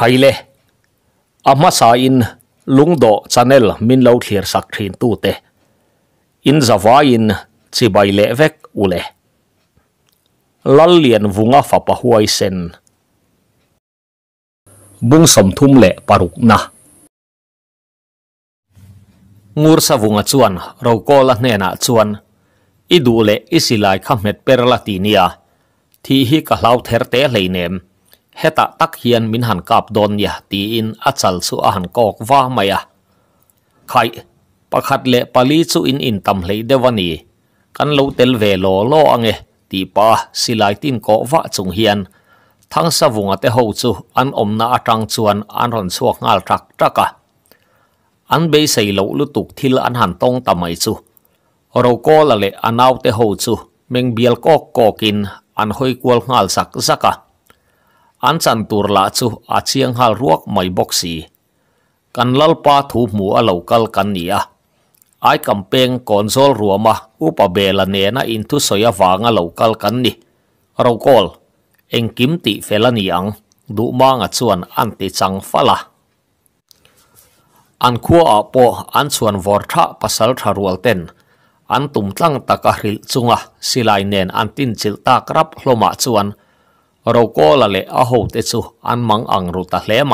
khaile ama sa in lungdo channel min lo thlir sak thin tu te in zawa in chibai le vek ule lal lian vunga fa pa huai sen bung som thum le paruk na ngur sa vunga chuan ro ko la hne na chuan i du le isilai kha met perla ti nia thi hi ka hlau ther te nem heta tak hian min han kap don ya ti in achal su a han kok wa mai khai pakhat le pali chu in in tam hlei dewani kan lo tel ve lo lo ange ti pa silai tin ko wa chung hian thang sa vunga te ho chu an om na atang chuan an ron chuak ngal trak traka an be sei lo lu tuk thil an han tong tamai chu ro ko la le anaw te ho chu meng bial ko ko kin an hoi kwal ngal sak zaka an tur la chu a hal ruak mai boxi kan lal pa thu mu a local kan nia ai kampeng konsol console ruama upa bela ne na in thu soya wanga lo kan ni ro kol eng kim ti felani ang du ma nga chuan anti chang fala an khua a po an chuan vor tha pasal tha rual ten an tum tlang taka hril chunga silai nen an tin chil tak rap hloma chuan เราก็ละเลอาหูเตซูอันมังอังรุตาเลไม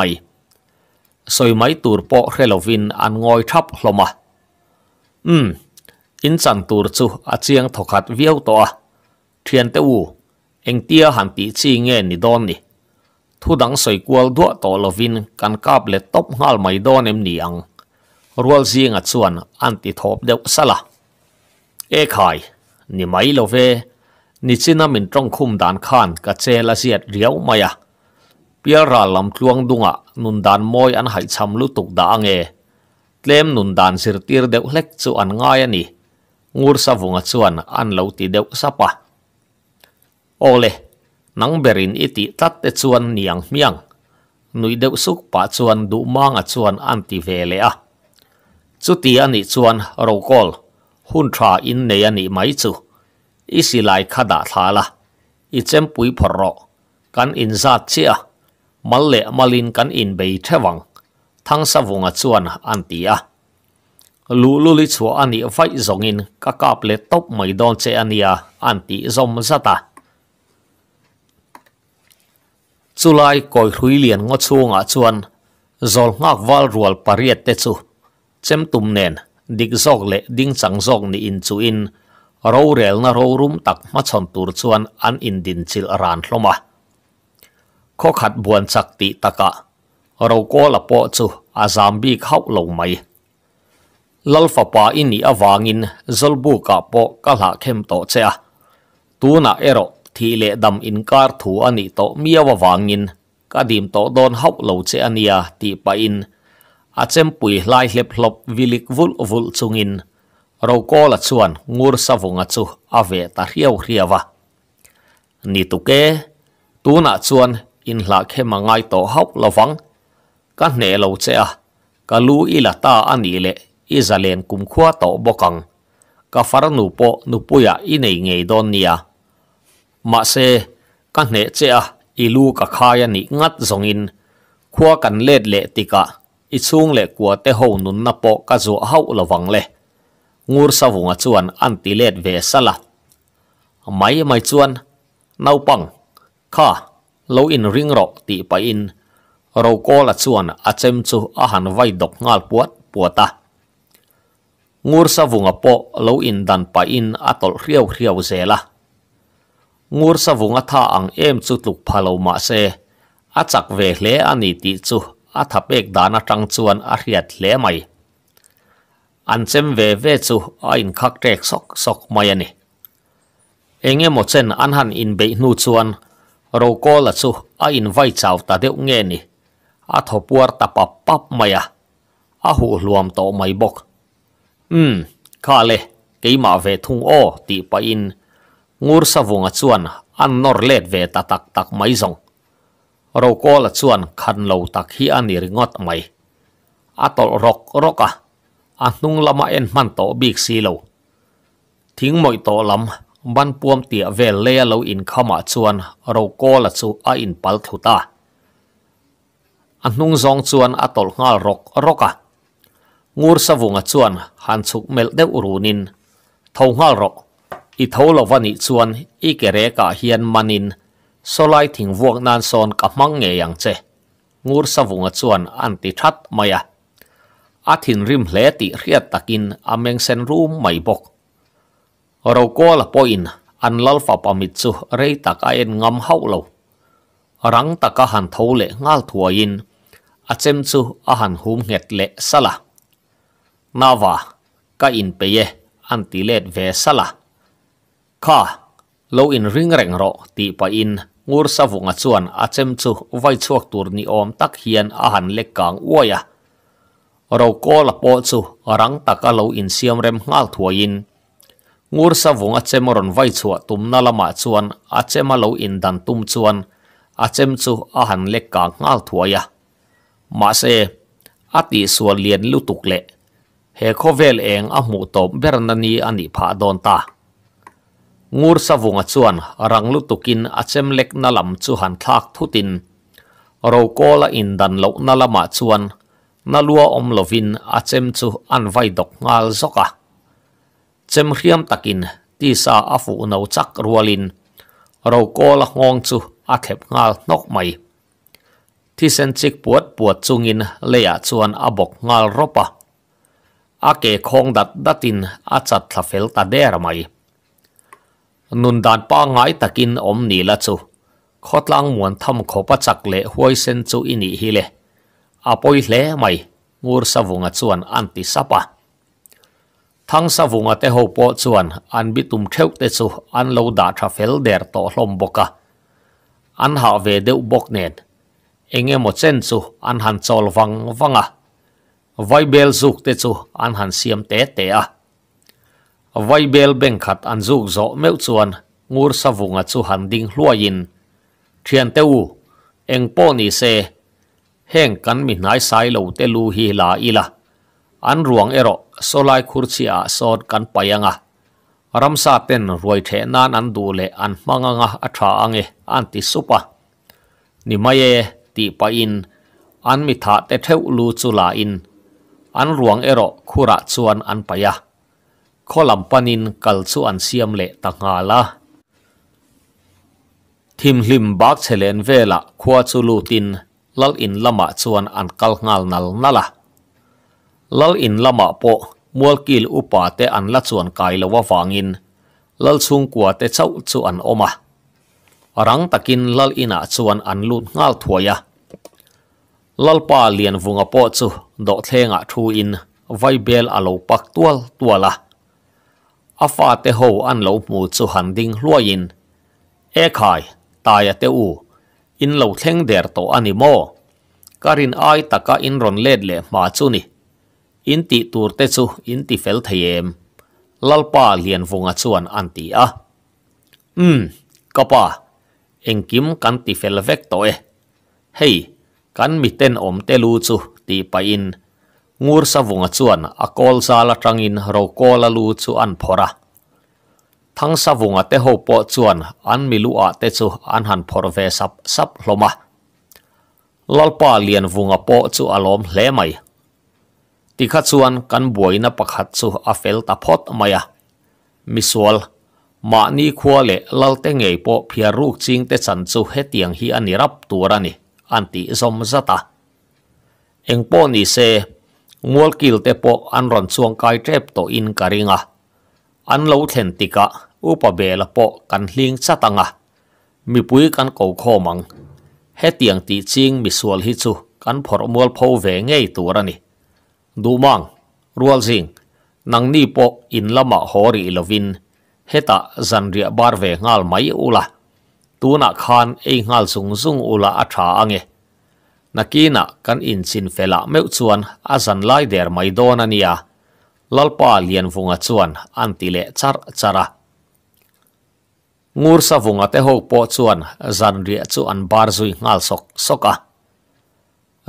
สวยไหมตูรปอเฮลวินอันงอยทับลมะอืมอินสันตูรจูอาเจียงถกัดวิ่วตัวเทียนเตวูเองเตียหันตีจีเงี้ยนิดอนนี่ทุดังสวยกวลดัวตัวลวินกันกาบเลตบงาลไม่ดอนเอ็มนี่อังรัวซีงัดส่วนอันติทบเดวสละเอ้ขายนี่ไห่ลเว ni china min khum dan khan ka che la siat riau maya piara lam tluang dunga nun dan moi an hai cham lu tuk da ange tlem nun dan sir tir deuh hlek chu an ngai ani ngur sa vunga chuan an lo ti deuh sapa ole nang berin iti tat te chuan niang miang nui deuh suk pa chuan du manga chuan an ti vele a chu ti ani chuan ro kol hun in nei ani mai chu ít xì lại khá đã thả là ít chém bụi phở rọ cắn in ra chia mà lệ mà in bầy thế vọng thăng sa vùng ở chuan ăn tía lũ lũ lý anh ý giống in các cặp tóc mấy đòn anh ý ăn tí dòng ra ta chu coi hủy liền ngó chu ngã chuan zol ngak val rual pariet te chu chem tum nen dik zok le ding chang zok ni in chu ro rel na ro rum tak ma chon tur chuan an in din chil ran hloma kho khat buan chak ti taka ro ko la po chu a zambi khau lo mai lalfa pa ini awangin zolbu ka po ka la khem to chea tuna ero thi lệ đâm in kar thu ani to miawa wangin kadim to don hau lo che ania ti pa in A achem pui lai hlep hlop vilik vul vul chungin ro ko la chuan ngur sa vunga chu ave ta hiau hiawa ni tu ke tu na chuan in hla khe mangai to haup lawang ka hne lo che a ka lu i là ta ani le i zalen kum khua to bokang ka far nu po nu ya i nei ngày don nia ma se ka hne che a i lu ka khaya ni ngat in khua kan lệ lệ tika i chung le kwa te ho nun na po ka zo hau lawang lệ ngur sa vunga chuan an ti let ve sala mai mai chuan pang kha lo in ring ro ti pa in ro ko la chuan a chem chu a han vai dok ngal puat puata ngur sa vunga po lo in dan pa in atol riau riau zela ngur sa vunga tha ang em chu tluk phalo ma se a achak ve hle ani ti chu a thapek dana tang chuan a riat hle mai an chem ve ve chu a in khak tek sok sok mai ani mo chen an han in be nu chuan ro ko la chu a in vai chau ta deuh nge ni a thopuar ta pap mai a a hu hluam to mai bok Hmm, kha le ma ve thung o ti pa in ngur vunga chuan an nor let ve ta tak tak mai zong ro ko la chuan khan lo tak hi ani ringot mai Atol rok roka. à nung lama en man to big si lo thing moi to lam ban puam tia ve le lo in khama chuan ro ko la chu a in pal thuta an nung zong chuan atol ngal rok roka ngur savunga chuan han chuk mel de urunin thau ngal rok i thau lo vani chuan i kere ka hian manin solai thing vuak nan son ka mang nge yang che ngur savunga chuan an ti that maya a rim hle tih hriat takin ameng sen room mai bok ro ko la poin an lalfa pamit chu rei tak a en ngam hau lo rang taka han tho le ngal thua in, chem chu a han hum nget le sala nawa ka in peye an let ve sala kha lo in ring reng ro ti pa in ngur savunga chuan a chem chu vai chuak tur ni om tak hian a han le kang uaya rau ko la po chu arang tak a lo in siam rem ngal thuain ngur sa vung a chem ron vai chua tum na lama chuan a chem lo in dan tum chuan a chem chu a han le ka ngal thuaya ma se a ti sual lian lu tuk le he kho vel eng a mu top bernani ani pha don ta ngur sa vunga chuan rang lu tukin a chem lek na lam chu han thak thutin ro kola in dan lo na lama chuan นาลัวอมลวินอาเจมจูอันไวดกงาลสกะเจมเขียมตักินที่สาอาฟูนาวจักรัวลินเราโกลงงจูอาเข็บงาลนกไม่ที่เซนจิกปวดปวดซุงินเลียชวนอาบกงาลรปะอาเกคงดัดดัดินอาจัดทะเฟลตาเดรไม่นุนดานปางไงตักินอมนีละจูโคดลังมวนทำขบะจักเละห้วยเซนจูอินิฮิเล a poi hle mai ngur savunga chuan anti sapa thang savunga te ho po chuan an bitum theu te chu an lo da tha fel der to hlom boka an ha ve deu bok nen enge mo chen chu an han chol wang wanga vai bel zuk te chu an han siam te te a vai bel beng khat an zuk zo meu chuan ngur savunga chu han ding hluain thian teu eng po ni se เหงกันมีนายสายเหลาเตลูฮีลาอีละ อันรวงเอรอสลไลคุรชิอาสอดกันไปยังอ่ะรำซาเป็นรวยเทนานอันดูเลอันมังงะอัตราอังเออันติสุปะนิมาเยติปะอินอันมิถาเตเทวลูจุลาอินอันรวงเอรอคุระชวนอันไปยะขอลำปนินกัลสุอันเสียมเลตังาละทิมลิมบักเชเลนเวละควาจุลูติน lal in lama chuan an kal ngal nal nala lal in lama po mual kil upa te an la chuan kai lo wangin lal chung kwa te chau chu an oma rang takin lal ina chuan an lut ngal thuaya lal pa lian vunga po chu do thlenga thu in vai bel alo pak tual tuala afa te ho an lo mu chu han ding hluain e khai taya te in lo theng der to animo karin ai taka in ron led le ma chu ni in ti tur te chu in ti fel thayem lalpa lian vunga chuan an ti a um kapa kim kan ti fel vek to e hei kan mi ten om te lu chu ti pa in ngur sa vunga chuan a kol sala tangin ro kola lu chu an phora ทั้งสวงอ่ะเตหูปอจวนอันมิลุอ่ะเตจูอันหันพอร์เวสับสับลมะลลป่าเลียนวงอ่ะปอจูอารมณ์เล่ไม่ติขัดส่วนกันบวยนับประคัดจูอาเฟลตาพอดมายะมิสวลมานี่ขัวเละลลเตงเงยปอเพียรูกจริงเตสันจูเฮตียงฮีอันนี้รับตัวรันี่อันติสมซะตาเองปอนี่เซมัวกิลเตปออันรอนสวงกายเจ็บโตอินการิงอ่ะ an lo thlen tika upa bela po kan hling chatanga mipui căn cầu kho mang he tiang ti ching mi sual hi chu kan phor mual pho ve ngei turani du măng rual jing nang ni po in mạ rì lama hết lovin heta zanria bar ve ngal la ula tuna khan ấy e ngal sung sung ula atha ange nakina căn in chin fela meu chuan azan lai der mai don ania lalpa lian vunga chuan an tile char chara ngur sa vunga te ho po chuan zan ria chu an bar zui ngal sok soka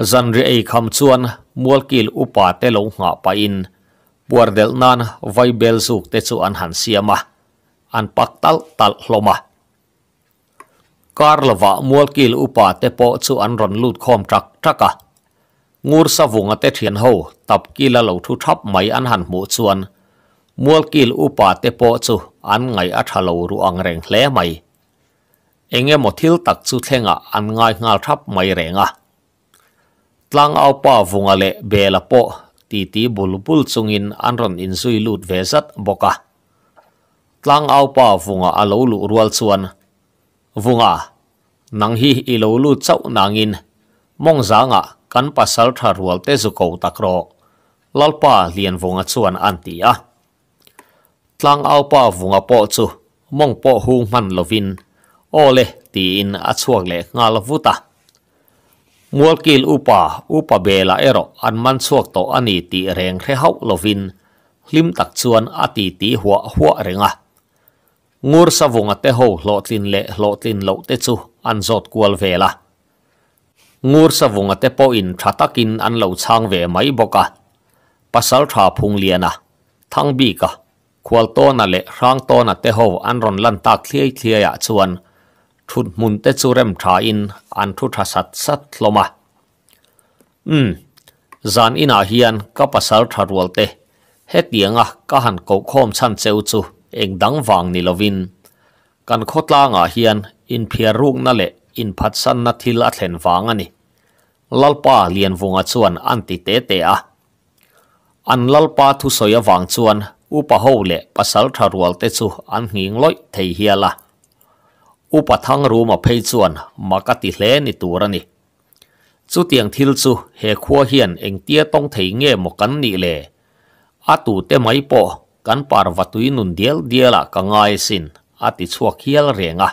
zan ri ei kham chuan mualkil upa te lo nga pa in puardel nan vai bel zuk te chu an han siama an paktal tal hloma karlova mualkil upa te po chu an ron lut khom trak traka ngur sa vunga te thiền ho tập ki la lo thu thap mai an han mu chuan mual kil upa te po chu an ngai a tha lo ru ang reng hle mai enge mo thil tak chu thlenga an ngai ngal thap mai renga tlang au pa vunga le bela po ti ti bulbul chungin anron in zui lut ve zat boka tlang au pa vunga alo lu rual chuan vunga nang hi ilo lu chau nangin mong zanga kan pasal thar rual te zu takro lalpa lien vonga chuan an ti a tlang au pa vunga po chu mong po hu man lovin ole ti in a le ngal vuta mualkil upa upa bela ero an man chuak to ani ti reng re hau lovin lim tak chuan ati ti hua hua renga ngur savunga te ho lo tin le lo tin lo te chu an zot kual vela ngur sa vunga te po in thatakin an lo chang ve mai boka pasal tha phung liana thang bi ka khwal to na le rang to na te ho an ron lan tak thliai thliai ya chuan thut mun te chu rem tha in an thu tha sat sat thloma um hmm. zan ina hian ka pasal tha rual te he tianga ka han ko khom chan cheu chu eng dang wang ni lovin kan khotla nga hian in phia rung na le อินพัดสันนัทิลัตเห็นฟังอันนี้ลัลปาเลียนวงจวนอันติเตเตะอันลัลปาทุสอยวังจวนอุปหูเละปัสสลทารวลเตจุอันหิงลอยเทียลละอุปทังรูมาเพยจวนมากติเลนิตูรรนี้จุดเตียงทิลชุเหฮขวเฮียนเองเตี้ยต้องเทียงเงมกันนี่เลอตูเตไม่ปอกันปาร์วัตุยนุนเดียลเดียละกังไงสินอทติชัวเคียลเรงอ่ะ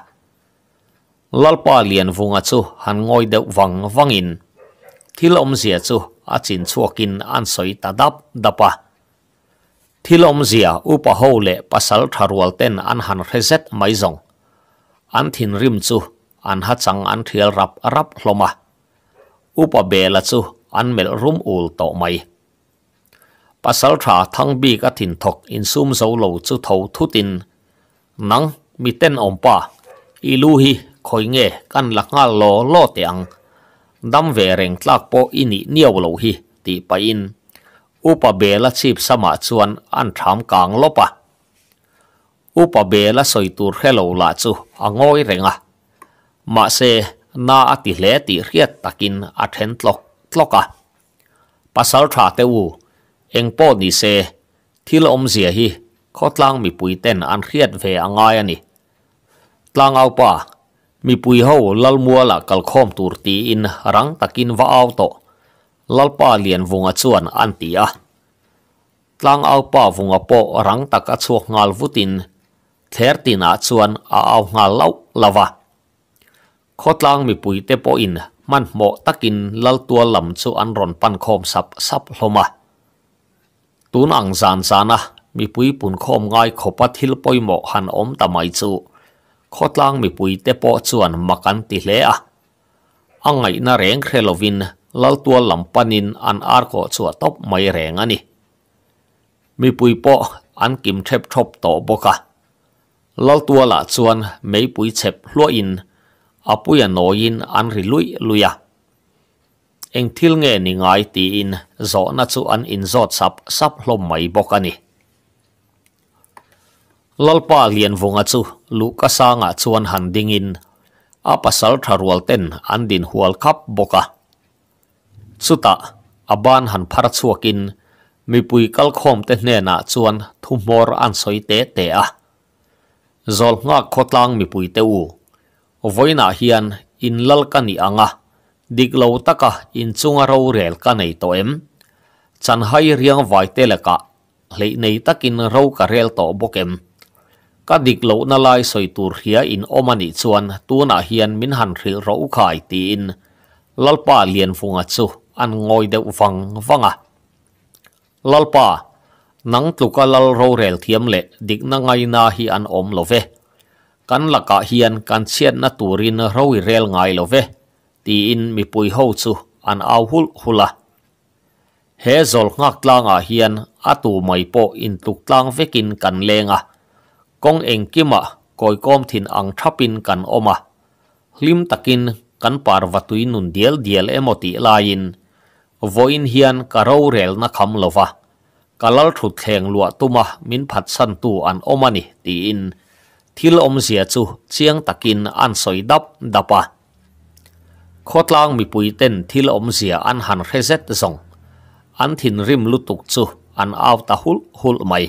lalpa lian vunga chu han ngoi deuh wang wangin thil om zia chu a chin chuakin an soi ta dap dapa thil om zia upa ho le pasal tharual ten an han reset mai zong an thin rim chu an ha chang an thial rap rap hloma upa bela chu an mel rum ul to mai pasal tha thang bi ka thin thok in sum zo lo chu tho thutin nang mi ten ompa pa, iluhi khoi nghe căn lạc nga lo lo te ang dam ve reng tlak po ini niaw lâu hi ti pa in upa bela chip sama chuan an tham kang lopa upa bela soi tur khelo la chu angoi à, à. ma se na ati hle ti riat takin a then tlok tloka pasal tha te u engpo đi se thil om zia hi khotlang mi pui ten về riat à ve angai ani à tlang au pa mi pui ho lal mua la kal khom tur ti in rang takin va au to lal pa lian vunga chuan an ti a tlang au pa vunga po rang tak a chuak ngal vutin thler tin a chuan a au ngal lau lava khotlang mi pui te po in man mo takin lal tua lam chu an ron pan khom sap sap hloma tun ang zan zana mi pui pun khom ngai khopa thil poimo han om tamai chu khotlang mi pui te po chuan makan ti le a angai na reng khrelovin laltua lampanin an ar ko chua top mai reng ani mi pui po an kim thep thop to boka laltua la chuan mei pui chep hlo in apuya noin an ri luya eng thil nge ni ngai ti in zo na chu in zot sap sap hlom mai boka ni ลอลปาเลียนวงอจุลูกสางะชวนหันดิงินอาปสัลทารวลเต้นอันดินหัวลคับบกะสุตะอาบานหันพระชวกินมีปุยกัลคมเต้นเนนาชวนทุมมอรอันสอยเตเตะจอลงากคตลางมีปุยเตอูไว้นาเฮียนอินลลกันิอังะดิกลาตะกะอินจุงรูเรลกันในตัเอมจันไฮเรียงเตเลกะเลยในตะกินรกะเรลตอบกเอม ka dik lo na lai soi tur hia in omani chuan tuna hian min han ril ro khai ti in lalpa lian funga chu an ngoi deuh vang wanga lalpa nang vâng tluka lal ro rel thiam le dik na ngai na hi an om lo ve kan laka hian kan chiat na turin roi rel ngai lo ve ti in mi pui ho chu an au hul hula he zol ngak tlanga hian atu mai po in tuk tlang vekin kan lenga kong eng kima koi kom thin ang thapin kan oma lim takin kan parvatui nun diel diel emoti lain voin hian karo rel na kham lova kalal thu thleng lua tuma min phat san tu an omani ti in thil om zia chu chiang takin an soi dap dapa à. lang mi pui ten thil om zia an han rezet zong an thin rim lutuk chu an aw ta hul hul mai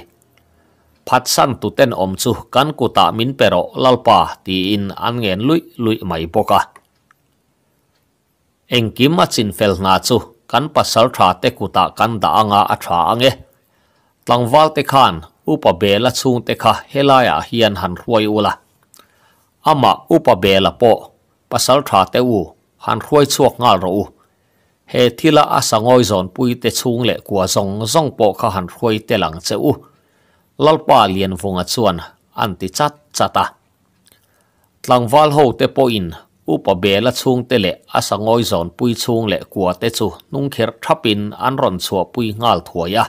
phát san tu ten om chu kan ku ta min pero lalpa ti in an ngen lui lui mai boka kim ma chin fel na chu kan pasal tha te ku ta kan da anga a tha ange tlangwal te khan upa bela chung te kha helaya hian han ruai ula ama upa bela po pasal tha te u han ruai chuak ngal ro u he thila asangoi zon pui te chung le kwa zong zong po kha han ruai te lang che u lalpa lian vonga chuan anti chat chata tlangwal ho te poin upa bela chung te le asangoi zon pui chung le kwa te chu nungkher thapin an ron chua pui ngal thuaya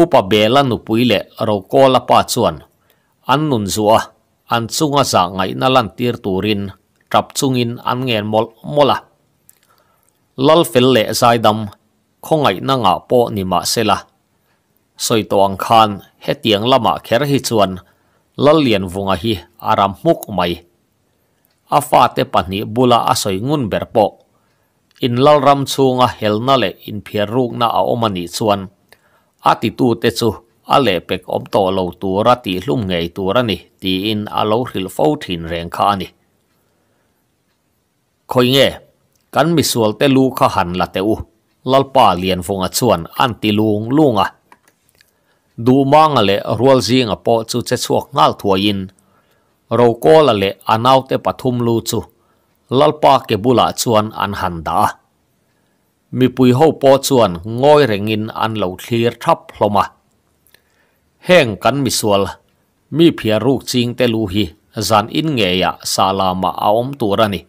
upa bela nu pui le ro ko pa chuan an nun zua an chunga za ngai na lan tir turin trap chungin an ngen mol mola lal fel le zaidam khongai na nga po ni ma sela สอยตัวอังคารเฮตียงละมาเครหิจวนลเลียนวงหิอารามมุกไม่อาฟาเตปันนี้บุลาอสอยงุนเบรปกอินลลรัมซูงเฮลนาเลอินเพียรุกน่าอาอมันิีวนอาติตูเตชูอาเลเป็กอมโตโลตัวรติลุ่มไงตัวรนิตีอินอาโลหิลฟวถินแรงคานิคอยเงี้กันมิสวลเตลูขหันละเตอูลลปาเลียนฟงอัวนอันติลุงลุงอ่ะ du mang le rual zing a po chu che ngal thua yin ro ko la le anau te pathum lu chu lalpa ke bula chuan an han da mi pui ho po chuan ngoi rengin an lo thlir thap hloma heng kan mi sual mi phia ruk te lu zan in nge ya aom tu rani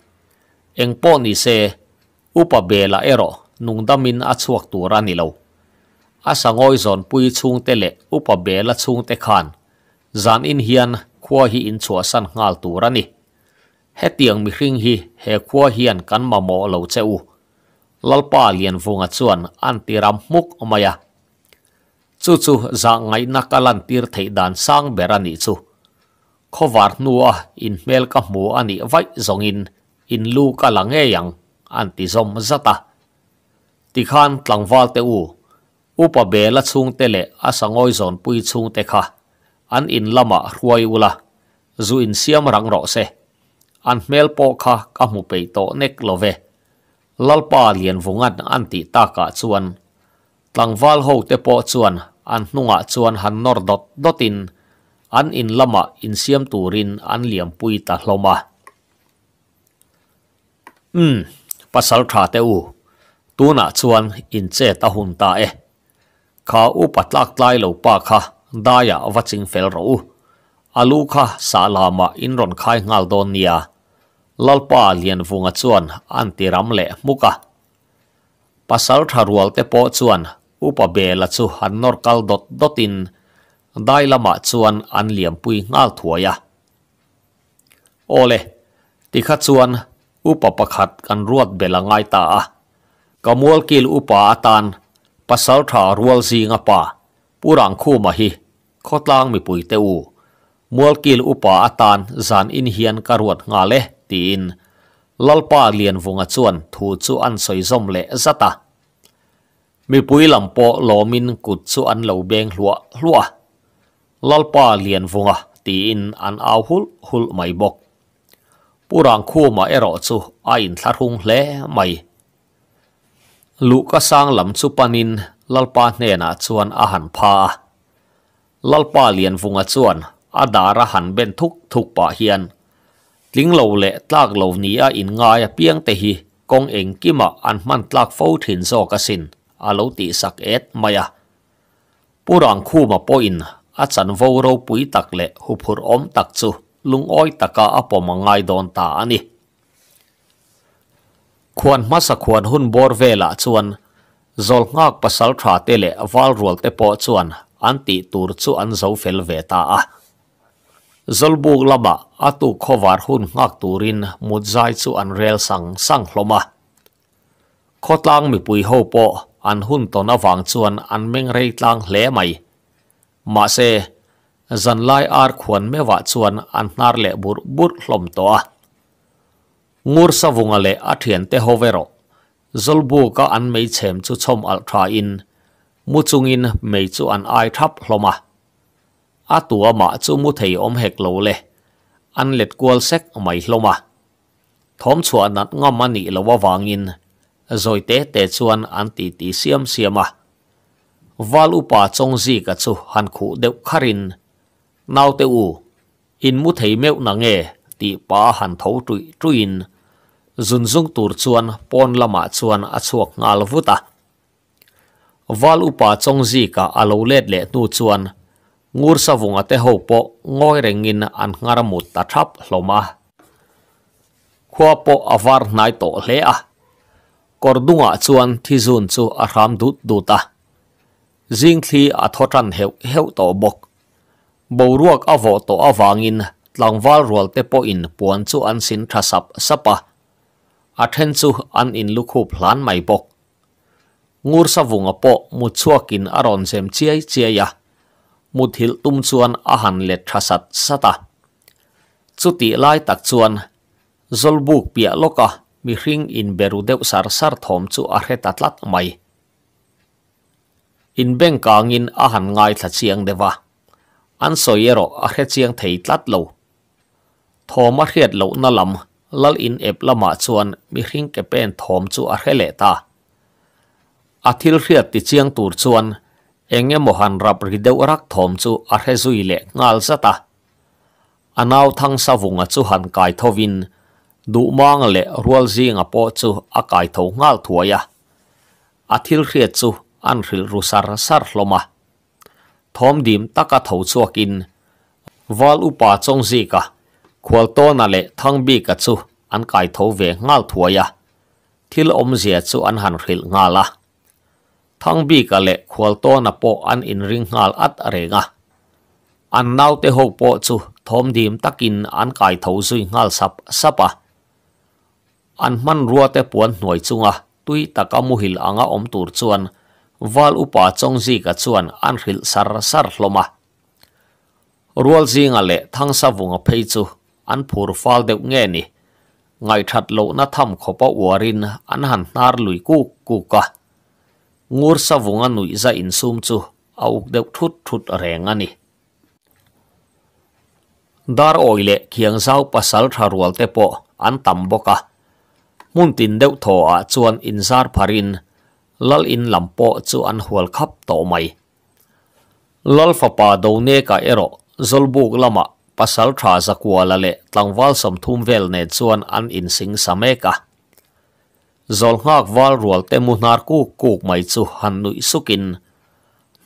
eng po ni se upa bela ero nungdamin achuak tu rani lo asa ngoi zon pui chung te le upa be la chung te khan zan in hian khua hi in chua san ngal tu ra ni he tiang mi hring hi he khua hian kan ma mo lo che u lalpa lian vunga chuan an tiram muk omaya chu chu za ngai nakalan tir thei dan sang berani chu khovar nua in mel ka mu ani vai zongin in lu ka lange yang anti zom zata tikhan tlangwal te u upa be la chung te le asangoi zon pui chung te kha an in lama ruai ula zu in siam rang ro se an mel po kha ka mu pe to nek love lalpa lien vungat an ti ta ka chuan tlangwal ho te po chuan an nunga chuan han nor dot dotin an in lama in siam turin an liam pui ta hloma um pasal tha te u tuna chuan in che ta hun ta e eh. ka u patlak tlai lo pa kha daya watching fel ro alu kha salama inron khai ngal don nia lalpa lien vunga chuan anti ram le muka pasal tharual te po chuan upa la chu han nor kal dot dotin dai lama chuan an liam pui ngal thuaya ole tikha chuan upa pakhat kan ruat belangai ta kamol kil upa atan pasal tha rual zinga pa purang khu ma hi khotlang mi pui te u mualkil upa atan zan in hian karuat nga le tin lalpa lian vunga chuan thu chu an soi zom le zata mi pui lam po lo min kut chu an lo beng hlua hlua lalpa lian vunga tin an au hul hul mai bok purang khu ma ero chu a in thlarhung hle mai ลูก็สร้างลำสุปานินลลปาเนนาชวนอาหารพาลลปาเลียนฟุงอชวน อาดารหันเป็นทุกทุกปะเฮียนลิงเหลวเละตากเหลวนี้อินงายเพียงแต่หีกงเองกิมะอันมันตากเฝ้าถิ่นโซกสิน อาลูติสักเอ็ดมายะปูรังคู่มาปอินอาจันโวโรปุยตักเละหุบพุรอมตักจูลุงอ้อยตะกาอปมังไงโดนตาอันนี้ khuan masa khuan hun bor vela chuan zol ngọc ngak sầu tha te lệ wal ruột te po chuan anti tur chu an zo phèn ve ta a zolbuk lama atu khowar hun ngak turin mutzai chu an rel sang sang hloma khotlang mi pui ho po an hun na vàng chuan an meng rei tlang hle mai ma se zanlai ar khuan mewa chuan an hnar le bur bur lom to a ngur sa vunga le athian te hovero zolbu ka an mei chem chu chom al tha in mu chungin mei chu an ai thap hloma a tua ma chu mu thei om hek lo le an let kual sek mai hloma thom chua nat ngam ani lowa wangin rồi te te chuan an ti ti siam siama wal upa chong zi ka chu han khu deuh kharin nau te u in mu thei meu na nge ti pa han tho tui tuin zun zung tur chuan pon lama chuan a chuak ngal vuta wal upa chong zi ka alo let le nu chuan ngur savunga te ho po ngoi rengin an ngaramut ta thap hloma khua po avar nai to hle a kordunga chuan thizun chu a ram dut duta jing thli a thotran heu heu to bok boruak avo to awangin tlangwal rual te po in puan chu an sin thasap sapa a then chu an in lukhu phlan mai bok ngur sa vunga po mu chuakin aron sem chiai chiaya mut hil tum chuan a han sát thasat sata chuti lai tak chuan zolbuk pia loka mi hring in beru deuh sar sar thom chu a hre tatlat mai in bengkang in a han ngai thla chiang dewa an soyero a hre chiang thei tlat lo thom a riat lo lal in ep chuan mi hring ke pen thom chu a a thil riat ti chiang tur chuan enge mohan rap ri deu rak thom chu zui le ngal za ta anau thang sa vung a chu han kai thovin du mang le rual zing a po chu a kai tho ngal thuaya a thil riat chu an ril ru sar sar hloma thom dim taka thau chuakin wal upa chong zika ka ควลโตนั่นแหละทั้งบีกัจูอันกายทเวงาลถวยะทิลอมเสียจูอันหันริลงาละทั้งบีกะเละควลโตนับโปอันอินริงงาลอัดเรงะอันนาวเตหกโปจูทอมดีมตักินอันกายทซุยงาลสับสับะอันมันรัวเตปวนหน่วยจุงะตุยตะกามุหิลอังะอมตูรจวน val upa chong zi ka chuan an ril sar sar hloma rual zinga le thangsa vunga phei chu an phur fal deuh nge ni ngai that lo na tham khopa warin an han nar lui ku ku ka ngur sa vunga nui za in sum chu auk deuh thut thut renga ni dar oile khiang zau pasal tharual te po an tam boka mun tin deuh tho a chuan in zar pharin lal in lampo chu an huol khap to mai lal pa do ne ka ero zolbuk lama pasal tha zakwa la le tlangwal som thum vel ne chuan an in sing sameka zol ngak wal rual te mu nar ku kuk mai chu han nu sukin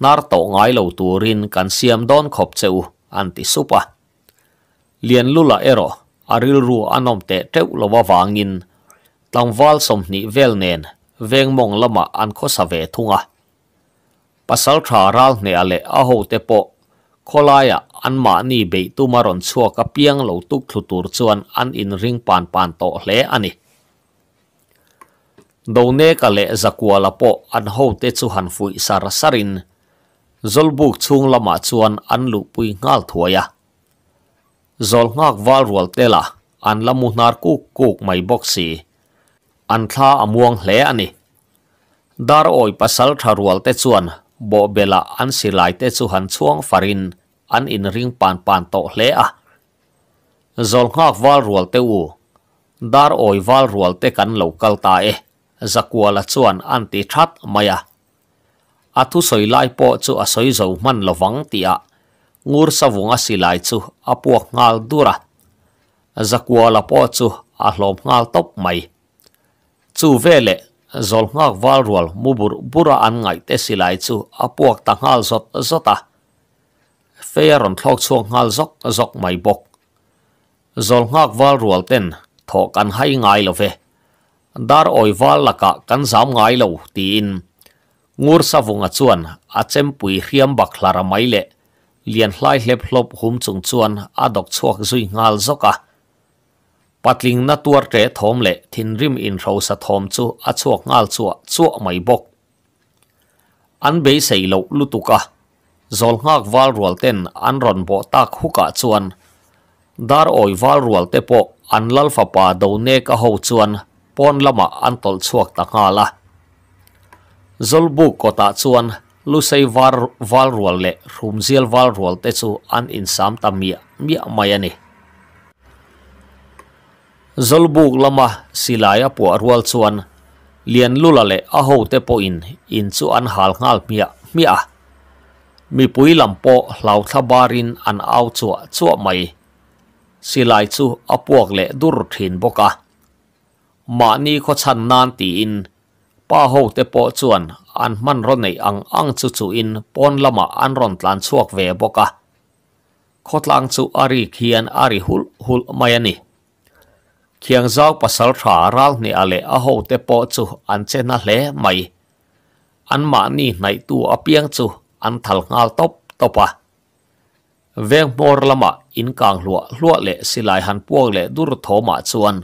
nar to ngai lo turin kan siam don khop cheu an supa lian lula ero aril ru anom te teu lova wangin tlangwal som ni vel nen veng mong lama an kho sa ve thunga pasal tha ral ne ale a te po kholaya an à, ma ni be tu maron chua ka piang lo tu thlutur chuan an in ring pan pan to hle ani done ka le zakua la po an ho te chu han fui sar sarin zolbuk chung lama chuan an lu pui ngal thuaya à. zol ngak wal rol tela an lamu nar ku kuk mai boxi an tha amuang à hle ani dar oi pasal tharual te chuan bo bela an si lai te chu han chuang farin an in ring pan pan to hle a zol ngak wal rual te u dar oi wal rual te kan local ta e zakwa la chuan an ti that maya a thu soi lai po chu a soi zo man ti a ngur sa wunga si lai chu a puak ngal dura zakwa la po chu a hlom ngal top mai chu vele zol ngak wal rual mubur bura an ngai te silai chu apuak ta ngal zot zota feyaron thlok chu ngal zok zok mai bok zol ngak wal ten thok kan hai ngai love. dar oi wal laka kan zam ngai lo ti in ngur sa vung a chuan a chem pui hriam bak mai le lian hlai hlep hlop hum chung chuan adok dok chuak zui ngal zoka. patling na tuar tre thom le thin rim in ro sa thom chu a chuak ngal chu ah, chu ah mai bok an be sei lo lutuka zol ngak wal rual ten an ron bo tak huka ah chuan dar oi wal rual te po an lal fa pa do ne ka ho chuan pon lama an tol chuak ta ngala zol bu ko ta chuan lu sei war wal rual le rum zial wal rual te chu an in sam ta mi mi mai ani zolbuk lama silaya po arwal chuan lian lulale a ho te po in in chu an hal ngal mia mia mi pui lam po hlau thabarin an au chua chua mai silai chu apuak le dur thin boka ma ni kho chan nan ti in pa ho te po chuan an man ron nei ang ang chu chu in pon lama an ron tlan chuak ve boka khotlang chu ari khian ari hul hul mai ani khiang zau pasal thả ral ni ale a ho te po chu an che na hle mai an ma ni nai tu a piang chu an thal ngal top topa veng mor lama in kang lua lua le silai han puang le dur thoma chuan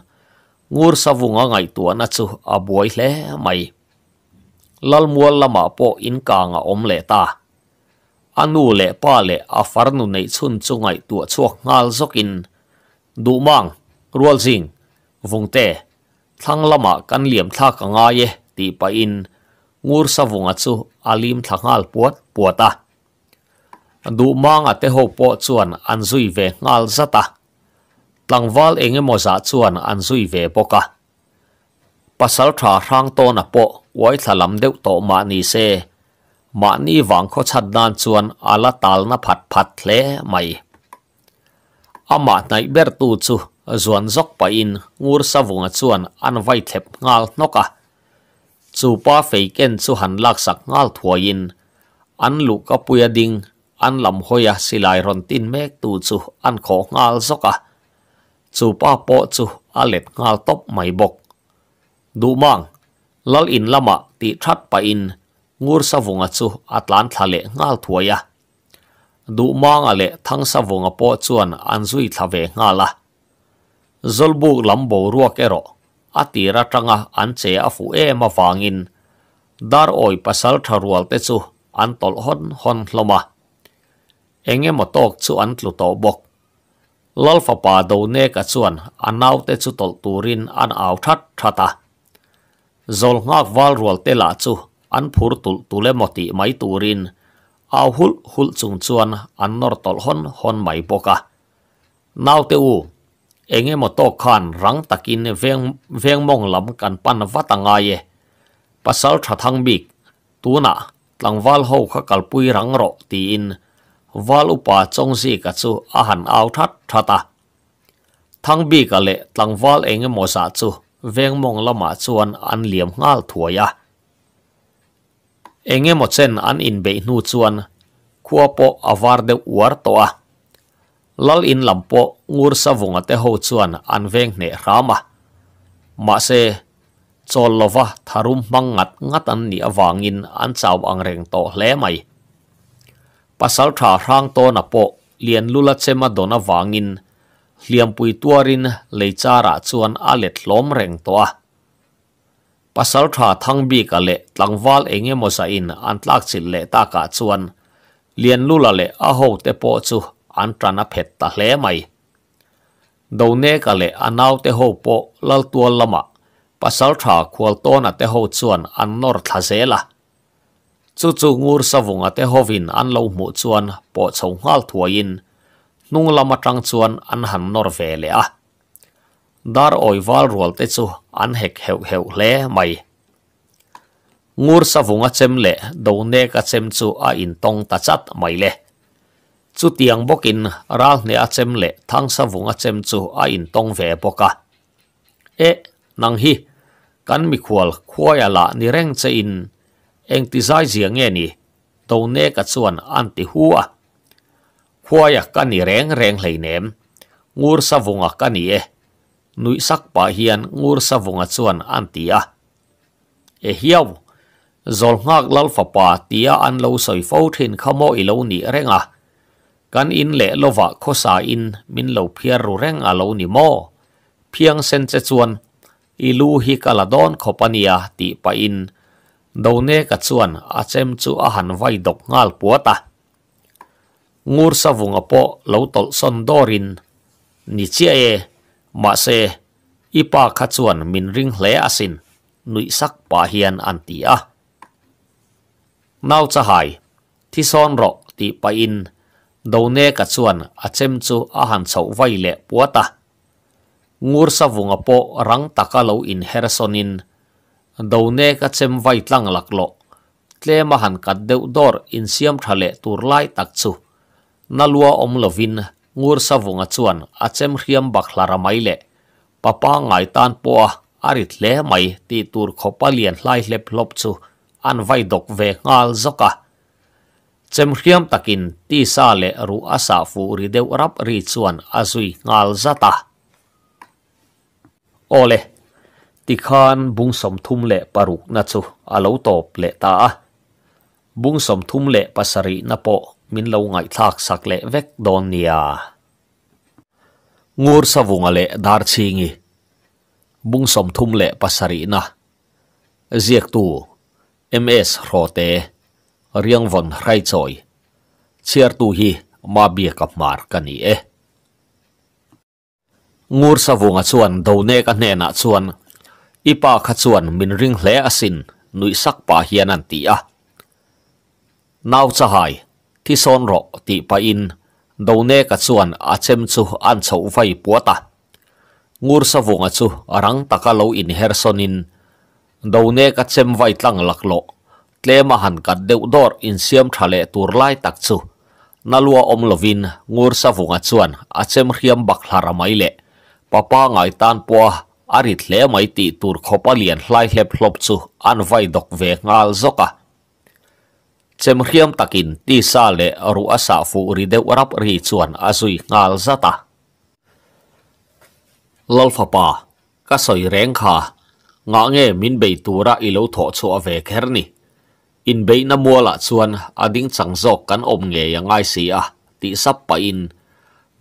ngur savunga ngai tuan a chu a buai hle mai lal mual lama po in kang a om le ta anu le pa le a farnu nei chun chu ngai tu chuak ngal zokin du mang rual jing vùng tệ thăng lama kan liềm thác cả ngay ye tỷ pa in ngur sa vùng at su alim thăng al puat puata du mang ate ho po chuan an zui ve ngal zata val enge mo za chuan an zui ve poka pasal tha rang to na po wai thalam deu to ma ni se ma ni wang kho chat dan chuan ala tal na phat phat le mai ama nai ber tu chu ส่วนจกปอินงูสวงส่วนอันไวเทปงาลนกะจูป้าฟเกนสุหันลักสักงาลทัวยินอันลูกกับปุยดิงอันลำหอยสิลายรอนตินเมกตูจูอันโคงาลจกะจูป้าปอจูอันเล็ดงาลตบไม่บกดูมังลลินละมะติทัดปอินงูสวงส่วนอัตลันทะเลงาลทัวยะดูมังอะเลทั้งสวงปอจวนอันสุยทะเวงาละ zolbuk lambo ruak ero atira tanga anche afu ema wangin dar oi pasal tharual te chu an tol hon hon hloma enge motok chu an tluto bok lalfa pa do ne ka chuan anaw te chu tol turin an aw that thata zol ngak wal rual te la chu an phur tul tule moti mai turin aw hul hul chung chuan an nor tol hon hon mai boka Nau te u enge mo to khan rang takin veng veng mong lam kan pan watanga ye pasal tha thang bi tuna tlang wal ho kha kalpui rang ro ti in wal upa chong si ka chu a han au that thata thang bi ka le tlang wal enge mo sa liam ngal thuaya enge mo chen an in be nu chuan khuapo awar lal in lampo ngur sa vunga te ho chuan an veng ne rama ma se chol lova tharum mangat ngat an ni awangin an chaw ang reng to hle mai pasal tha rang to na po lula chema dona wangin hliam pui tuarin leichara chuan alet lom reng to a pasal tha thang bi ka le tlangwal enge mo sa in an le taka ka chuan lien lula le a te po chu an trana phet ta hle mai do ne ka le anau te ho po lal tual lama pasal tha khwal tona te ho chuan an nor tha zela chu chu ngur savunga te hovin an lo mu chuan po chho ngal thuain nung lama tang chuan an han nor ve le a dar oi wal rol te chu an hek heu heu hle mai ngur savunga chem le do ne ka chem chu a in tong ta chat mai le chu tiang bokin ral ne achem le thangsa vung achem chu a in tong ve boka e nang hi kan mi khwal khwaya la ni reng che in eng ti zai zia nge ni to ne ka chuan an ti hua khwaya ka ni reng reng hlei nem ngur sa vunga ka ni e nui sak pa hian ngur sa vunga chuan an ti a e hiau zol ngak lal fa pa tia an lo soi fo thin khamo i lo ni renga กันอินเละโลวะโคสาอินมินเหลาเพียรูเร่งอาโลนิโมเพียงเซนเจชวนอิลูฮิกาลาดอนขปนียติปอินดเนกัดส่วนอาเจมจูอาหันไวดกงาลปัวตางูรสวุงอโปเลาตลซอนดอรินนิเชียเอมาเซอีปาขัดส่วนมินริงเลอสินนุยสักปาเฮียนอันตีอะนาวจะหายที่ซอนรกติปอิน dawne ka chuan achem chu a han chho vai le puata ngur sa vunga po rang taka lo in hersonin dawne ka chem vai tlang lak lo tle ma han kat deu dor in siam thale tur lai tak chu nalua om lovin ngur sa ti tur khopalian lai lep chem khiam takin ti sa le ru asa fu ri deu rap ri chuan azui ngal zata ole ti khan bung som thum le paruk na chu alo top le ta a bung som thum le pasari na po min lo ngai thak sak le vek don nia ngur vung le dar chingi bung som thum le pasari na ziek tu ms te. เรียงวนไรซอยเชียร์ตูฮีมาเบียกับมาร์กันนี่เอ๊ะงูสวงสชวนดูเนกันเนนสชวนอีปาข่วนมินริงเลอสินนุยสักป่าเฮียนันตีอะนาวจะหายที่ซนรกตไปอินดูเนกัชวนอาเชมจูอันเสาไฟปัวตางูสวงอชูรังตะกะโลอินเฮอร์ซอนินดูเนกัเชมไวตั้งหลักโล tlema han kat deuh dawr in siam tha le tur lai tak chu na lua om lovin ngur sa vunga chuan a chem hriam bak hlara mai le papa ngai tan pua ari tle mai ti tur khopa lian hlai hlep hlop chu an vai dok ve ngal zoka chem hriam takin ti sa le ru asa fu ri deuh rap ri chuan azui ngal zata lalfa pa ka soi reng kha nga nge min bei tura ilo tho chu ave kherni in bei na mua la chuan ading chang zok kan om nge yangai si a ti sap pa in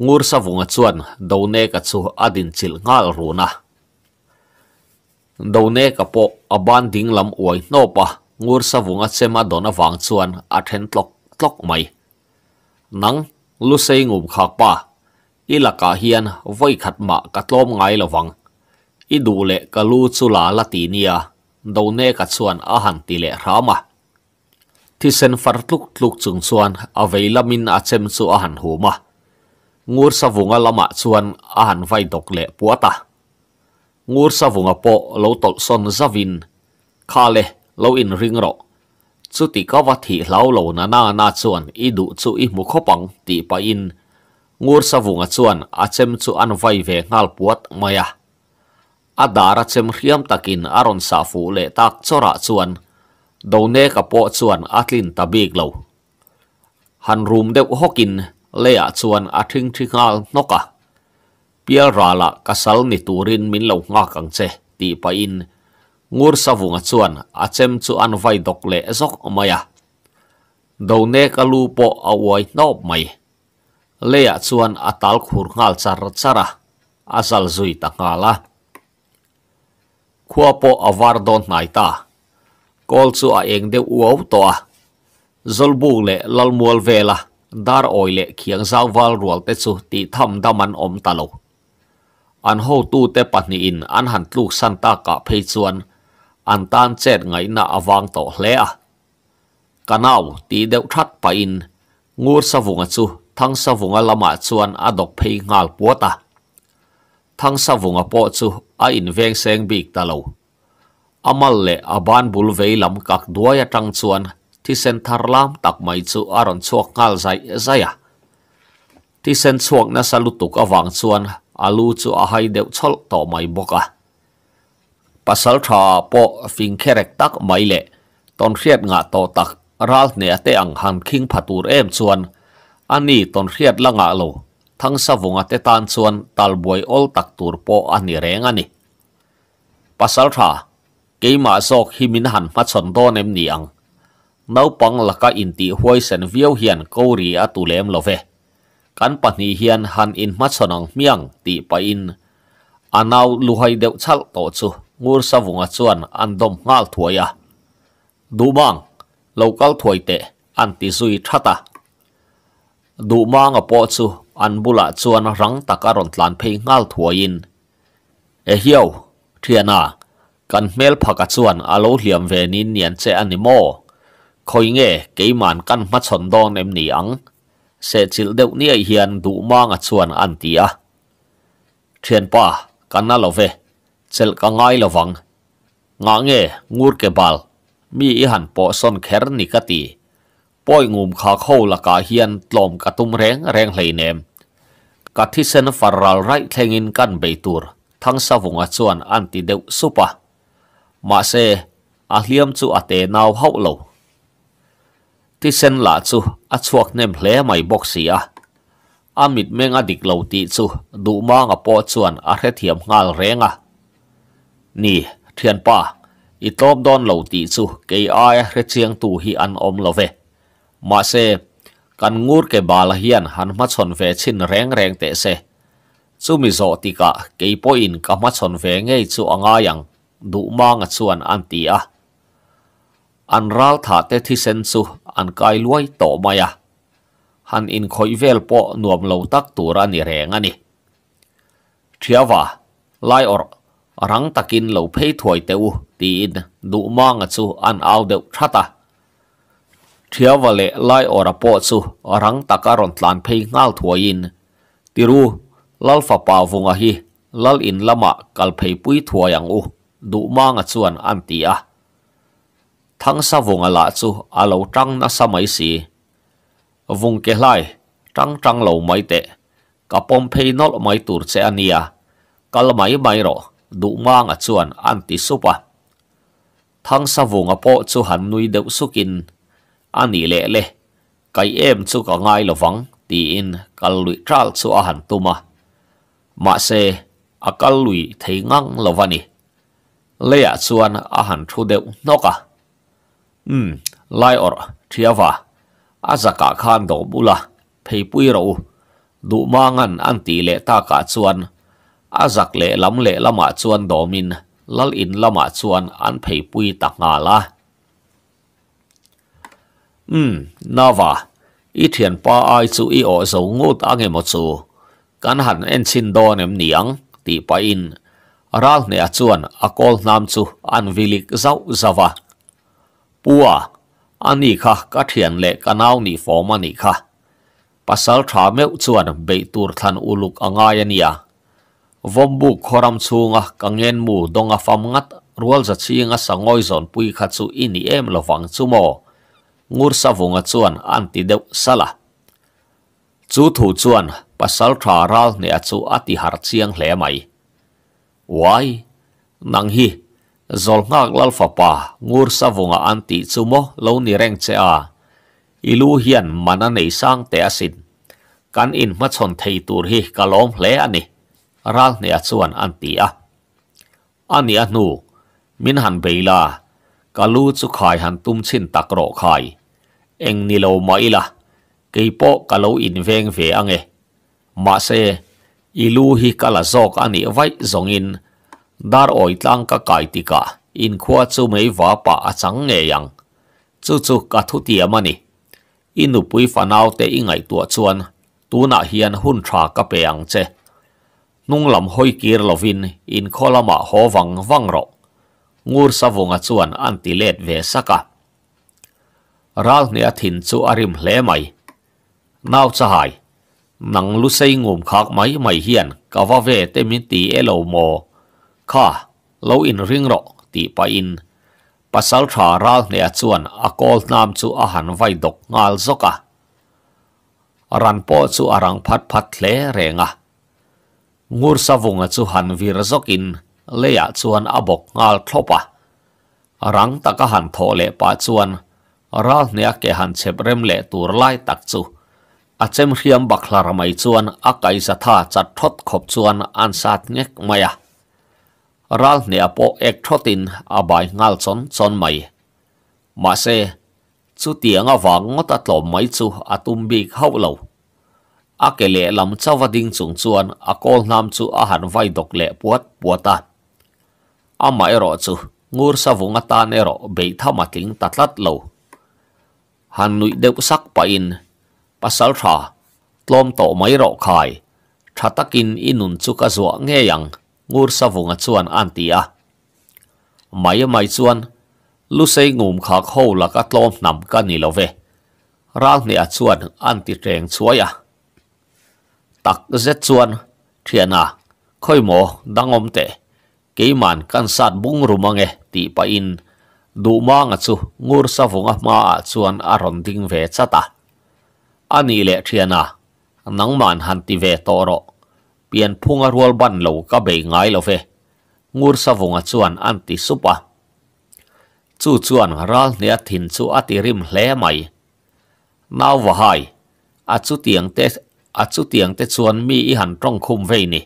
ngur sa vunga chuan do ne ka chu adin chil ngal runa do ne ka po aban ding lam oi no pa ngur sa vunga chema dona wang chuan a then tlok tlok mai nang lu sei ngum khak pa ilaka hian voi khat ma ka tlom ngai lawang i du le ka lu chu la la ti nia do ne ka chuan a han ti le rama thì sen phát lúc lúc chung xuan à vei lamin à chem chu à hàn hồ mà ngur sa lâm lama chuan à, à hàn vai độc lệ bua ta ngur sa vunga po lo tol son zavin kha le lâu in ring ro chu ti ka va thi lâu lo nà nà na chuan i du chu i mu khopang ti pa in ngur sa vunga chuan à a à chem chu an vai ve ngal puat maya adara chem hriam takin aron sa fu le tak chora chuan đầu nè cặp bộ chuan atlin ta biếc lâu han room đeo hokin lê à chuan a thinh thinh ngal noka pia ra la ka sal ni turin min lâu nga cẳng che ti pa in ngur savunga chuan a chem chu an vai dok le zok maya đầu nè cả lu po a wai nop mai lê à chuan a tal khur ngal char chara azal zui ta ngala khuapo avar don nai ta kol chu a eng deuh uau tawh a zolbuk leh lalmual vel a dar oi leh khiang zau val rual te chu tih tham dam an awm ta lo an ho tu te pahniin an han tluk san ta ka phei chuan an tan chet ngaina awang tawh hle a kanau ti deuh that pa in ngur savunga chu thang savunga lama chuan adok phei ngal puata thang savunga po chu a in veng seng bik ta lo amal le aban bul vei lam kak duai atang chuan thi sen thar lam tak mai chu aron chuak ngal zai zaya ti sen chuak na salutuk awang chuan alu chu a hai deuh chol to mai boka pasal tha po fing kherek tak mai le ton hriat nga to tak ral ne ate ang han khing phatur em chuan ani ton hriat langa lo thang savunga te tan chuan talbuai ol tak tur po ani renga ni pasal tha Kì mà sọc khi mình hẳn mắt sần đô nem nì ăn. Nâu băng là cả in tì huay sen viêu hiền câu rì á tù lem lô về. Cán bạc nì hiền hẳn in mắt sần ăn miang tì bà in. À nào lù hay đều chal tổ chú. Ngur sa vùng á chuan ăn đông ngal thuay à. Đủ mang, lâu cao thuay tệ, ăn tì dùi thắt à. Đủ mang à bộ chú, ăn bù lạ chuan răng tạc á rộn tlan phê ngal thuay in. Ê hiêu, thiền à. กันเมลพักส่วนอาณ์เหลี่ยมเวนินเนียนเจอัน้โมคอยเงยเกี่ยมันกันมัดสนดองเ็มหนีอังเสจิลเดวเนี่ยเฮียนดูมาง่วนอันตีอะเทียนป้ากันน่าเลวเวเจลกังไงเลวังงางเงยงูเกบาลมีอีหันปอซนแขรนนิกตีป่อยงูมขาเข้าละกาเฮียนตลอมกระตุ้มแรงแรงเลยเนมกัดที่เซนฟาร์รัลไรเทงินกันใบตัวทั้งสวงอ่วนอันติเดวสุปะ mà xe à liêm chu à tê nào hậu lâu thì xin là chu à chuộc nem hle mai bok si a a mit meng a dik lo ti chu du ma nga po chuan a re thiam ngal renga ni thian pa i top don lâu ti chu ke ai à re chiang tu hi an om lo ve ma se kan ngur ke bala hiền han ma chon ve chin reng reng te se chú mi zo ti ka ke po in ka ma chon ve ngei chu anga à yang ดุมางส่วนอันตีอะอันรัลถาเตที่เซนซูอันไกลลวยต่อมาะฮันอินคอยเวลปอนวมเลาตักตัวรันเรงอันนี้เทียว่าไลออร์รังตะกินเลาเพยถวยเตวตีอินดุมางสูอันเอาเดวชะตาเทียว่าเลไลออร์ปอสูรังตะการันตัานเพยงาถวยอินติรูลัลฟ้าปาวงอฮีลัลอินละมะกัลเพยปุยถวยอย่างอู đủ mang à chuan an thắng sa vùng à lạ chu trăng na sa mấy xì vùng kế lại trăng trăng lâu mấy tệ cả bom phê mấy tuổi sẽ anh cả mấy mấy rồi đủ mang à chuan ti sup à thắng sa vùng à po chu hắn nuôi đậu sukin anh lệ lệ cái em chu cả ngay là vắng thì cả lụy tral chu à hắn tu mà xe cả lụy thấy ngang là vani Leia chuan a han thu deuh noka. Ừm, hmm, lai or thia va. azaka khan do bula, phei pui ro. Du mang an an ti le ta ka chuan. azak zak le lam le ác chuan do min. Lal in ác chuan an phei pui ta nga la. Ừm, hmm, na va. ít thiền ba ai chú ý ở dấu ngô ta nghe một số, Cán hẳn en xin đo nếm niang tỷ pa in. รัลเนียชวนอากอลนำซูอันวิลิกเจ้าจาวาปัวอันนี้ค่ะก็เหียนเล็กกันเอาหนีฟอมันนี่ค่ะปัสสาวเมื่อชวนเบตูว์ทันอุลุกอ่างยนียวอมบุกขรัมซูงะกังเงินมูดงอฟังงัดรัลจะเชียงะสังอิซอนปุยขัดซูอินีเอ็มลวังซูโมงูสาวงชวนอันติเดวสละจูถูชวนปภาษาชาวรัลเนียชนอธิหารเชียงเล่ไม่ Why, nang hi, zol ngak lal fa pa, ngur sa vunga anti chumo lo ni reng che a. Ilu hian mana nei sang te asin. Kan in ma chon thei tur hi kalom hle ani. Ral ne a chuan anti a. Ani a nu, min han beila, kalu chu khai han tum chin takro khai. Eng ni lo maila, po kalau in veng ve ange. Ma se, ilu hi kala zok ani vai zongin dar oi tlang ka kai tika in khuwa chu mei wa pa achang nge yang chu chu ka thu ti amani inu pui in khola ma ho wang wang ro ngur sa vonga chuan anti athin chu arim hle mai cha hai nặng lu xây ngồm khóc mấy mày hiền cả vào về tên miếng tí e lầu mồ khó lâu in riêng rộ tí pa in pa sal thả ra nè chuan a à col nam chu a à hẳn vai độc ngal zoka ran po chu a à rang phát phát lé rè ngà ngur sa vùng chu hẳn vir zokin lê a chuan a bộc ngal thopa rang ta ka hẳn thô lệ pa chuan ra nè ke hẳn chep rem lệ tur lai tak chu achem hiam baklara mai chuan a kaisa tha chat thot khop chuan an sat ngek maya ral ne apo ek thotin abai ngal chon chon mai ma se chu tiang awang ngot atlo mai chu atum bi khau lo a ke le lam chawa ding chung chuan a kol nam chu a han vai dok le puat puata a mai e ro chu ngur sa vunga ta ne ro be thama tling tatlat lo han nui deuh sak pa in pasal tha tlom to mai ro khai thatakin inun chuka zo nghe yang ngur sa vunga chuan antia mai mai chuan lu sei ngum khak ho la ka tlom nam ka ni love ral ni a chuan anti teng chuaya tak zet chuan thiana khoimo dangom te keiman kan sat bung rumange ti pa in du ma nga chu ngur sa vunga ma chuan a ron ding ve chata อันนี้แหละเชียนะนังมันหันติเวตอรรเปลี่ยนพุงอรวลบันโลกบเบงไงโลเฟงูร์สวงจวนอันติสุปะจู่จวนรัลเนียถิ่นสุอาทิริมเล่ไหมน่าวหายอาจุเตียงเตอาจุเตียงเตจวนมีอีหันตรงคุมเวนี่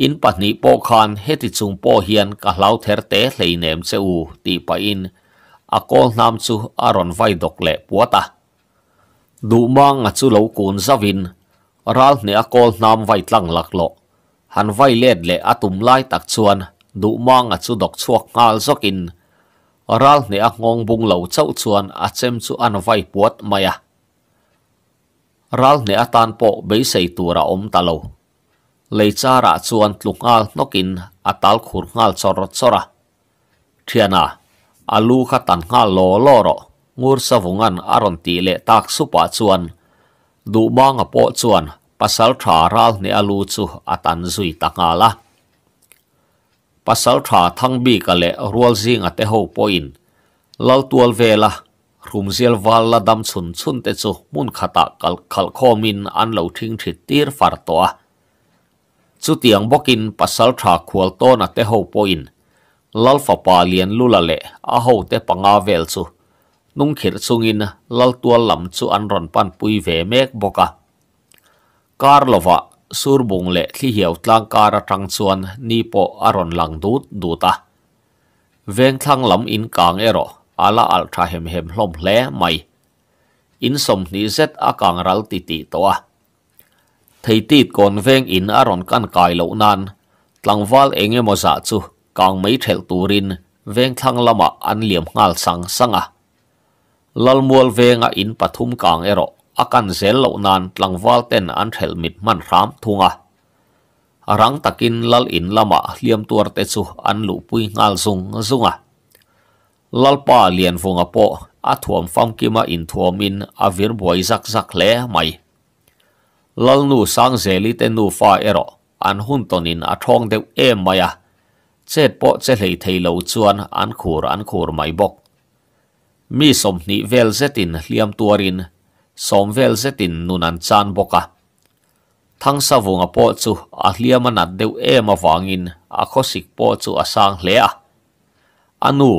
อินปัตนีโปคานเฮติจุงโปเฮียนกะเหล่าเทอรเตเลยเนมเซอูตีไปอินอากอลนำสุอารอนไวดกเลปัวตาดูมังอัจูุลูกูนซาวินรัลเนียกอลนำไว้ตั้งหลักโลหันไว้เล็ดเละอตุมไล่ตักชวนดูมังอดจูดอกชวกงาลสกินรัลเนียงงบุงเหลาเจ้าชวนอาเซมจูอันไว้ปวดมายะรัลเนียตันโปเบสใส่ตัวระอมตาโลเลยจาระชวนลุกงาลนกินอัตลขุนงาลสรดสระเทียนาอาลูขตันงาลโลโลโร ngur savungan aron ti le tak supa chuan du banga po chuan pasal tha ral ne alu chu atan zui taka la pasal tha thang bi ka le rual zing ate ho poin lal tual vela rum zel wal la dam chun chun te chu mun khata kal khal khomin an lo thing thit tir far to chu tiang bokin pasal tha khual to na te ho poin lal fa pa lian lula le a ho te panga vel chu nung khir in lal tua lam chu an ron pan pui ve mek boka kar lova sur bung le thi hiau tlang kar atang chuan ni po aron lang dut ta veng thang lam in kang ero ala al tha hem hem hlom hle mai in som ni zet a kang ral ti ti to a thei ti kon veng in aron kan kai lo nan tlang wal enge mo za chu kang mai thel turin veng thlang lama an liam ngal sang sanga lal mual venga in pathum kang ero akan zel lo nan tlangwal ten an thel mit man ram thunga arang takin lal in lama liam tuar te chu an lu pui ngal zung zunga lal pa lien vunga po a thuam fam kima in thuam in a vir boi zak zak le mai lal nu sang zeli te nu fa ero an hun tonin a thong deuh em maya chet po che hlei thei lo chuan an khur an khur mai bok มีสมนิเวลเซตินเลียมตัวรินสมเวลเซตินนุนันจานบกะทั้งสวงอปอจูอาเลียมันัดเดวเอมาวางินอาคสิกปอจูอาสังเลียอันู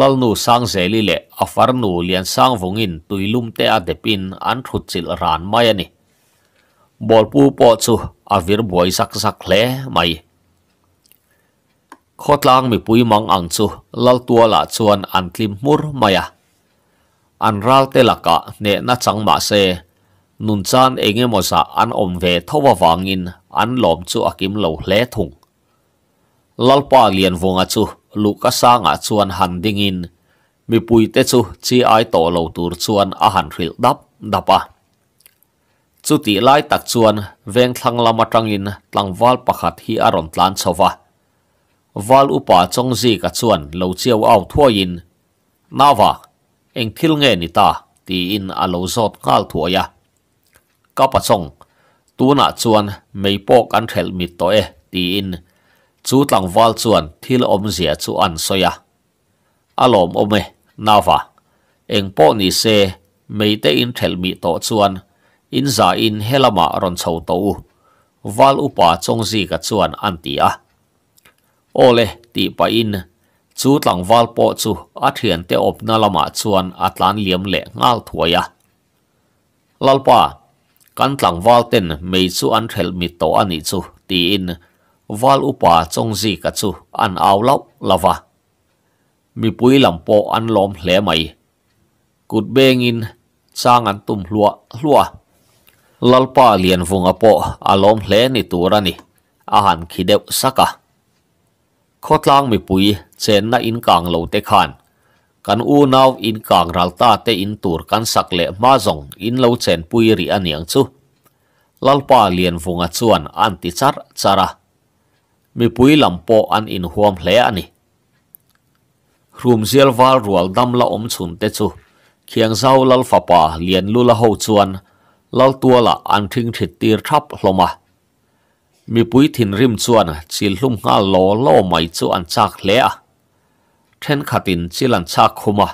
ลัลนูสังเซลิเลอาฟาร์นูเลียนสังวงินตุยลุมเตอเดปินอันทุจิลรานไม่นี่บอลปูปอจูอาวิรบวยสักสักเล่ไม่ขดลางมีปุยมังอังจูลลตัวละชวนอันทิมมุรไม่อะ an ral te laka ne na chang ma se nun chan enge mo sa an om ve thowa wangin an lom chu akim lo hle thung lalpa lian vonga chu luka sanga chuan han dingin mi pui te chu chi ai to lo tur chuan a han ril dap dapa chu ti lai tak chuan veng thlang lama tangin tlangwal pakhat hi aron tlan chowa val upa chongji ka chuan lo chiao au thuain nawa eng thiếu nge nít ta thì in alo zot ngal thuaya ka pa chong tuna chuan mei pok an thel mi to e, thì in chu tlang wal chuan thiếu om zia chu an soya alom ome nawa eng po ni se mei te in thel mi to chuan in za in helama ron chho to u wal upa chong zi ka chuan an ti a ole thì pa in chu tlang wal po chu a tế te nà na lama chuan a tlan liam le ngal thuaya lalpa kan tlang wal ten mei chu an thel mi to ani chu ti in wal upa chong ji ka chu an aw lau lava mi pui lam po an lom hle mai kut beng in chang an tum hlua hlua lalpa lian vunga po alom hle ni turani ahan sắc à โคตรลองม่ปุ๋ยเซนน่าอินกางโลเตคันกันอูนาวอินกางรัลตาเตอินตูร์กันสักเละมาจงอินโลเซนปุ๋ยรีอันยังซูลัลปาเลียนฟงอจวนอันติชาร์จาระมีปุ๋ยลำโปอันอินหัวมเลอันนี้รูมเซียลวาลรัวดำละอมชุนเตจูเคียงเซาลลฟปาเลียนลุลาหูจวนลัลตัวละอันทิ้งถิดตีรทับลงมา mi pui thin rim chuan chil hlum nga lo lo mai chu an chak hle a then khatin chil an chak khuma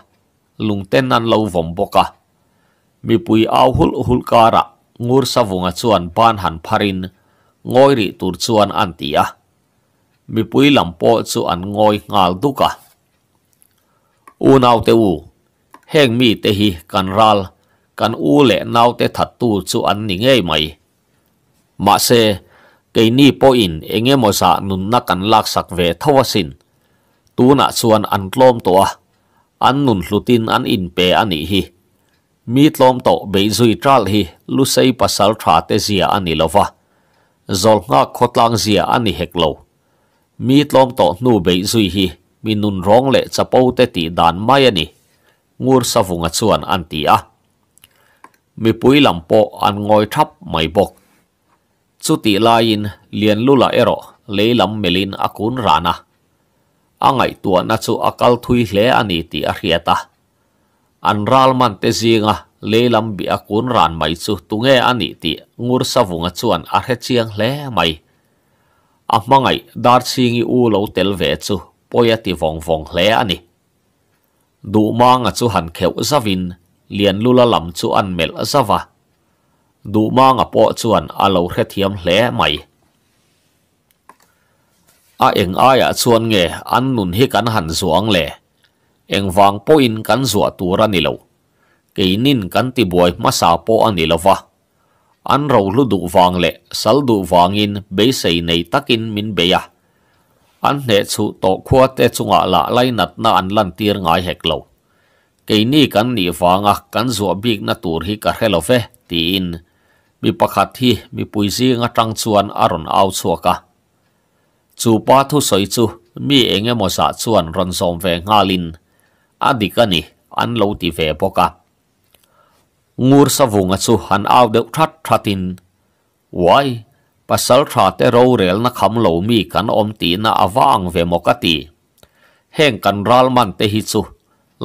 lung ten an lo vom boka mi pui au hul hul kara ngur savunga chuan ban han pharin ngoi ri tur chuan an tia mi pui lampo chu an ngoi ngal duka u nau te u heng mi te hi kan ral kan u le nau te that tu chu an ni ngei mai ma se cái ni po in enge mo sa nun na kan lak sak ve thawasin tu na chuan an tlom to a an nun hlutin an in pe ani hi mi tlom to be zui tral hi lu sei pasal tha te zia ani lova zol nga khotlang zia ani heklo mi tlom to nu be zui hi mi nun rong le chapo te ti dan mai ani ngur savunga chuan an ti a mi pui lampo an ngoi thap mai bok chu ti lain lian lu la ero le lam melin akun rana angai tua na chu akal thui hle ani ti a riata an ral man te zinga le lam bi akun ran mai chu tunge ani ti ngur savunga chuan a he chiang hle mai a mangai dar singi u lo tel ve chu poya ti vong vong hle ani du manga chu han kheu zavin lian lula lam chu an mel zawa ดูมองอปอชวนอาเราแค่เทียมแหลใหม่อาเอ็งอายชวนเงอันนุนให้กันหันสวงแหลเอ็งวางปอินกันสวตัวรันิโลกีนินกันติบวยมาสาปอันนิโลวะอันเราลุดูวางแหลสัลดูวางอินเบสในตักินมินเบียอันเหตุสุตอกขวดเตจุงอาละไลนัดนาอันลันตีรงายเฮกโลกีนี่กันนีวางอ่ะกันสวบิกนัตูรฮิกะเฮลเฟตีนมีประคัดที่มีปุยซีงตังชวนอรอนเอาชัวกะจูป้าทุสอยจูมีเองเงมอสาชวนรอนสมเวงาลินอดีกันนี่อันเลวตีเวปกะงูรสวุงสุหันเอาเดือดทัดทัดินไว้ภาษาทัาเตโรเรลนักคำเลมีกันอมตีน่าอว่างเวมกติแห่งกันรัลมันเตหิจู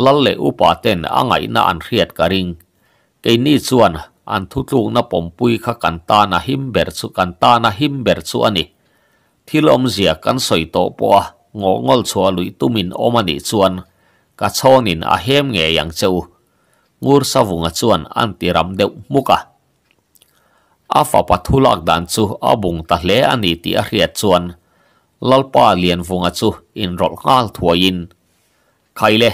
ลัลเลอุปาเตนอ่างไงน่าอันเรียดกริงเกนี่ชวนอันทุลุงนับผมปุยขกันตานาหิมเบิรสุกันตานาหิมเบิรสุอันนี้ที่ลมเสียกันสอยโตปัวงงอลชัวลุยตุมินอมันิชวนกะชอนินอาเฮมเงยยังเจ้างูสวุงชวนอันติรำเดวมุกะอาฟ้าปัทุลักดันซูอาบุงตะเลอันนี้ที่อาเรียชวนลลปาเลียนฟงจูอินรถงาลทัวยินใครเล่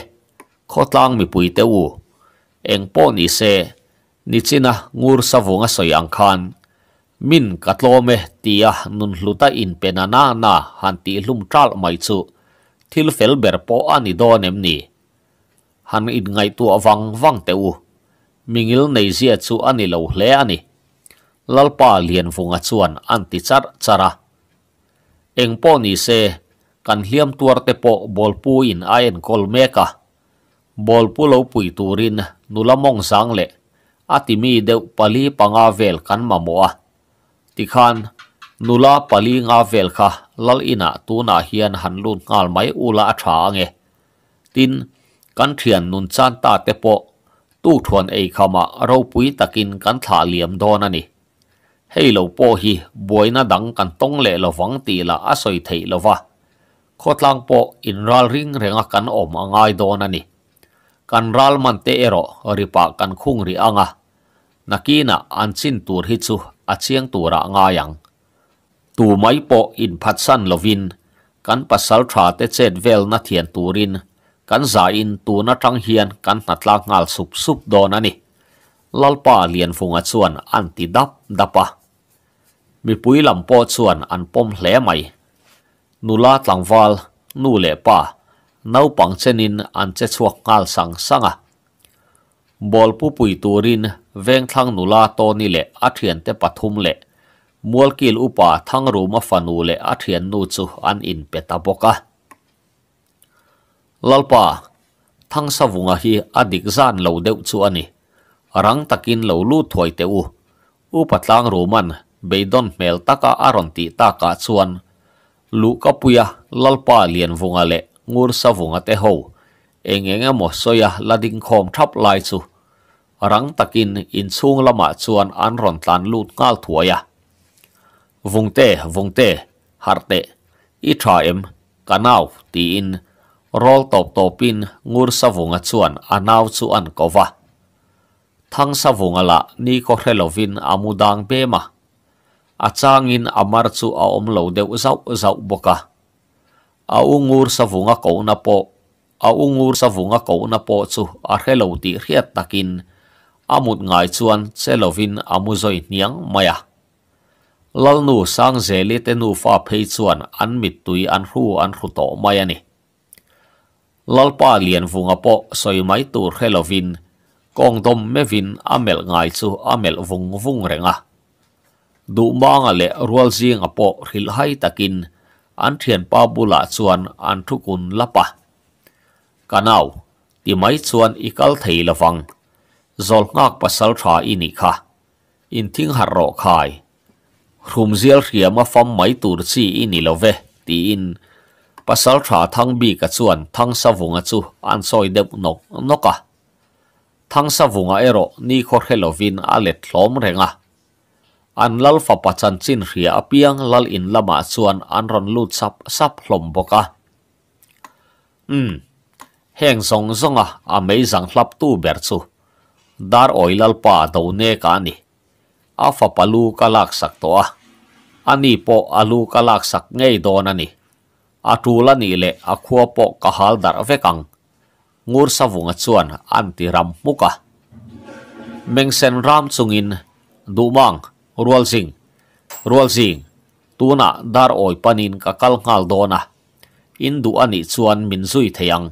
ข้อตั้งมีปุยเตวูเองป้อนอีเซ ni china ngur savunga soi angkhan min katlome tia nun hluta in penana na hanti lum tral mai chu thil fel ber po ani do nem ni han in ngai tu awang wang te u mingil nei zia chu ani lo hle ani lalpa lian vunga chuan anti char chara eng po ni se kan hliam tuar te po bolpu in aen kol meka bolpu lo pui turin nulamong sang le อาทิมีเดวปลีปังอาเวลกันมาโม่ที่ขันนุลาปลีงาเวลค่ะลลินาตูนาเฮียนฮันลุนงาลไม่อุลาชาเงตินกันเทียนนุนซานตาเตโปตู้ทวนเอกข้ามาเราปุยตะกินกันถาเหลี่ยมโดนันนี่ ให้เราโอฮีบวยน่ะดังกันต้องเละเราฟังตีละอาศัยเที่ยววะโคตรลังโปอินรัลริงเรงกันอมอ่างไอโดนันนี่ กันรัลมันเตอโรริปากันคุ้งริอ่างะ nakina an chin tur hi chu a chiang tura nga yang tu mai po in phat san lovin kan pasal tha te chet vel na thian turin kan za in tu na tang hian kan natla ngal sup sup don ani lalpa lian funga chuan an ti dap dapa mi pui lam po chuan an pom hle mai nula tlangwal nu le pa nau pang chenin an che chuak ngal sang sanga bol pu pui turin veng thlang nula to ni le a thian te pathum le mualkil upa thang ruma fanu le a thian nu chu an in peta boka lalpa thang savunga hi adik zan lo deuh chu ani rang takin lo lu thoi te u u patlang roman beidon mel taka aron ti taka chuan lu puya lalpa lian vunga le ngur savunga te ho engenge mo soya lading khom thap lai chu rang takin in chung lama chuan an ron tlan lut ngal thuaya vungte vungte harte i tha em kanau ti in rol top topin ngur sa savunga chuan anaw chu an kova thang savunga la ni ko hrelovin amudang bema achangin amar chu a om lo deuh zau zau boka a ungur sa savunga ko na po a ungur sa savunga ko na po chu a hrelo ti hriat takin à một ngày chuan sẽ lo à mu zoi niang maya lal nu sang ze li te nu fa phei chuan an mit tui an hru an hru to maya ni lal pa lian vunga po soi mai tu helovin kong dom mevin amel ngai chu amel vung vung renga du manga le rual jing apo hil hai takin an thian pa bula chuan an thukun lapa kanau ti mai chuan ikal thei lawang zol ngak pasal tha ini kha in thing har ro khai khum zial hriam a fam mai tur chi ini love ti in pasal tha thang bi ka chuan thang savunga chu an soi dep nok noka thang savunga ero ni khor helovin a let thlom renga an lal fa pachan chin hria apiang lal in lama chuan an ron lut sap sap hlom boka um hmm. heng song zonga a mei zang hlap tu ber chu dar oilal paataw ni. Afa palu kalaksak toa. Ah. Ani po alu kalaksak ngay donani. Atula nile akua po kahal dar vekang. Ngur sa vungatsuan anti ram muka. Mengsen ram tsungin dumang rualsing. Rualsing. Tuna dar oy panin kakal ngal dona. Indu ani tsuan minzui thayang.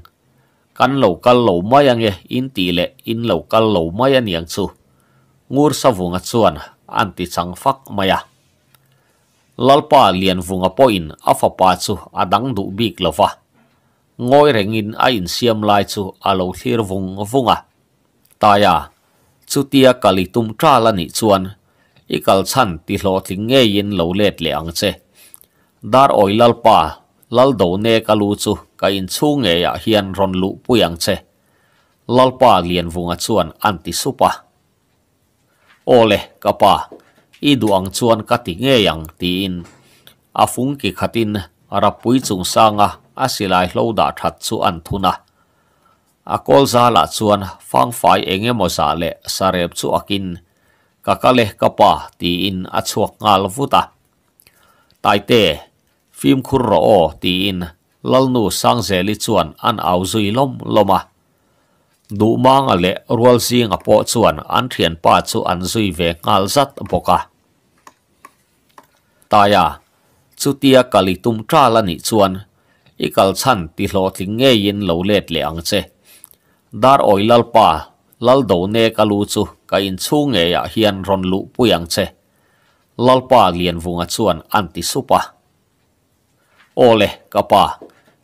kan lo kal lo mai ang e in ti le in lo kal lo mai an yang chu ngur sa vunga chuan an ti chang fak maya lalpa lian vunga poin afa pa chu adang du bik lova ngoi rengin a in siam lai chu alo thlir vung vung à. vunga taya à, chutia kalitum tra lani chuan ikal chan ti lo thling nge in lo let le ang che dar oilal lalpa lal do ne kalu chu ka in chu nge ya à, hian ron lu puyang che lalpa lian vunga à chuan anti supa ole kapa i duang chuan ka ti nghe yang ti in a phung ki khatin ara pui chung sanga à, a silai hlo da that chu an thuna a kol za la chuan fang fai enge mo sa le sarep chu akin ka ka le kapa ti in a chuak ngal vuta tai te phim khur ro o ti in lalnu sang ze li chuan an au zui lom loma du mang ale rual si nga po chuan an thian pa chu an zui ve ngal zat boka taya chutia kali tum tra la ni chuan ikal chan ti lo thing nge yin lo let le ang che dar oilal pa lal do ne kalu chu ka in chu nge ya hian ron lu puyang che lalpa lien vunga chuan anti supa ole kapa pa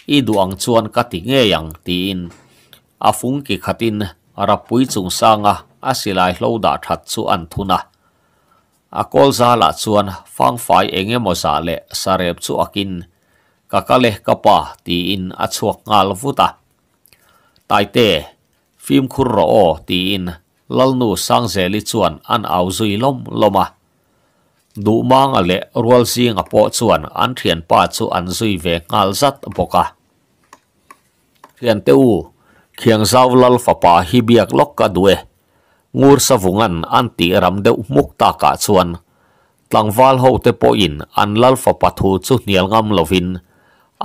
i duang chuan ka ti nge yang ti in a phung ki khatin rapui chung sanga a silai hlo da that chu an thuna a kol za la chuan fang fai enge mo sa le sarep chu akin ka ka le ka pa ti in a chuak ngal vuta tai te phim khur ro o ti in lalnu sang zeli chuan an au zui lom loma du mang ale rual sing a po chuan an thian pa chu an zui ve ngal zat boka thian te u khiang zaw lal fa pa hi biak lok ka duwe ngur savungan an ti ram deuh muk ta ka chuan tlangwal ho te po in an lal fa pathu chu nial ngam lovin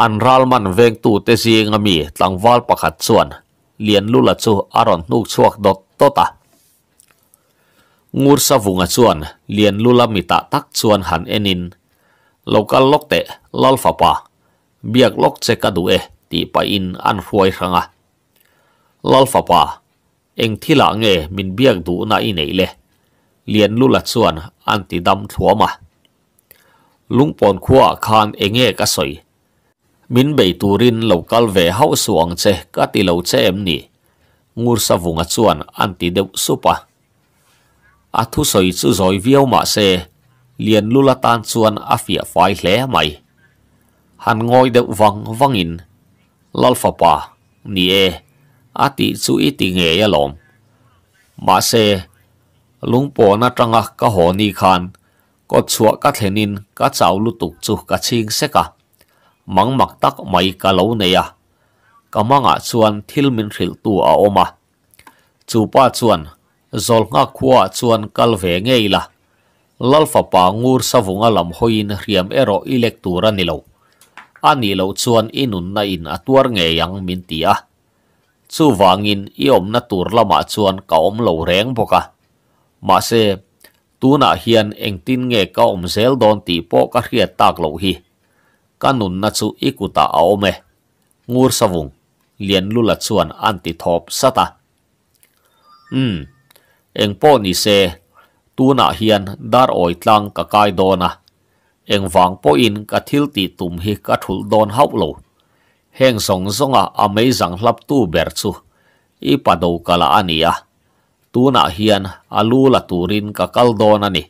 an ral man veng tu te zing ami tlangwal pakhat chuan lian lula chu aron nuk chuak dot tota ngur sa vunga chuan lian lula mi ta tak chuan han enin local lok te lal fa pa biak lok che ka du e ti pa in an huai ranga lal fa pa eng thila nge min biak du na i nei le lian lula chuan an ti dam thuama lung pon khua khan enge ka soi min bei turin local ve hau suang che ka ti lo che em ni ngur sa vunga chuan an ti deuh supa อาทุสอยซื้อซอยเวียวมาเซเลียนลุลตานส่วนอาฟียไฟแหลไหมหันงอยเดวังวังอินลลฟปานี่เออาติสุอิติเงยลอมมาเซลุงปอนาตรังกกะหอนีคานก็ชัวกะเทนินกะเจ้าลุตุกจุกะชิงเซกะมังมักตักไม่กะเลวเนียกะมังอาชวนทิลมินริลตัวอาอมาจูป้าชวน zol nga khua chuan kal ve ngei la lalfa pa ngur savunga lam hoin riam ero electura ni lo ani lo chuan inun na in atuar nge yang min ti chu wangin iom na tur lama chuan ka om lo reng boka ma se tuna hian engtin nge ka om zel don ti po ka hria tak lo hi kanun na chu ikuta aome ngur savung lian lula chuan anti thop sata ừm hmm. เองพ่อหนีเซตูน่าเฮียนดาร์โอยตังกะไกโดนะเองวังพ่ออินกะทิลตีตุมฮิกะทุลโดนฮับโลเฮงสงสงอ่ะอเมซังลับตูเบิร์ซูอีปะดูกลาอันนียะตูน่าเฮียนอาลูละตูรินกะกัลโดนันนี่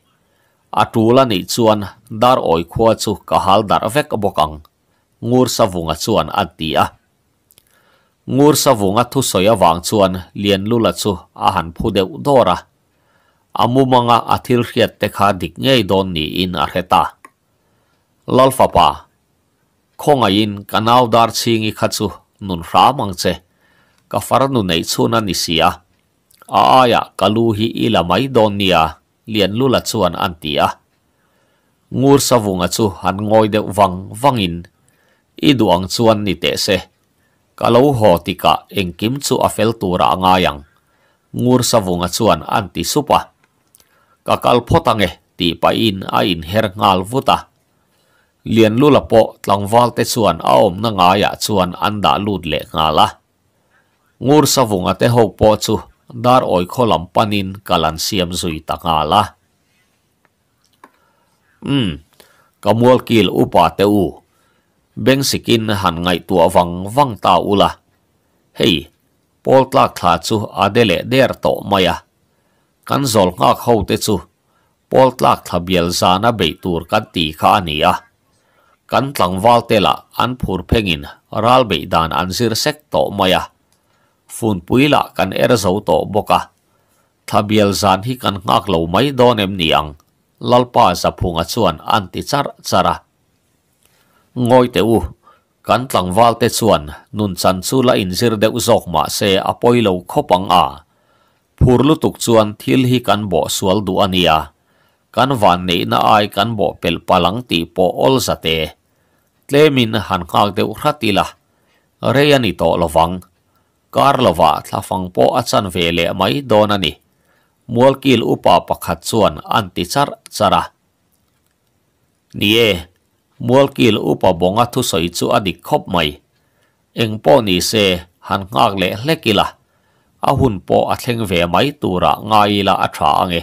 อาตูลันิชวนดาร์โอยขวัาซูกะฮัลดาร์เฟกบกังงูร์สวงะชวนอัตตีอะ ngur sa vunga thu soya wang chuan lian lula la chu a han phu deu dora amu manga athil khiat te kha dik ngei don ni in a heta lal fa pa khong in kanaw dar ching i kha nun ra che ka far nu nei chu na ni sia a ya kalu hi i la mai don ni a lian lula la chuan an ngur sa vunga chu han ngoi deu wang wang in i duang chuan ni te se kalau ho tika engkim su avel tura anga yang ngur savunga suan anti ti supa kakal potange ti pain ain her ngal vuta lian lula po tlangwal te chuan aom om na nga ya chuan le ngala ngur savunga te ho po chu dar oi kolam panin kalan siam zui ta ngala um kamual kil upa te u beng sikin han ngai tua wang wang ta ula hei pol tla khla chu adele der to maya kan zol nga khau te chu pol tla khla biel zana be tur kan ti kha ni a kan tlang wal te la an phur phengin ral be dan an sir sek to maya phun pui la kan er zo to boka thabiel zan hi kan ngak lo mai don em niang lalpa sa phunga chuan an ti char chara ngoi te u kan tlang wal te chuan nun chan chu la in zir deuh zawk ma se a poi lo khopang a phur lutuk chuan thil hi kan bo sual du ania kan van nei na ai kan bo pel palang ti po ol zate tlemin han khak deuh hratila reyani to lovang kar karlova thlafang po achan vele mai donani mualkil upa pakhat chuan anti char chara nie mua mual kil upa bonga thu soi chu adi khop mai eng po ni se han ngak le hlekila a hun po a thleng ve mai tura ngai la a tha ange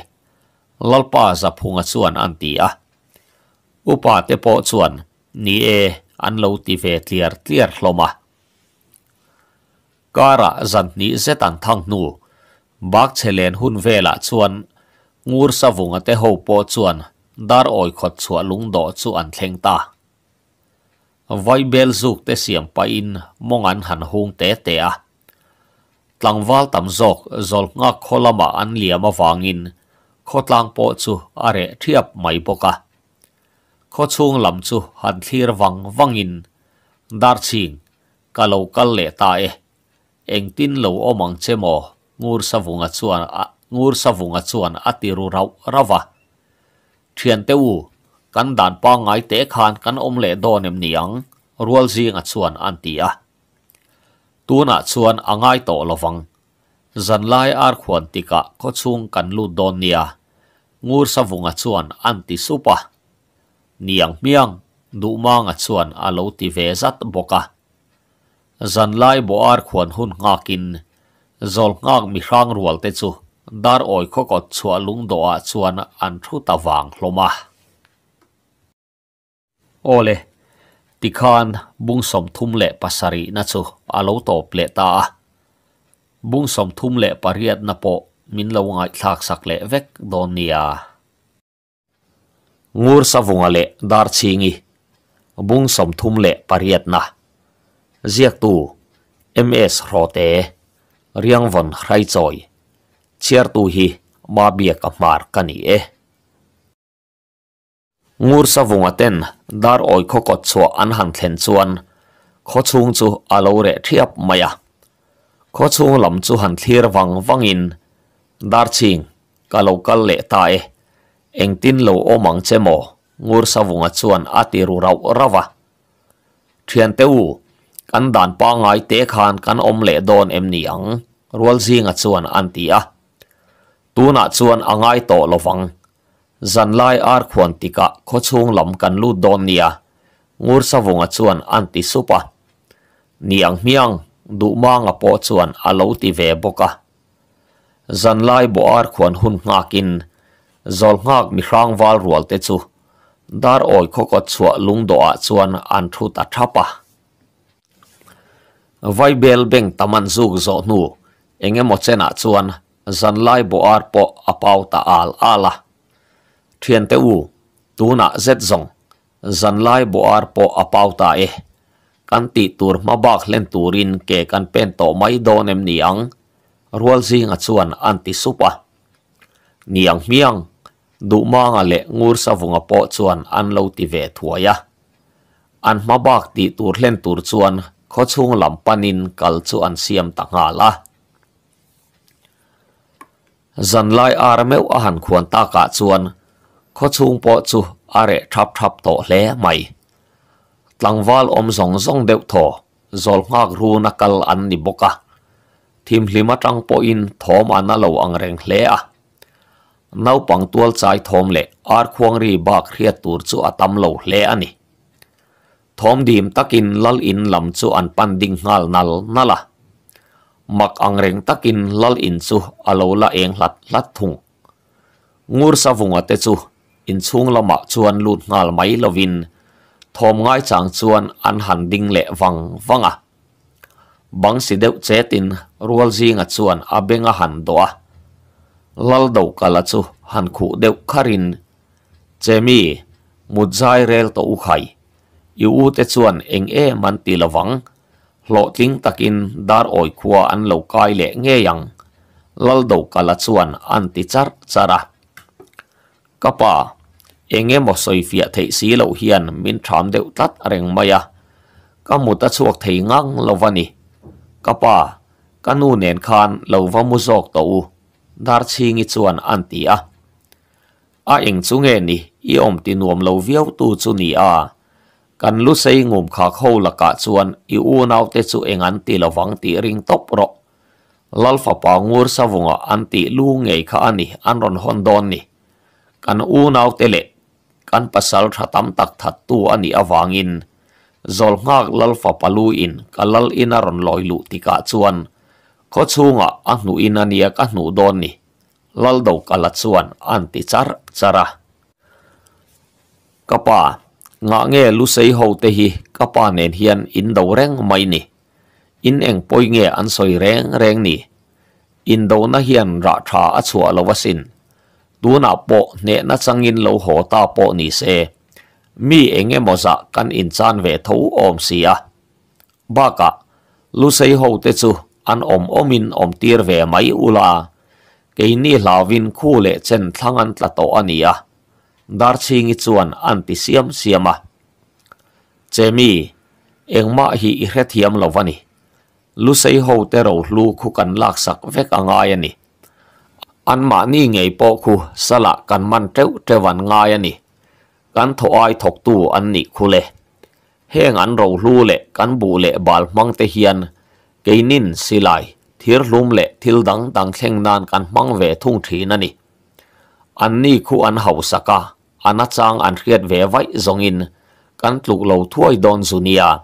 lalpa za phunga chuan an ti a upa te po chuan ni e an lo ti ve clear clear hloma kara zan ni zetan thang nu bak chelen hun vela chuan ngur savunga te ho po chuan dar oi khot chua lung do chu an thleng ta vai bel zuk te siam pa in mong an han hung te te a à. tlangwal tam zok zol nga kholama an liam awangin khotlang po chu are thiap mai boka à. kho chung lam chu han thlir wang wangin dar ching ka lo kal le ta e eng tin lo omang chemo ngur savunga chuan ngur savunga chuan atiru rau rawa thiền tế u kan đàn pa ngay tế khan kan om lệ đô nem niang rual zi ngà suan an ti a tu na chuan angai to vang, zan lai ar khuan tika ko chung kan lu don nia ngur sa vùng vunga suan an ti supa niang miang du ma nga chuan a lo ti ve zat boka zan lai bo ar khuan hun nga zol ngak mi rang rual te chu dar oi kho ko chua lung do a chuan an thu ta wang hloma ole tikhan bung som thum le pasari na chu alo top le ta bung som thum le pariat na po min lo ngai thak sak le vek don nia ngur savunga le dar chingi bung som thum le pariat na ziak tu ms rote riang von hrai choi chair tu hi ma bia ka mar ka ni e ngur sa vunga ten dar oi kho ko chu an han thlen chuan kho chung chu a lo re thiap maya kho chung lam chu han thlir wang wang in dar ching ka lo kal le ta eng tin lo o mang ngur sa vunga chuan a kan dan pa ngai te kan om le don em ni ang rual tu na chuan angai to lovang zan lai ar khon tika kho chung lam kan lu don nia ngur savunga chuan an ti supa niang miang du manga po chuan alo ti ve boka zan lai bo ar khon hun ngakin zol ngak mi hrang wal rual te chu dar oi kho ko chua lung do a chuan an thu ta thapa vai bel beng taman zuk zo nu engemaw chena chuan zan lai bo ar po apau ta al ala thiền te u tu na zet zong zan lai bo ar po apau ta e kan ti tur ma bak len turin ke kan pen to mai do nem niang ang rual zing a chuan an ti supa ni miang du ma nga le ngur sa vunga po chuan an lo ti ve thuaya an ma bak ti tur len tur chuan kho chung lam panin kal chu an siam ta nga la จันไลอาร์เมวอาหารควรตากา่วนข้อชุงปอจูอารทับทับโตแหลไม่ตังวอลอมสองซองเดวทอจอลงากรูนักลันนิบกะทีมลิมาตังปอินทอมอันนาลอังเรงเลอ่ะนปังตัวใจทอมเลอาร์ควงรีบากเรียตูรจูอตัมโลแหลอันนี่ทอมดีมตักินลลอินลำจูอันปันดิงงัลนัลนัลละ mặc ang reng takin lal in chu alo la eng hlat hlat thung ngur sa vunga te chu in chung lama chuan lut ngal mai lovin thom ngai chang chuan an han ding le wang wanga bang si deu deuh tin rual zinga chuan a benga han doa lal do kala chu han khu deuh kharin chemi mudzai rel to u khai yu te chuan eng e man ti lawang lộ tling takin dar oi khua an lo kai le nge yang lal do kala chuan an ti char chara kapa em mo soi phía thei si lâu hiền min tham deuh tat reng maya ka muta chuak thei ngang lovani kapa kanu nen khan lo va mu zok to u dar chingi chuan an ti à, à eng chunge ni i om ti nuông lâu viau tu chu ni à kan lu sei ngum kha kho la ka chuan i u nau te chu engan ti lawang ti ring top ro lalfa pa ngur savunga ti lu ngei kha ani anron hon don ni kan u nau te le kan pasal tha tam tak that tu ani awangin zol ngak lalfa palu in kalal in inaron loilu tika chuan ko chunga ahnu inania ka hnu don ni laldo kala chuan ti char chara kapa nga nghe lu sei ho te hi kapa nen hian in do reng mai ni in eng poi nghe an soi reng reng ni in na hian ra tha a chua lo wasin tu na po ne na changin lo ho ta po ni se mi enge mo za kan in chan ve tho om si a ba ka lu sei te chu an om omin om tir ve mai ula ke ni lawin khu le chen thlangan tla to ania à ดาร์ชิงอจวนอันติเซียมเซียมะเจมีเองมาฮีเรทิยมลาวันีลุซฮเตโรลูคุกันลักสักเวกง่ายนี่อันมาหนี้ไงปอคูสละกันมันเจ้าเวันงายนี่กันถวายถกตูอันนี้คุเล่เฮงอันเราลูเล่กันบุเล่บาลมังเตียนเกนินสิไลทิรลุมเล่ทิลดังดังเชงนานกันมังเวทุ่งทีนั่นนี่อันนี้คุอันเฮาสกา Anh ana chang an về vậy vai in kan lục lo thui don zunia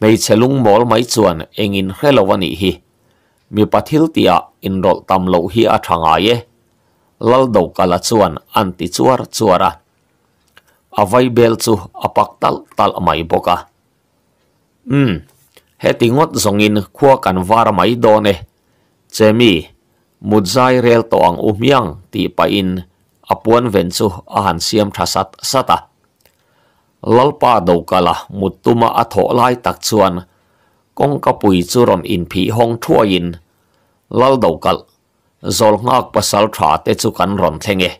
mei chelung mol mai chuan engin relawani hi mi pathil in inrol tam lo hi a thanga ye lal do kala chuan anh ti chuar à avai bel chu apak tal tal mai boka um he tingot zongin khua kan var mai do ne chemi mudzai rel to ang umyang ti pa in apuan ven chu a han siam tha sat sata lalpa do kala mutuma a tho lai tak chuan kong ka pui chu in phi hong thua in lal do kal zol ngak pasal tha te chu kan ron thlenge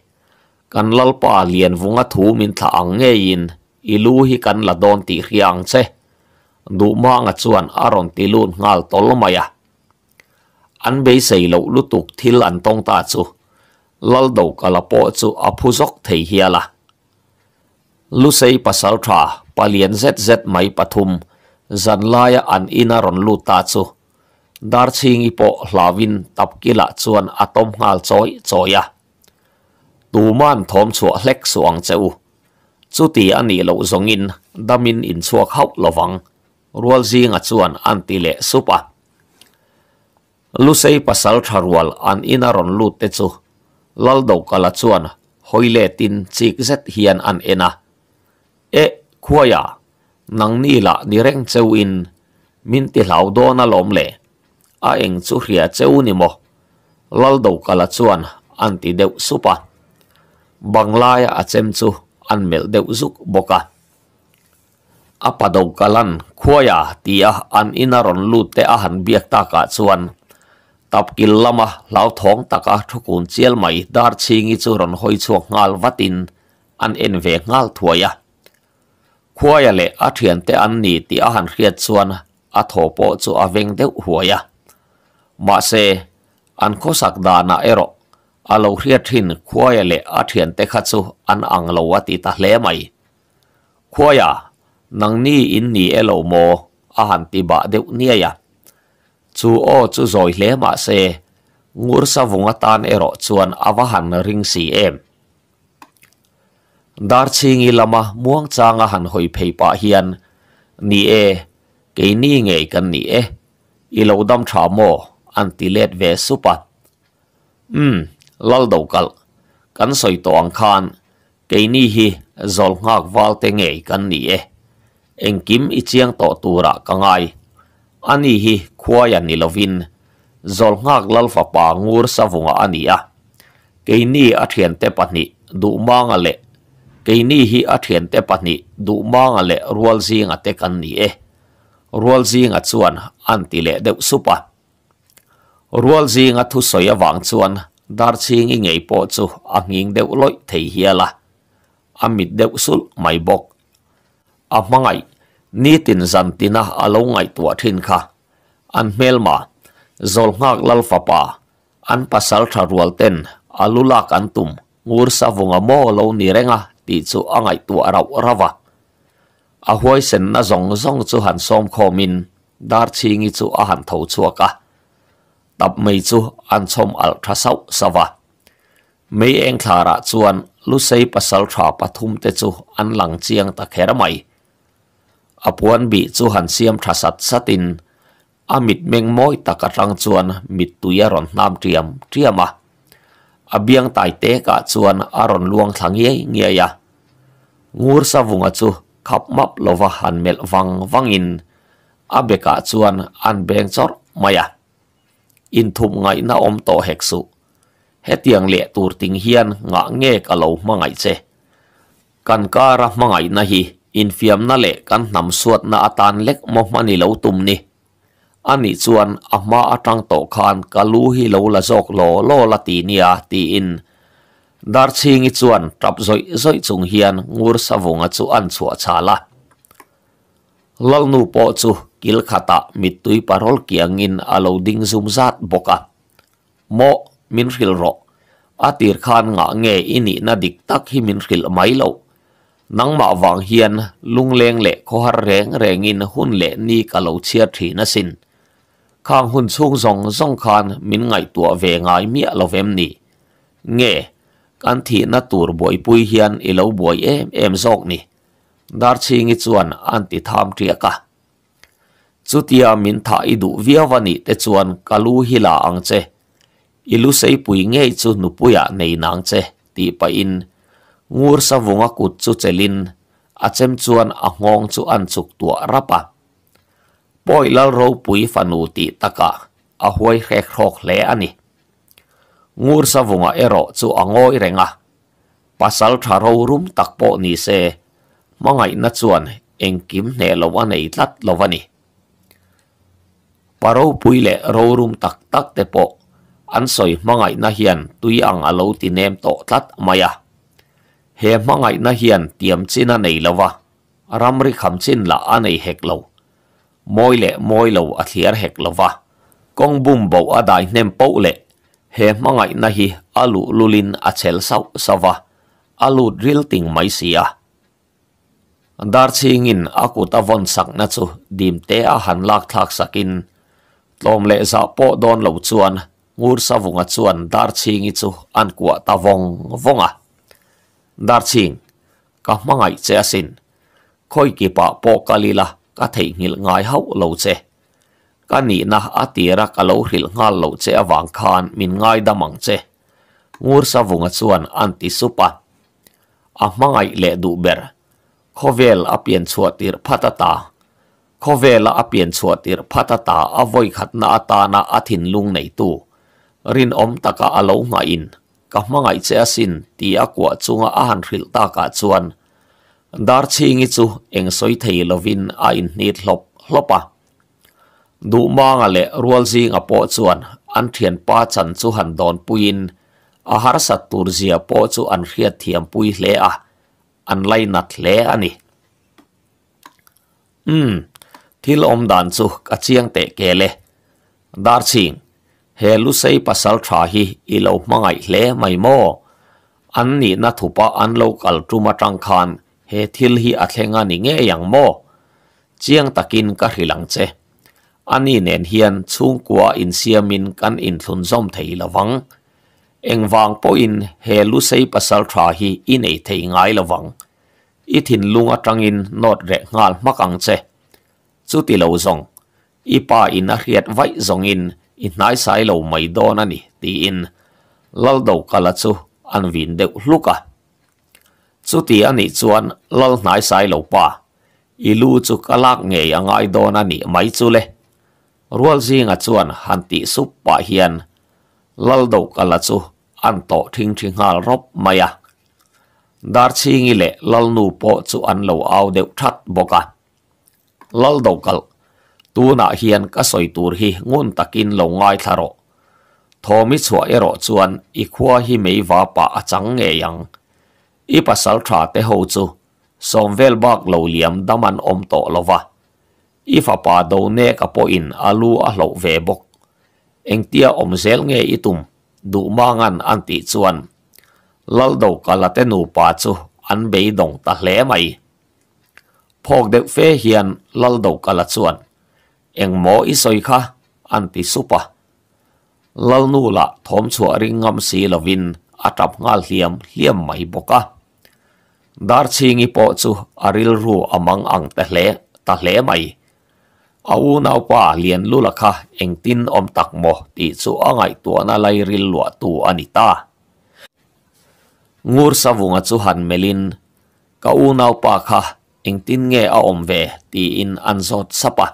kan lalpa lian vunga thu min tha ang nge in ilu hi kan la don ti riang che du ma nga chuan aron ti lun ngal tol maya an be sei lo lutuk thil an tong ta chu lal do ka la po chu a phu zok thei hi la lu sei pasal tha palian zet zet mai pathum zan laia an ina ron lu ta chu dar chingi po hlawin tapkila chuan atom ngal choi choya à. tuman thom chu hlek suang cheu chu ti ani lo zongin damin in chuak hau lowang rual zinga chuan an ti le à. supa lu sei pasal tha rual an ina ron lu te chu laldo kala chuan hoile tin chik hian an ena e khuaya nang ni la ni reng chewin min ti hlau do na lom le a eng chu hria ni mo laldo kala chuan an ti deu supa bangla ya achem chu an mel deu zuk boka apa kalan khuaya tia an inaron lu te a han biak ta chuan ตับกิลลามะลาวท้องตะกะาทุกุนเจียลไม่ดาร์ชิงิจูรอนหอยชวงงาลวัดินอันเอ็นเวงาลถวยะขวายเละอาเทียนเตอันนี้ที่อาหารเครียดส่วนอาโถโปจูอาเวงเดวหัวยะมาเซอันโคสักดานาเอโรอาเลาเครียดทินขวายเละอาเทียนเตขัดซูอันอังเลวติตาเลไม่ขวยะนังนี่อินนี่เอโลโมอาหารตีบะเดวเนียยะ chú o chú rồi hle mà se ngur sa vunga tan ero chuan awahan ring si em dar chingi lama muang changa han hoi phei pa hian ni e cái ni nge kan ni e i lo dam tha mo an ti let ve supa um lal do kal kan soi to ang khan cái ni hi zol ngak wal te nge kan ni e engkim i chiang to tura ai ani hi khua ya ni lovin zol ngak lal fa ngur sa vunga ani a ke ni a du ma nga le ke ni hi a du ma nga le rual nga te kan ni e. nga chuan an ti le de nga thu so ya wang chuan dar ching i ngei po hiala amit de usul mai bok a ni tin zan tina alo ngay tua thin kha an mel ma zol ngak lal fa pa an pasal tha rual ten alulak an tum ngur sa vunga mo lo ni renga ti chu angai tua rau rava a huai sen na zong zong chu han som kho min dar chi ngi chu a han tho chuaka tap mei chu an chom al tha sau sawa mei eng thara chuan lu sei pasal tha pathum te chu an lang chiang ta khera mai apuan bi chu han siam thasat satin amit meng moi taka rang chuan mit tuya ron nam triam triama abiang tai te ka chuan aron luang thlang ye ngia ya ngur sa vunga chu khap map lova han mel wang wangin abe ka chuan an beng chor maya in thum ngai na om to hek su hetiang le tur ting hian nga nge ka lo mangai che kan kara mangai na hi อินฟิมนั่นเลยกันนำสวดนาตานเล็กมหมันิเลวตุมนี่อันนี้ส่วนอามาอตรังโตคานกลูฮิเลวละโจกโลโลละติเนียตีอินดาร์ชิงอีส่วนรับซอยซอยจงเฮียนงูสวงอัจูอันสวดชาละลังนูปอจุกิลขัตะมิตุยปารอลกียงอินอาโลดิงซุมซัดบกะโมมินฟิลโรอาติรคานงะเงยอินีนาดิกตักฮิมินฟิลไมโล nang ma wang hian lung leng le ko har reng reng in hun le ni ka lo chia thi na sin khang hun chung zong zong khan min ngai tua ve ngai mi lo vem ni nge kan thi na tur boi pui hian i lo boi em em zok ni dar ching i chuan an ti tham tri ka chutia min tha i du via wani te chuan kalu hila ang che ilu sei pui nge chu nu puya nei nang che ti pa in ngur sa vunga kut chu chelin achem chuan a ngong chu an chuk tua rapa poilal ro pui fanu ti taka a huai hre khrok le ani ngur sa vunga ero chu angoi renga pasal tharo rum takpo ni se mangai na chuan engkim ne lowa nei tlat lowani paro puile ro rum tak tak te po an soi mangai na hian tui ang alo ti nem to tlat maya he mangai na hian anh ấy a nei ram ri kham chin là anh ấy hek lâu moi le moi lâu a thliar hek lova kong bum bo a dai nem po le he mangai na hi alu lulin a chel sau sawa alu drill ting mai sia dar chingin aku ta von sak na chu dim te a han lak thak sakin tom le za po don lo chuan ngur sa savunga chuan dar chingi chu an kwa ta vong vonga darching ka mangai che asin khoi ki pa po ka thei ngil ngai hau lo che ka ni na atira ka lo hril ngal lo che awang khan min ngai da mang che ngur sa vunga chuan anti supa a mangai le du ber khovel apien chuatir phatata khovela apien chuatir phatata avoi khatna atana athin lung nei tu rin om taka alo nga in kamangai chasin ti akwa chunga ahan ril ta ka chuan dar chingi chu eng soi thei lovin a in nit lopa du manga le rual nga po chuan an thian pa chan chu han don puin a har po chu an khia thiam pui hle a an lai nat hle ani um hmm, thil om dan chu ka chiang te ke he lu sei pasal tha hi i lo mangai hle mai mo an ni na thupa an lo kal tuma tang khan he thil hi a thlenga ni nge yang mo chiang takin ka hrilang che ani nen hian chung kwa in siamin kan in thun zom thei lawang engwang po in he lu sei pasal tha hi i nei thei ngai lawang i thin lunga tangin not re ngal makang che chu ti lo zong ipa in a hriat vai zong in i nai sai lo mai don ani ti in lal do kala chu an vin deuh luka chu ti ani chuan lal nai sai lo pa i lu chu kalak nge angai don ani mai chu le rual zinga chuan han ti sup pa hian lal do kala chu an to thing thing hal rop maya dar chingi le lal nu po chu an lo au deuh that boka lal do kal ตูนาเฮียนก็สอยตูรีงุนตะกินลงง่ายทารกทอมิสัวเอรอจวนอีกขัวฮิไม่ว่าปะาจังเอยังอีพัสดุาวะเทหูจูสมเวลบักเหลวเลียมดัมันอมโตโลวะอีฟ้าป้าดูเนกับปอินอาลูอาหลวเวบกเอ็งเตียอมเซลเงยิตุมดูมางันอันติจวนลัลดูกาลเตนูปาจูอันเบยดงตะเลไหมพอกเด็กเฟเฮียนลัลดูกาลจวนเองหมออิสอยค่ะอันติสุปะเล่านู่ละถมชัวริงงำสีละวิน อาตับงาเลียมเลียมไม่บกะดาร์ชิงิปอจูอาริลรูอมังอังตะเลตะเลไม่อาวนาวป่าเลียนลุละค่ะเองตินอมตักหมอติสุอ่างไอตัวนาไลริลลัวตัวอนิตางูรสวังจูฮันเมลินกาวนาวป่าค่ะเองตินเงออมเวตีอินอันสดสปะ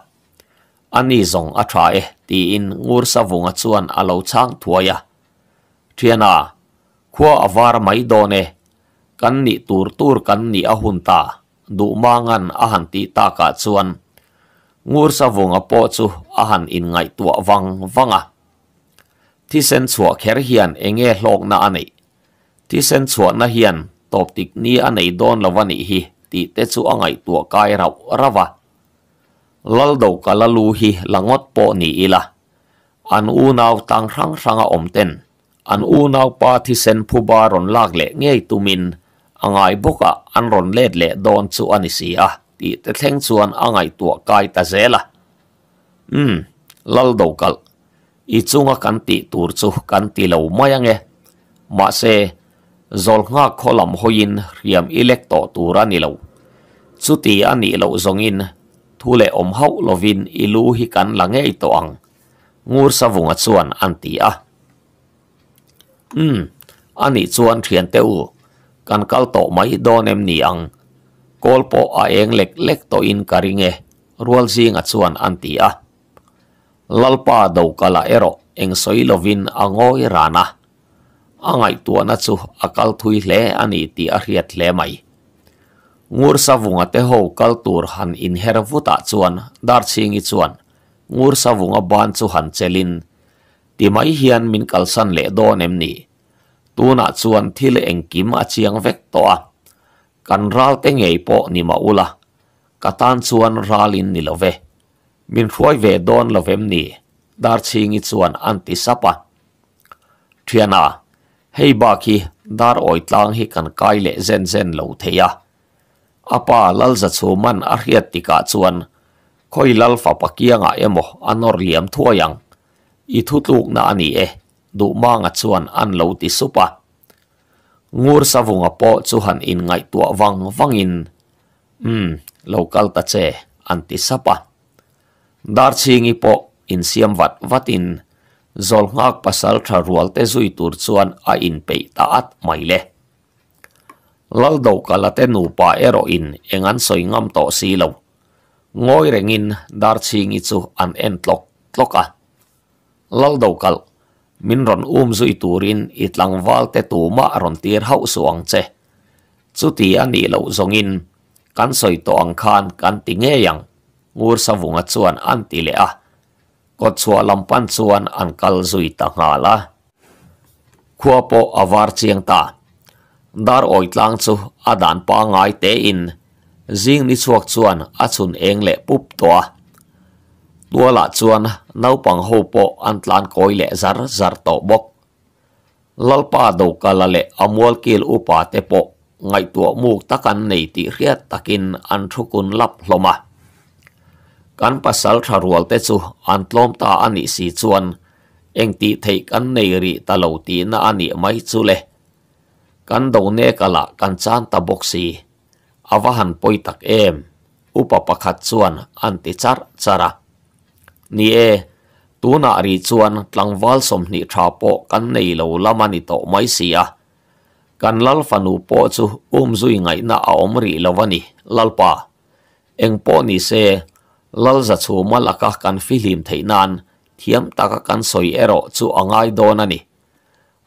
ani zong a tha e ti in ngur sa vung a chuan a lo chang thuaya thiana khua avar mai done kan ni tur tur kan ni a hun ta du mangan a han ti ta ka chuan ngur sa vung a po chu a han in ngai tua wang wanga ti sen chuwa kher hian enge hlok na ani ti sen chuwa na hian top tik ni anei don lawani hi ti te chu angai tua kai rau laldo ka lalu hi langot po ni ila an u nau tang rang ranga omten an u nau pa thi sen phu ba lak le ngei tumin angai boka an ron let le don chu ani ti te thleng chuan angai tua kai ta zela um hmm, laldo kal i chunga kan ti tur chu kan ti lo mayange ma se zol nga kholam hoyin riam electo tura ni lo chuti ani lo zongin thule om hau lovin i lu hi kan ang ngur sa vunga chuan an ti a hmm, ani chuan thian te u kan kalto mai donem niang ni ang kolpo a eng lek lek to in karinge rual zing a chuan an lalpa dau kala ero eng lovin angoi rana angai na chu akal thui le ani ti a le hle mai ngur savunga te ho kaltur han in hervuta ah chuan dar chingi chuan ngur savunga ban chu han chelin ti mai hian min kalsan le do nem ni tuna ah chuan thil engkim a chiang vek to a ah. kan ral te ngei po ni ma ula katan chuan ralin ni love min roi ve don lovem ni dar chingi chuan anti sapa thiana hei ba ki dar oitlang hi kan kai le zen zen lo theya apa lal za chu man a hriat ti ka chuan khoi lal fa pa kianga emo anor liam thua yang i thu tuk na ani e du ma nga chuan an lo ti supa ngur sa vunga po chu han in ngai tua wang wang in mm local ta che anti sapa dar po in siam wat zol ngak pasal tha rual chuan a in pe laldo kalate nupa ero in engan soi ngam to si lo ngoi rengin dar ching ichu an en tlok tloka laldo kal min ron um zui turin itlang wal te tu ma ron tir hau suang che chu ti ani à lo zongin kan soi to ang khan kan ti nge yang ngur sa vunga à chuan an ti le a ko chua lampan chuan an kal zui ta ngala khuapo awar à chiang ta dar oit tlang chu adan dan pa ngai te in zing ni chuak chuan a chun eng le pup to tua la chuan nau pang ho po an tlan koi le zar zar to bok lalpa do kala le amwal kil upa te po ngai tua mu takan nei ti riat takin an thukun lap hloma kan pasal tharual te chu an tlom ta ani si chuan engti thei kan nei ri talo ti na ani mai chu le kandaw ne kala kanchan ta boksi avahan poitak em upapakhat chuan anti char chara ni e tuna ri chuan tlangwal som ni tha po kan nei lo lamani to mai sia kan lal fanu po chu um zui ngai na omri lawani lalpa eng po ni se lal za chu malaka kan filim theinan thiam taka kan soi ero chu angai donani ni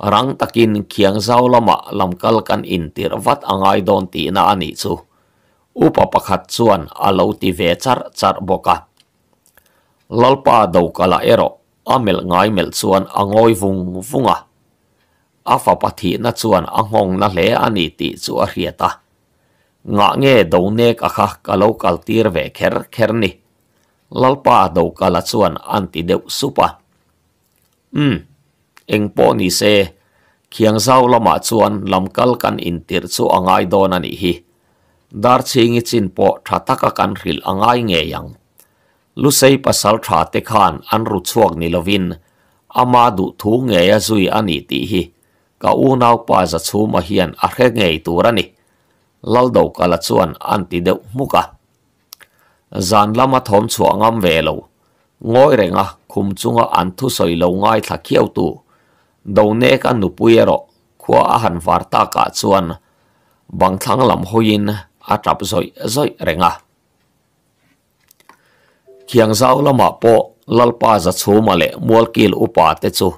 rang takin khiang zau lama lamkal kan in tir wat angai don ti na ani chu upa pakhat chuan alo ti ve char char boka lalpa do kala ero amel ngai mel chuan angoi vung vunga afa pathi na chuan angong na le ani ti chu a riata nga nge do ne ka kha kalo kher kher lalpa do kala chuan supa mm eng pawh ni se khiang zau lamah chuan lamkal kan intir chu angai dawn ani hi dar chingi chin pawh tha taka kan hril angai nge yang lu sei pasal tha te khan an ru chuak ni lovin ama du thu nge ya zui ani ti hi ka u nau pa za chu ma hian a hre nge tur ani lal do kala chuan an ti deuh muka zan lama thom chuangam ve velo, ngoi renga khum chunga an thu soi lo ngai tha tu dawne ka nupuyero kua ahan varta ka chuan bang thang lam hoyin atrap zoi zoi renga. Kiang zao lama po lalpa za chumale mualkil upa te chu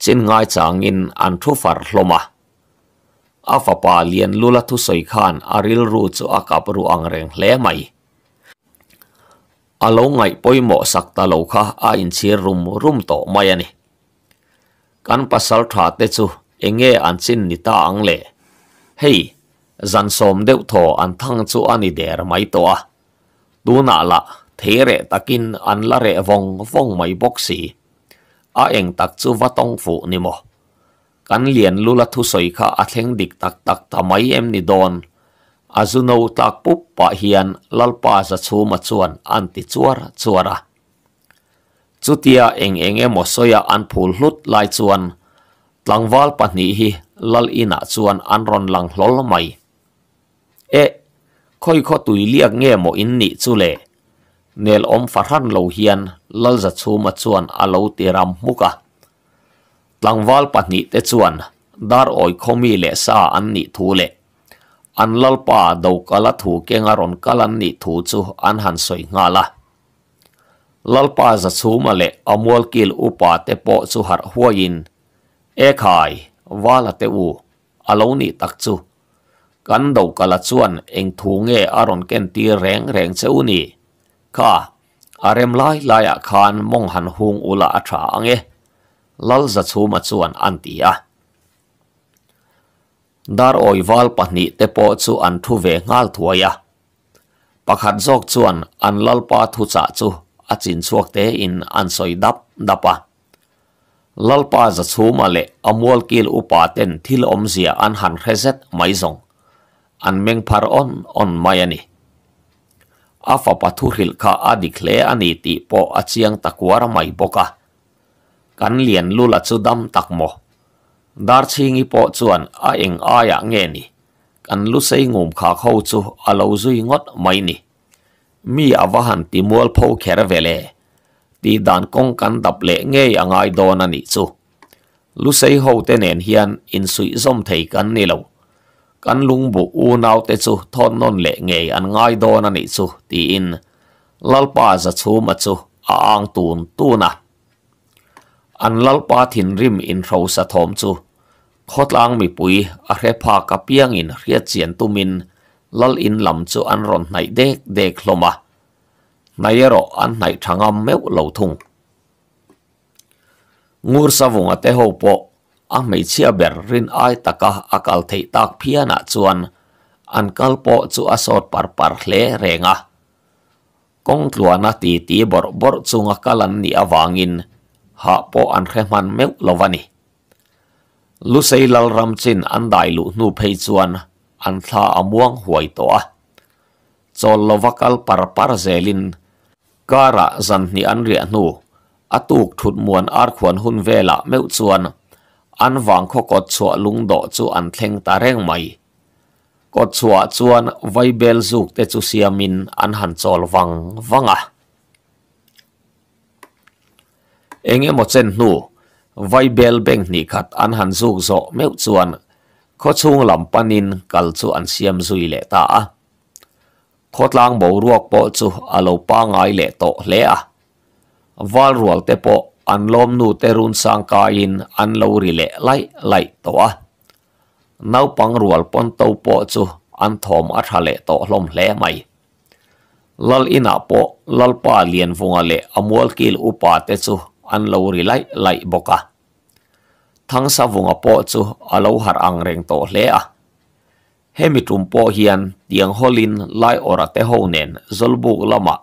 chin ngai changin antru far loma. Afa pa lien lulatu soy khan aril ru chu akaparu le mai. Alo poimo sakta lau ka rum rum mayani. kan pasal tha te chu enge an chin ni ta ang le hei zan som deu tho an thang chu ani der mai to a tu na la there takin an la re vong vong mai boxi a eng tak chu kan lien lu la thu dik tak tak mai em don azuno tak pup pa hian lalpa za chuara. chú tia eng eng emaw soya an phul hlut lai chuan val tlangwal pahnih hi lal ina chuan an ron lang hlol mai e khoi kho tui liak nge mo in ni chu le nel om farhan lo hian lal za chu ma chuan alo te ram muka tlangwal pahnih te chuan dar oi khomi le sa an ni thu le an lal pa do kala thu kenga ron kalan ni thu chu an han soi nga la lalpa za sumale amol kil upa te po har huoyin ekhai wala te u aloni takchu kando kala chuan eng thunge aron ken ti reng reng che uni ka arem lai lai a khan mong hung ula atha ange lal za chuma chuan antia dar oi wal pahni te po chu an thu ve ngal thuaya pakhat jok chuan an lal thu cha chu a chin chuak te in an soi dap dapa lalpa za chhuma le amwal kil upa ten thil omzia an han khreset mai zong an meng phar on on mai ani afa pathu hil kha adik le ani ti po achiang takwar mai boka kan lien lula chu dam takmo dar chingi po chuan a eng aya nge ni kan lu sei ngum kha khau chu alo zui ngot mai ni mi avahan ti mual pho khera vele ti dan kong kan dap le nge angai don ani chu lu sei ho te nen hian in sui zom thei kan ni lo kan lung bu u nau te chu thon non le nge an ngai don ani chu ti in lalpa za chu ma chu aang tun tu na an lalpa thin rim in thro sa thom chu khotlang mi pui a hre pha ka piang in hriat chian tumin lal in lam cho an ron nai dek dek hloma nai ro an nai thanga meu lo thung ngur savunga te ho po a mei chia ber rin ai taka akal thei tak phiana chuan an kalpo chu asot par par hle renga kong tluana ti ti bor bor chunga kalan ni awangin ha po an khreman meu lovani lu sei lal ramchin an dai lu nu phei chuan an tha amuang huai toa chol lovakal par zelin kara zan ni an ria nu atuk thut muan ar khuan hun vela meu chuan an wang kho kot chua lung do chu an thleng ta reng mai kot chua chuan vai bel zuk te chu siamin an han chol wang wanga enge mo chen nu vai bel beng ni khat an han zuk zo meu chuan khó chung làm panin kal chu an siam zui le ta a khot lang bo ruak po chu alo pa ngai le to le a wal rual te po an lom nu te run sang ka in an lo ri le lai lai to a nau pang rual pon to po chu an thom a tha le to hlom hle mai lal ina po lal pa lien vunga le amol kil upa te chu an lo ri lai lai boka thang sa vunga po chu alo har ang reng to hle a hemi tum po hian tiang holin lai ora te honen zolbuk lama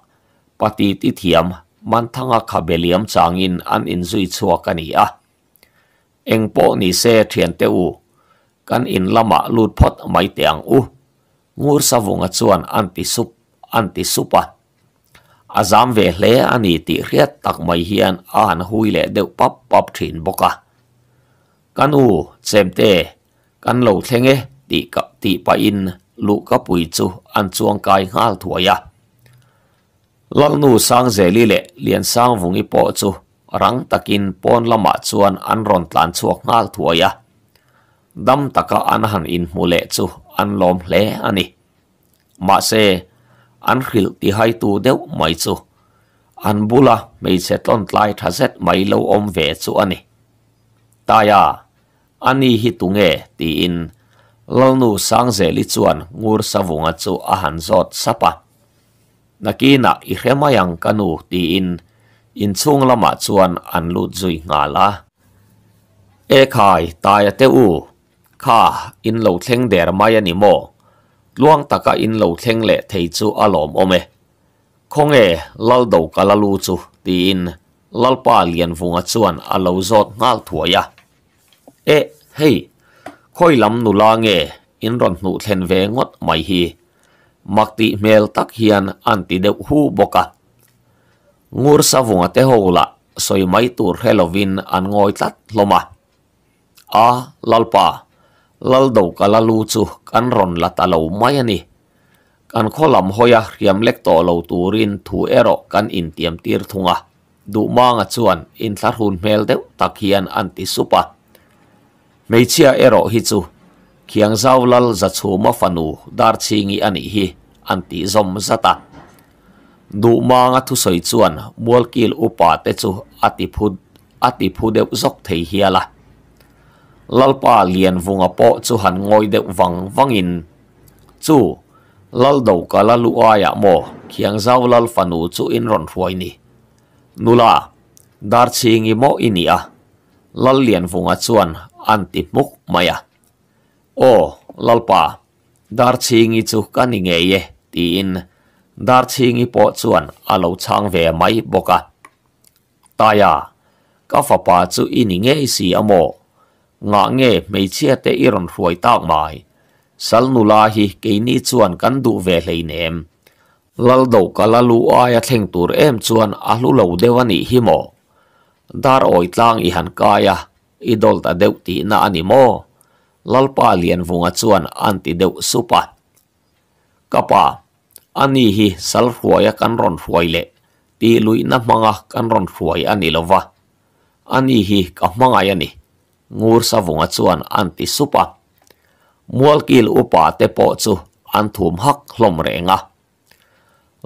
pati ti thiam man thanga kha beliam changin an in zui chuak ani a eng po ni se thian te u kan in lama lut phot mai tiang u ngur sa vunga chuan an sup anti supa azam ve hle ani ti riat tak mai hian an huile deu pap pap thin boka กันอูเจมเตกันเหลาเทงเอตีกับตีไปอินลูกกับปุยจูอันจวงกายงาลถัวยะลังนูสังเจลีเล่เลียนสังวงอีปอจูรังตะกินปอนละมาจวนอันรอนตลานชวกงาลถัวยะดัมตะกะอันหันอินมูเลจูอันลอมเลอันนี้มาเซอันขิลที่ให้ตูเดียวไม่จูอันบุละไม่เสร็จต้นไล่ทัศน์ไม่เลวอมเวจูอันนี้ตายา ani hi tunge ti in lonu sangze li chuan ngur savunga chu a han zot sapa nakina i hremayang kanu ti in inchung lama chuan an lut zui ngala. e khai taya te u kha in lo thleng der mai ani mo luang taka in lo thleng le thei chu alom ome khonge lal do kalalu chu ti in lalpa lian vunga chuan alo zot ngal thuaya Ê, eh, hey, khôi lắm nụ la nghe, in ron nụ thèn vé ngót mai hi. Mặc tị mèl tắc hiền ăn tị đều hu bọc à. Ngur sa vùng tế hồ lạ, soi mai tù Halloween an ngồi tắt loma. mà. À, lalpa, lal đầu cả la lu chu, căn rộn là ta lâu mai anh Căn khô lắm hoi à, riêng lệch tổ lâu tù rin thù ế rộ căn in tiềm tiết thùng à. Đủ mang à chuan, in thắt hùn mèl đều tắc hiền ăn tị sụp Meichia ero hi chu khiang zau lal za chu ma fanu dar chingi ani hi anti zom zata du manga thu soi chuan mual kil upa te chu ati phud ati phude zok thei hiala lalpa lian vunga po chu han ngoi de wang wangin chu lal dau ka la lu aya mo khiang zau lal fanu chu in ron hruai ni nula dar chingi mo ini inia lal lian vunga chuan anti muk maya. O, lalpa, dar chingi chuka ni ngeye tiin. Dar chingi po chuan alo chang ve mai boka. Taya, kafa pa ini nge isi amo. Nga nge mei chia te iron huay tak mai. Sal nulahi kei ni chuan kandu ve lei neem. Laldo ka lalu aya tur em chuan ahlu lau dewa ni himo. Dar oi tlang ihan kaya. Dar oi ihan kaya. idol ta deu ti na animo lalpa lien vunga chuan anti deu supa kapa ani hi sal huaya kan ron huaile ti lui na manga ngur sa chuan anti supa mual upa te po chu anthum hak hlom renga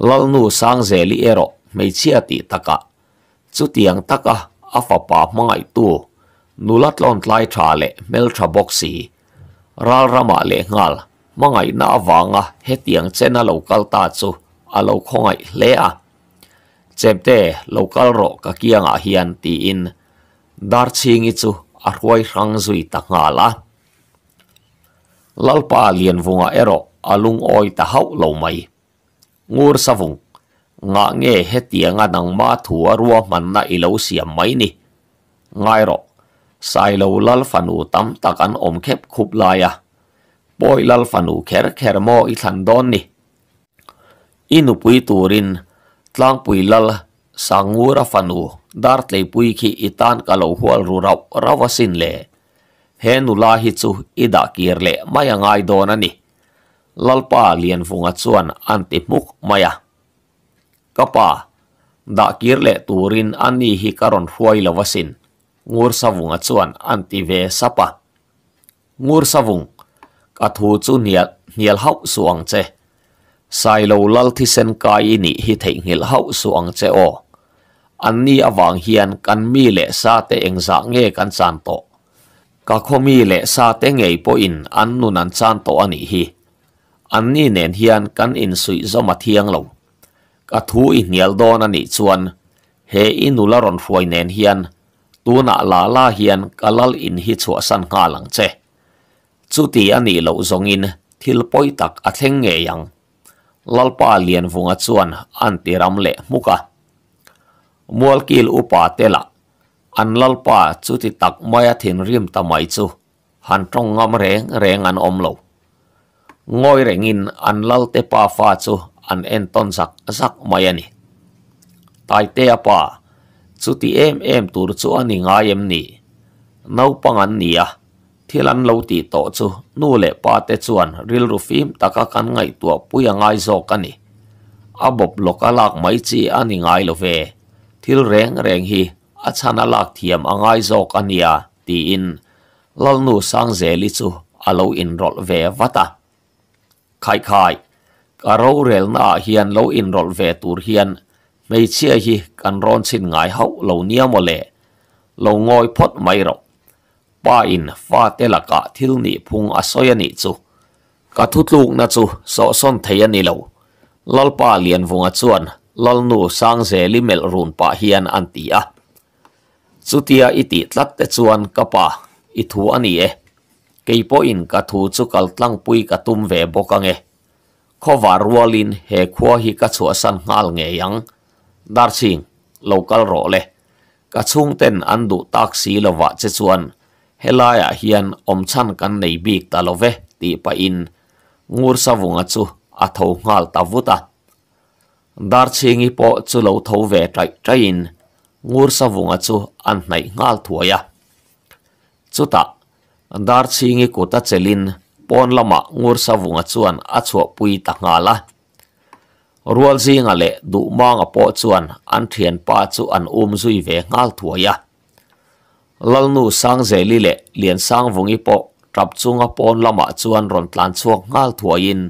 lalnu sang zeli ero mei chiati taka chutiang taka afapa mangai tu nulat lon tlai tha le mel tha boxi ral rama le ngal mangai na awanga hetiang chena local ta chu alo khongai le a chemte local ro ka kianga hian ti in dar chingi chu arwai rang zui ta ngala lalpa lian vunga ero alung oi ta hau lo mai ngur savung nga nge hetianga nang ma thu arwa na ilo siam mai ni ngai ro sailoulal fanu tam takan omkhep khuplaya poilal fanu kher khermo i thlandon ni pui turin tlangpuilal sangura fanu pui ki itan kalo hual ruraw rawasin le he nula hi chu ida kir le maya ngai don ani lalpa lien funga chuan anti muk maya kapa da kir turin ani hi karon huai lawasin ngur savung achuan antive sapa ngur savung ka thu chu nia nial hau suang che sailo lal thi sen kai ni hi thei ngil hau suang anni awang hian kan mi le engza nge kan chan ka kho mi le sa te po in an nu nan chan to ani hi anni nen hian kan in sui zo ma thiang lo ka thu i nial don ani chuan he inularon fuai nen hian tuna la la hian kalal in hi chu san nga lang che chu ti ani lo zong in thil poi tak a theng nge yang lal pa lien vunga chuan an ti ram le muka mual kil upa tela an lal pa chu ti tak maya thin rim ta mai ngam re reng an ngoi reng an lal te pa an en ton sak sak maya chu ti em em tur chu anh nga em ni no pangan ni a thilan lo ti to chu nu le pa te chuan ril ru fim taka kan ngai tua puya ngai zo kani abob lokalak mai chi ani ngai lo ve thil reng reng hi achana lak thiam angai zo kania à? ti in lalnu sang zeli chu alo in về ve à khai khai ka ro rel na hian lo in rol ve tur hian mei chia hi kan ron sin ngai hau lo nia mo le lo ngoi phot mai ro pa in fa te la ka thil ni phung asoy ani chu ka thu tluk na chu so son thai ani lo lal pa lian vung a chuan lal nu sang ze li mel run pa hian an ti a chutia iti tlat te ka pa i thu e kei po in ka thu chu kal tlang pui ka tum ve bokange khowa rualin he khuahi ka chu san ngal nge yang darching local ro le ka chung ten an du tak si lo wa che chuan helaya hian om kan nei bik lo ve ti pa in ngur savunga vung a chu a tho ngal ta vu ta dar chingi po chu lo tho ve trai trai in ngur savunga vung a chu an ngal thua ya chu ta dar chingi ko pon lama ngur savunga vung a chuan a pui ta ngala rual zinga le du manga po chuan an thian pa chu an um zui ve ngal thuaya lalnu sang ze li le lian sang vungi po tap chunga pon lama chuan ron tlan chuak ngal thuain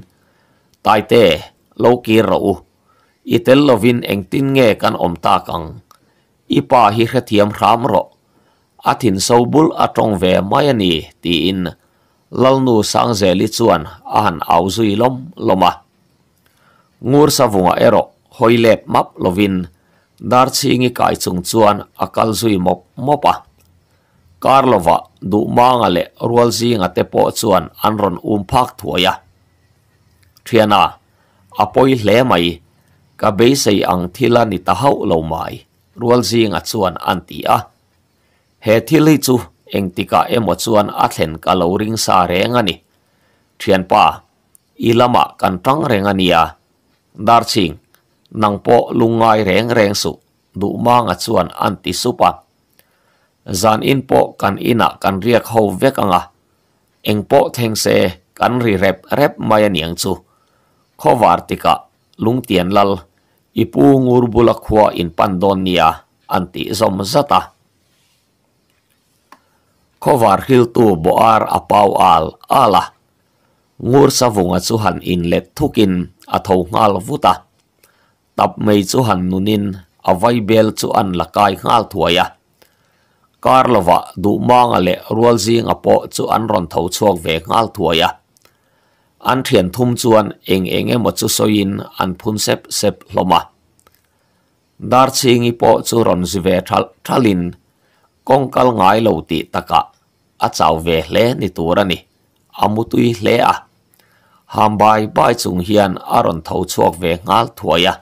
tai te lo ki ro u i tel lovin eng tin nge kan om ta kang i pa hi khathiam ram ro athin atong ve mayani ti in lalnu sang li chuan an au zui loma ngur sa vunga ero hoi lep map lovin dar chi ngi kai chung chuan akal mopa karlova du ma nga le rual nga te po anron um phak thuaya thiana apoi ka be ang thila ni ta lo mai rual nga chuan anti he thili chu eng tika emo chuan a ka lo sa re nga pa ilama kan tang ya dar ching nang po lungai reng reng su du mang nga suan anti supa zan in po kan ina kan riak ho vek anga eng po theng se kan ri rep rep mai niang chu kho war tika lung tian lal ipu ngur bula khwa in pan don nia an zom zata kho var hil tu boar apau al ala ngur sa vunga chu han in let thukin a tho ngal vuta tap mei chu han nunin a vai bel chu an lakai ngal thuaya karlova du mang ale rual zing a po chu an ron tho chuak ve ngal thuaya an thien thum chuan eng eng emo chu soin an phun sep sep loma dar ching i po chu ron zi thal thalin kong kal ngai lo ti taka a chau ve hle ni turani amutui le a, hàm bài bài chung hiền aron thâu chuộc về ngal thuở ya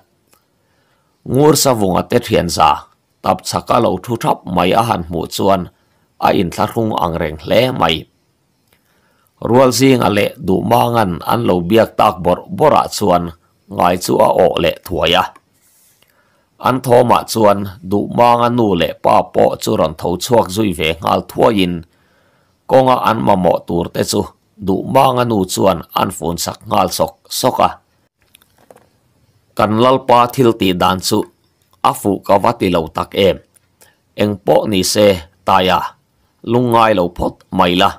ngur sa vùng a tết hiền sa, tập saka lâu thu thấp mày a hàn mù chuan a in thắt hung ang reng lẽ mày rual zing a lệ du mangan an an lâu biếc tak bor bora chuan ngài chu a ộ lệ thuở ya an thô mà chuan đủ an nu lệ pa po chu ron thấu chuộc duy về ngal thuở in công an mà mọ tur te chu duh mang anu chuan an phun sak ngal sok soka kan lalpa thil ti dan chu afu fu ka lo tak em eng po ni se taya lungai lo phot maila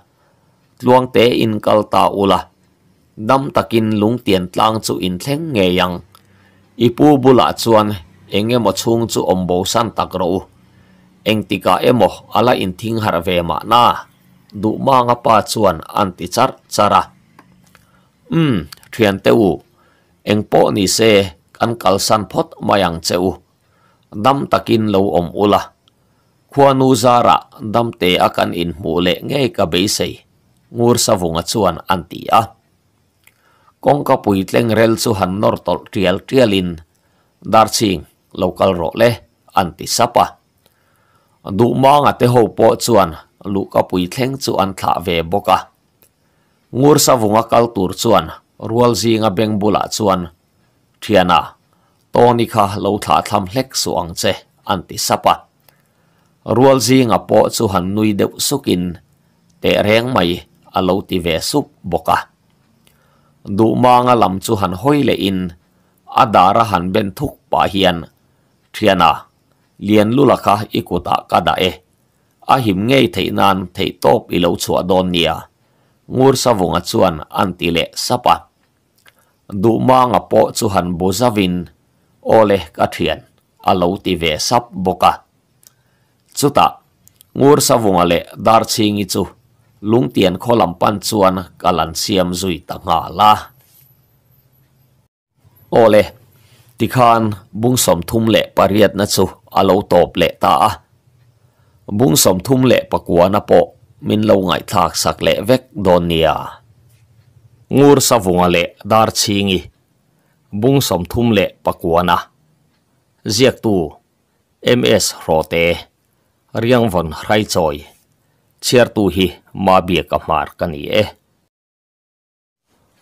luang te in kal ta ula dam takin lung tian tlang chu in thleng nge yang ipu bula chuan engemaw chung chu ombo san tak ro eng tika emo ala in thing har ve ma na du ma nga pa chuan an ti char chara um hmm, thian teu eng po ni se an kal san phot mayang cheu dam takin lo om ula khuanu zara dam te akan in mu le nge ka be sei ngur savunga chuan an ti a kongka pui tleng rel chu han nor tol trial trialin darching local ro le anti sapa du ma nga te ho po chuan lu ka pui thleng chu an thla ve boka ngur sa vunga kal tur chuan rual zinga beng bula chuan thiana toni kha lo thla tham hlek suang che an ti sapa rual zinga po chu han nui deuh sukin te reng mai alo ti ve sup boka du manga lam chu han hoile in adara han ben thuk pa hian thiana lian lulakha ikuta kada e ahim thấy theinan thấy top lâu chua don nia ngur savunga chuan an lệ sapa du manga po chu han bozavin ole ka thian alo ti ve sap boka chuta ngur savunga le dar chingi chu lung tiền kho làm pan chuan kalan siam zui ta nga la ole tikhan bung som thum lệ pariet na chu alo top lệ ta bung som thum lệ pakua na po min lo ngai thak sak lệ vek donia ngur sa vunga lệ dar chingi bung som thum lệ pakua na ziak tu ms rote riang von rai choi chiar tu hi ma bia ka mar ka ni e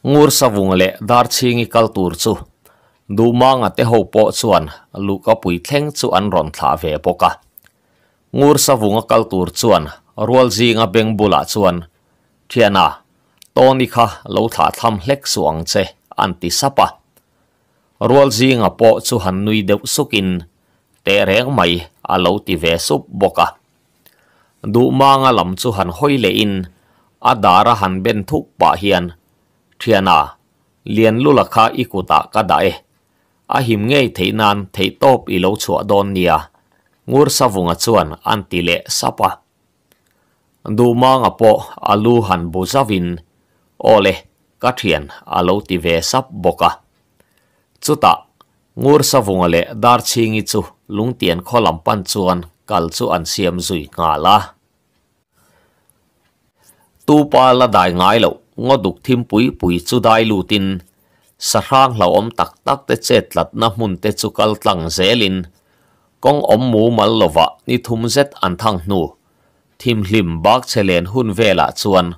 ngur sa vung le dar chingi kal tur chu du ma nga te ho po chuan lu ka pui thleng chu an ron thla ve poka ngur sa vunga kaltur chuan rual zinga beng bula chuan thiana toni kha lo tha tham hlek suang che anti sapa rual zinga po chu han nui deuh sukin te reng mai a lo ti ve sup boka du manga lam chu han hoi le in a dara han ben thuk pa hian thiana lian lula kha ikuta ka dae a him ngei theinan theitop i lo chua don nia ngur savunga chuan an tile sapa duma nga po alu han buzavin ole kathian alo ti ve sap boka chuta ngur savunga le dar chingi chu lungtian kholam pan chuan kal chu an siam zui nga la tu pa la dai ngai lo ngoduk thim pui pui chu dai lutin sarang lo om tak tak te chet lat na mun te chu kal tlang zelin con ống mù mà lò vạ ni thum zet an thang nu thim hlim bak chelen hun ve la chuan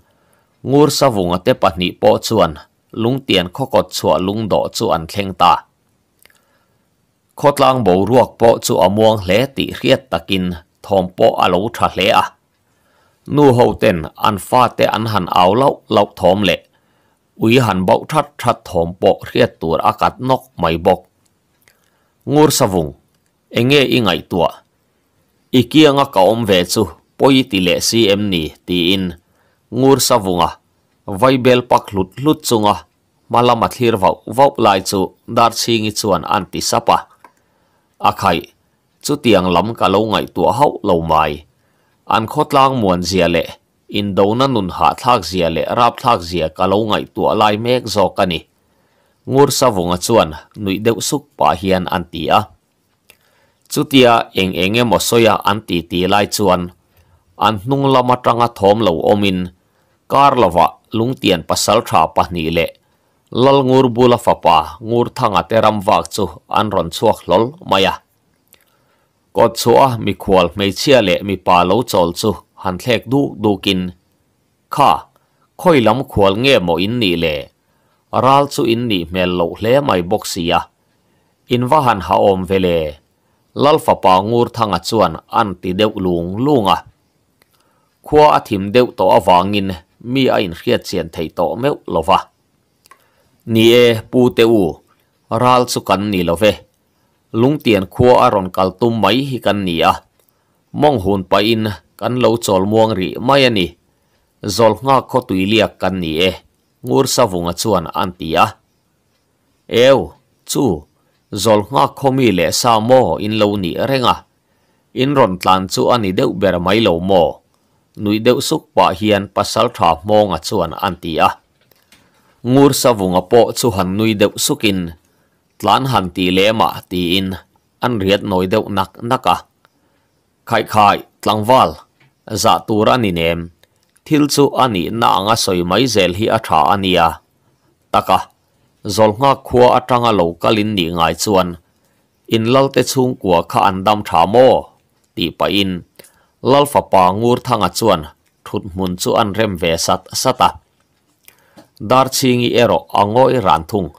ngur sa vunga te pahni po chuan lung tiền khó cột chua lung đỏ chu an khen ta khót lang bầu ruột po chu amuang lé tỉ riết takin thom po alo à tha lé à nu hậu tên an pha te an hàn áo lâu lâu thom lệ uy hàn bậu thắt thắt thom po riết tuột akat nóc mày bọc ngur sa anh ấy i ngai tua i kia nga ka om ve chu poi ti le si em ni in ngur sa à, vai bel pak lut lut chunga mala mặt thlir vau vau lai chu dar chingi chuan an ti sapa akhai chú tiang lam ka lâu ngai tua hau lâu mai anh khot lang muan zia lệ, in đâu na nun ha thác zia lệ rap thác zia ka lâu ngai tua lại mek zo ka ni ngur sa vunga chuan nui deuh suk pa hian an ti à. chutia eng enge mo soya anti ti lai chuan an nung lama tanga thom lo omin karlova lungtian pasal tha pa ni le lal ngur bula fa ngur thanga teram wak chu an ron chuak lol maya ko chua mi khwal me chia le mi pa lo chol chu han thlek du dukin. kin kha khoi lam khwal nge mo in ni le ral chu in ni mel lo hle mai boxia in wahan ha om vele ลัลฟปางูทั้งจวนอันติเดวลุงลุงอ่ะขวาทิมเดวตัววางินมีไอ้เครียดเสียนไทยตโตเมลลฟะนี่เอปูเตวรัลสุกันนี่ลวะลุงเตียนขวาอรอนกัลตุมไม่หิกันนี่อ่ะมองหุ่นไปอินกันเลาจอลมวงรีไม่นี่จอลงาขตุยเลียกันนี่เองูสวงจวนอันตีอ่ะเอวจู่ zol nga khomi le sa mo in lo ni renga in ron tlan chu ani deuh ber mai lo mo nui deuh suk pa hian pasal tha mong a chuan anti a ngur sa vunga po chu han nui deuh sukin tlan han ti le ma ti in an riat noi deuh nak naka khai khai tlangwal za tur ani nem thil chu ani na anga soi mai zel hi a tha ania taka zol nga khua atanga lo kalin ni ngai chuan in lal lalte chung kwa kha andam tha mo ti pa in lalfa pa ngur thanga chuan thut mun chu an rem ve sat sata dar chingi ero angoi ran thung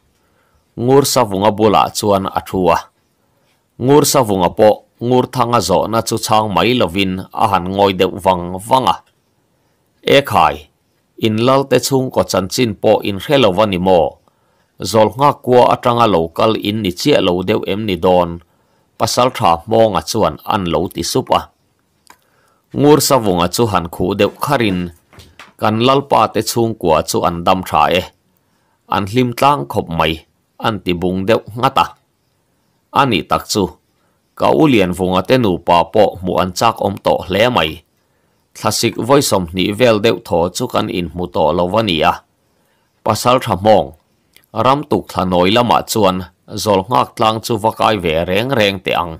ngur sa vunga bula chuan athuwa ngur sa vunga po ngur thanga zo na chu chang mai lovin a han ngoi deuh wang wanga e khai in lal lalte chung ko chanchin po in hrelo mo zol nga kwa atanga local in ni che lo deu em ni don pasal tha mong a chuan an lo ti supa ngur sa vunga chu han khu deu kharin kan lalpa te chung kwa chu an dam tha e an hlim tlang khop mai an ti bung deu ngata ani tak chu ka ulian vunga te nu pa po mu an chak om to hle mai thlasik voisom ni vel deu tho chu kan in mu to lo vania pasal tha mong ram tuk thanoi lama chuan zol ngak tlang chu vakai ve reng reng te ang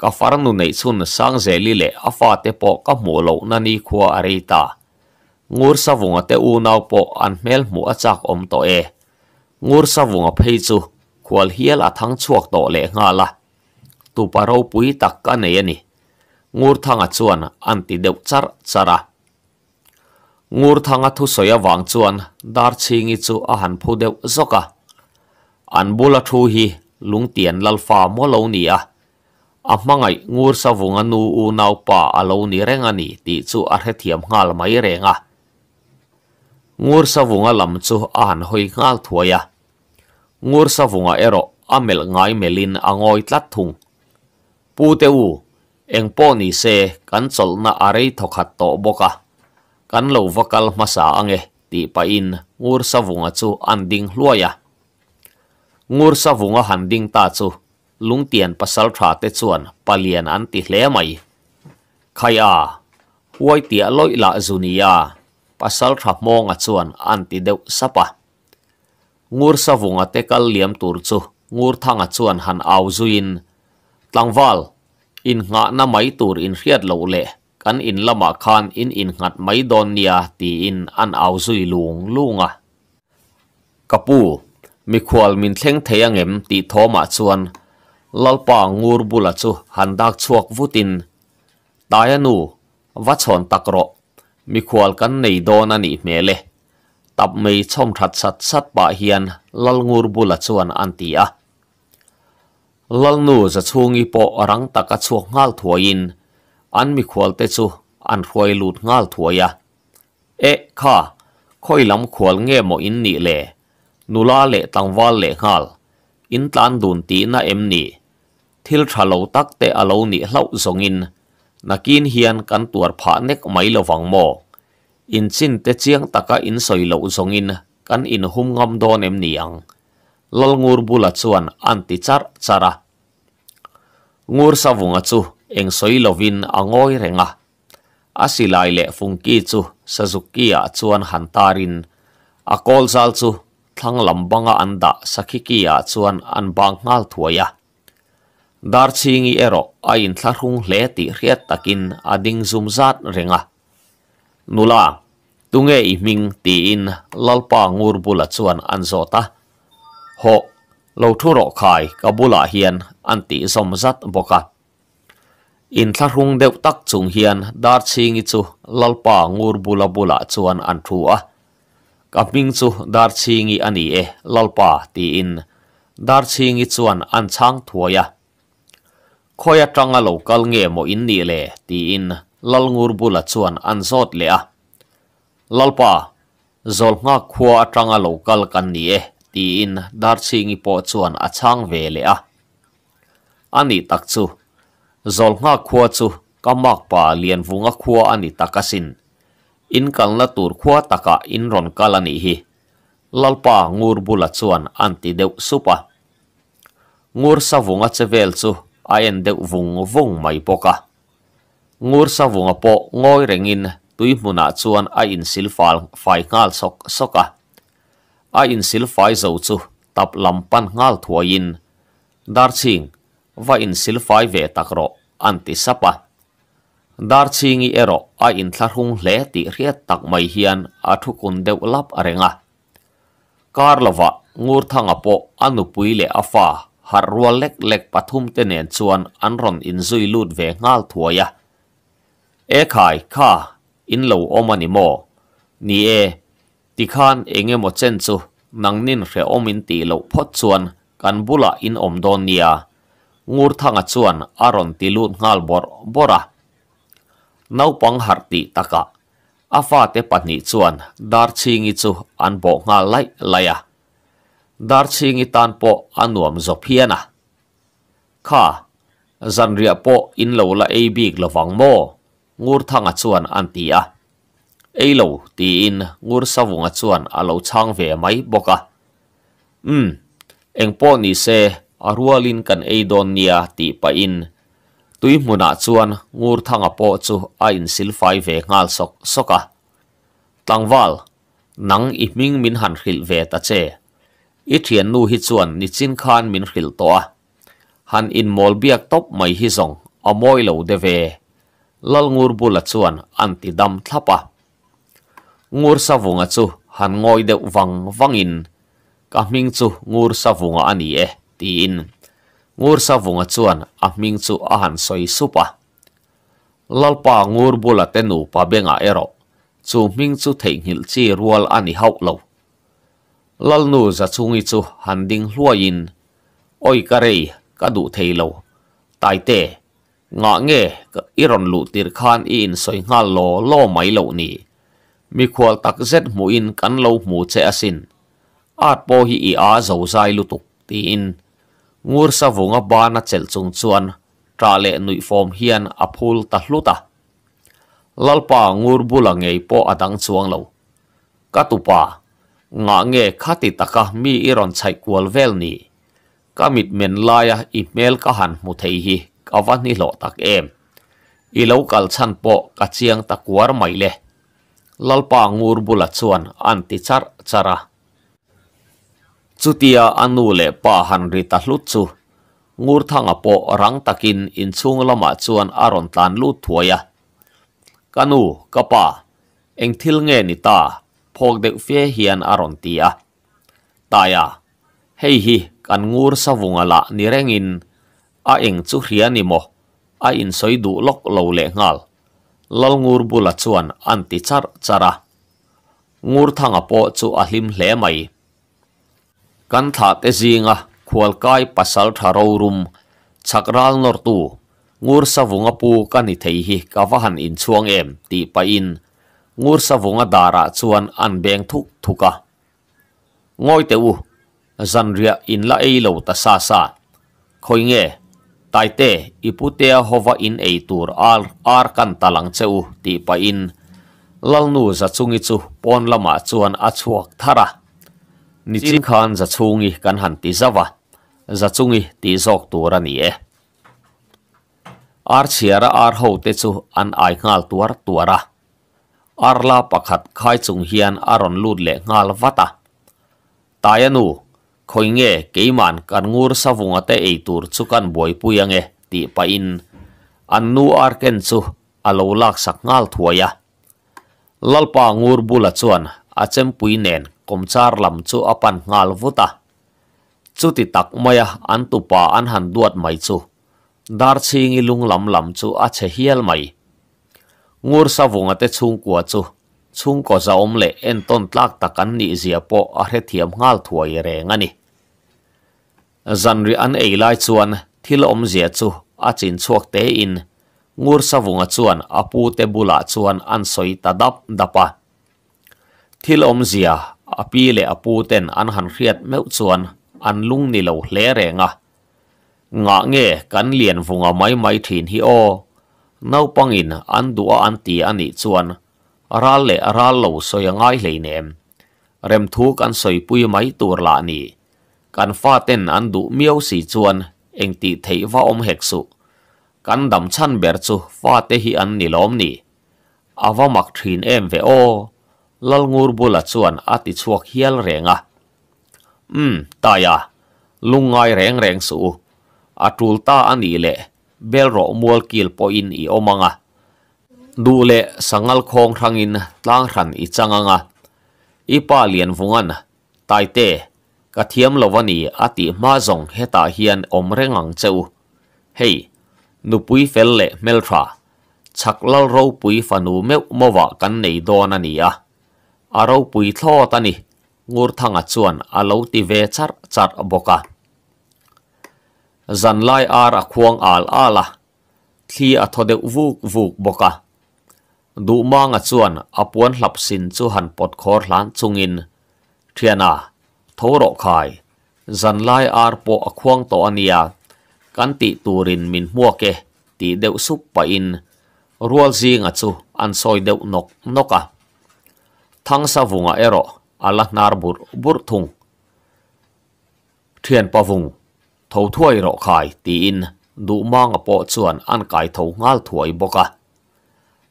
ka farnu nei chun sang zeli le afa te po ka mu lo na ni khua arita ngur savunga te u nau po an mel mu achak om to e ngur savunga phei chu khwal hial a thang chuak to le nga la tu paro pui tak ka nei ani ngur thanga chuan anti deuh char chara ngur thanga thu soya wang chuan dar chingi chu a han phu deuh zoka an bula thu hi lung tiền lal fa mo lo ni a a mangai ngur sa vunga nu u nau pa a lo ni renga ni ti chu a he thiam ngal mai renga ngur sa vunga lam chu a han hoi ngal thuaya ngur sa vunga ero amel ngai melin angoi tlat thung pu te u engpo ni se kan na arei thokhat to boka kan lo vocal masa ange ti pa in ngur savunga chu an ding hluaya ngur savunga han ding ta chu lung tiền pasal tha te chuan palian an ti hle mai khai a huai tia loi la zunia pasal tha mong a chuan an ti deu sapa ngur savunga te kal liam tur chu ngur thanga chuan han au zuin tlangwal in nga na mai tur in riat lo le กันอินละมาคานอินอินหัดไม่ดนเนียตีอินอันเอาซุยลุงลุงอ่ะกับปูมีควอลมินเซ่งเทียงเอ็มตีโอมาชวนลลปางูรบุลจูหันดักชวกฟุตินตายนูวัดชนตะกรอมีควอลกันในโดนันอีเมเลตับไม่ชมทัดสัดสัดปะเฮียนลลงูรบุลชวนอันตีอ่ะลลนูจะช่วงอีโปรังตะกัดชวกงาลถวยิน an mi khual te chu an ruai lut ngal thuaya e kha khoi lam khual nge mo in ni le nula le tangwal le ngal in tlan dun ti na em ni thil thalo tak te alo ni hlau zongin nakin hian kan tuar pha nek mai lowang mo in chin te chiang taka in soi lo in kan in hum ngam don em niang lal ngur bula chuan an ti char chara ngur savunga chu eng soi lovin angoi renga asilai le fungki chu suzuki a chuan hantarin akol sal chu thlang lambanga anda sakhiki a chuan an bang ngal thuaya dar chingi ero a in thlarhung hle ti riat takin ading zum zat renga nula tunge i ming ti in lalpa ngur bula chuan an zota ho lo thuro khai kabula hian an ti zom zat boka in thla hrung deuh tak chung hian dar ching ngur bula bula chuan an thu a ka ping chu dar ching i ani e lalpa ti in dar ching i chuan an chang thuaya khoya tanga local nge mo in ni lal ngur bula chuan an zot le a lalpa zol nga khua tanga local kan ni e ti in dar ching i po zol nga khua chu kamak pa lian vunga khua ani takasin in kalna tur khua taka in ron kalani hi lalpa ngur bula chuan anti deu supa ngur sa vunga chevel chu ayen deu vung vung mai poka ngur sa vunga po ngoi rengin tui muna chuan a in silfal fai ngal sok soka a in silfai zo chu tap lampan ngal thuain darching va in silfai ve takro anti sapa dar chingi ero a in tharhung hle ti riat tak mai hian a thukun deuh lap arenga karlova ngur thanga po anupui le afa harwa lek lek pathum te nen chuan ron in zui lút về ngal thuaya e khai kha in lo omani mo ni e ti khan enge mo chen chu nangnin re omin ti lo phot chuan kan bula in om don nia ngur thanga chuan aron tilut ngal bor bora nau pang harti taka afa te pani chuan dar chingi chu an bo nga lai laya dar chingi tan po anuam zo phiana kha zanria po in lo la ei bik lawang mo ngur thang chuan an ti a ei lo ti in ngur savunga chuan alo chang ve mai boka um hmm. eng po ni se อารัวลินกันไอ้ดอนเนียตีไปอินตุยมุนาชวนงูทั้งอโปจูอ้ินสิลไฟเวงาลสกสกะตังวอลนังอิมิงมินหันขิลเวตเจอิทเทียนนูฮิชวนนิจินขานมินขิลตัวหันอินมอลเบียกท็อปไม่ฮิซงอโมยโลเดเวลลงูบุลัดชวนอันติดดัมทับะงูสวงอจูหันงอยเดวังวังอินกามิงจูงูสวงอันนี้ tiin ngur sa vunga chuan a hming chu a han soi supa lalpa ngur bula te nu pa benga ero chu hming chu thei nghil chi rual ani hau lo lal nu za chungi chu han ding hluain oi karei ka du thei lo tai te ngọ nghe iron lu tir khan in soi ngal lo lo mai lo ni mi khwal tak zet mu in kan lo mu che asin at po hi i a zo zai lu ti in ngur sa vunga bana chel chung chuan tra le nui form hian a phul ta hluta lalpa ngur bula ngei po adang chuang lo katupa nga nge khati taka mi iron chai kwal vel ni kamit men laya email ka han mu thei hi awani lo tak em i local chan po ka chiang takwar mai le lalpa ngur bula chuan anti char chara Sutia anule, pahan rita han ri ngur thanga po rang takin in chung lama chuan aron tlan lu kanu kapa eng thil nge ni ta hian aron tia taya hei hi kan ngur savungala nirengin, ni rengin a eng chu mo a in soidu lok lo le ngal lal ngur bula chuan anti char chara ngur thanga po chu a lemai. mai kan that e zinga khual kai pasal tharo rum chakral nor tu ngur savunga pu kan i thei hi kawahan in chuang em ti pa in ngur savunga dara ah chuan an beng thuk thuka ngoi te u zanria in la ei lo ta sa sa khoi nge tai te iputea hova in ei tur ar ar kan talang cheu ti pa in lalnu za chungi chu pon lama chuan a chuak thara ni chin khan za chungi kan han ti zawa za chungi ti zok tura ni e ar chiara ar ho te chu an ai ngal tuar tuara ar la pakhat khai chung hian aron lut le ngal vata tayanu khoi nge keiman kan ngur savunga te eitur chu kan boi puyange ti pa in an nu ar ken chu alo lak sak ngal thuaya lalpa ngur bula chuan achem pui nen kum char lam chu apan ngal vuta chu ti tak maya an tu pa an han duat mai chu dar chingi lung lam lam chu a che hial mai ngur sa vunga te chung kwa chu chung ko za om le en ton tlak takan ni zia po a hre thiam ngal thuai re ngani zanri an eilai chuan thil om zia chu a chin chuak te in ngur sa vunga chuan apu te bula chuan an soi ta dap dapa thil om zia อภีเลอปูเตนอันหันเรียดเมื่อส่วนอันลุงนิโลเลเรงอะงะเงกันเลียนฟงอไม่ไม่ถินฮิโอ เน่าปังอินอันดัวอันตีอันอส่วนราเล่ราโลสอยง่ายเลยเนมเรมทุกันสอยปุยไม่ตัวละนี่กันฟาเตนอันดูเมียวสีส่วนเองตีเทว่าอมเหกสุกันดำชั้นเบิร์ซุฟาเตฮิอันนิลอมนี่อาว่ามักถินเอ็มเวอลลงูบุลชวนอาติชวกเฮียลเร่งอ่ะอืมตายลุงไงเร่งเร่งสูอัตุลตาอันนี้และเบลโรมัวลกิลปอินอีอมังอ่ะดูเลสังเกตลคงทางอินทางรันอีจังอ่ะอีปาเลียนฟุงันตายเตกะเทียมลวันีอาติมาจงเหตาเฮียนอมเร่งังเจ้าเฮ้นุปุยเฟลเล่เมลทราชักลลโรปุยฟันูเมวมวะกันในดอนนี้อะ a ro pui thlawt ani ngur thanga chuan a lâu ti ve char char boka zan lai ra ar a khuang al ala thli a thode vuk vuk boka du manga chuan a puan hlap sin chu han pot khor hlan chungin thiana thoro khai zan lai ar po a khuang to ania kan ti rin min mua muake ti đeo sup pa in rual zinga chu an soi deuh nok à thang sa vunga ero ala nar bur bur thung thiền pa vùng thâu thuai rọ khai ti in đủ mang po chuan an kai thâu ngal thuai boka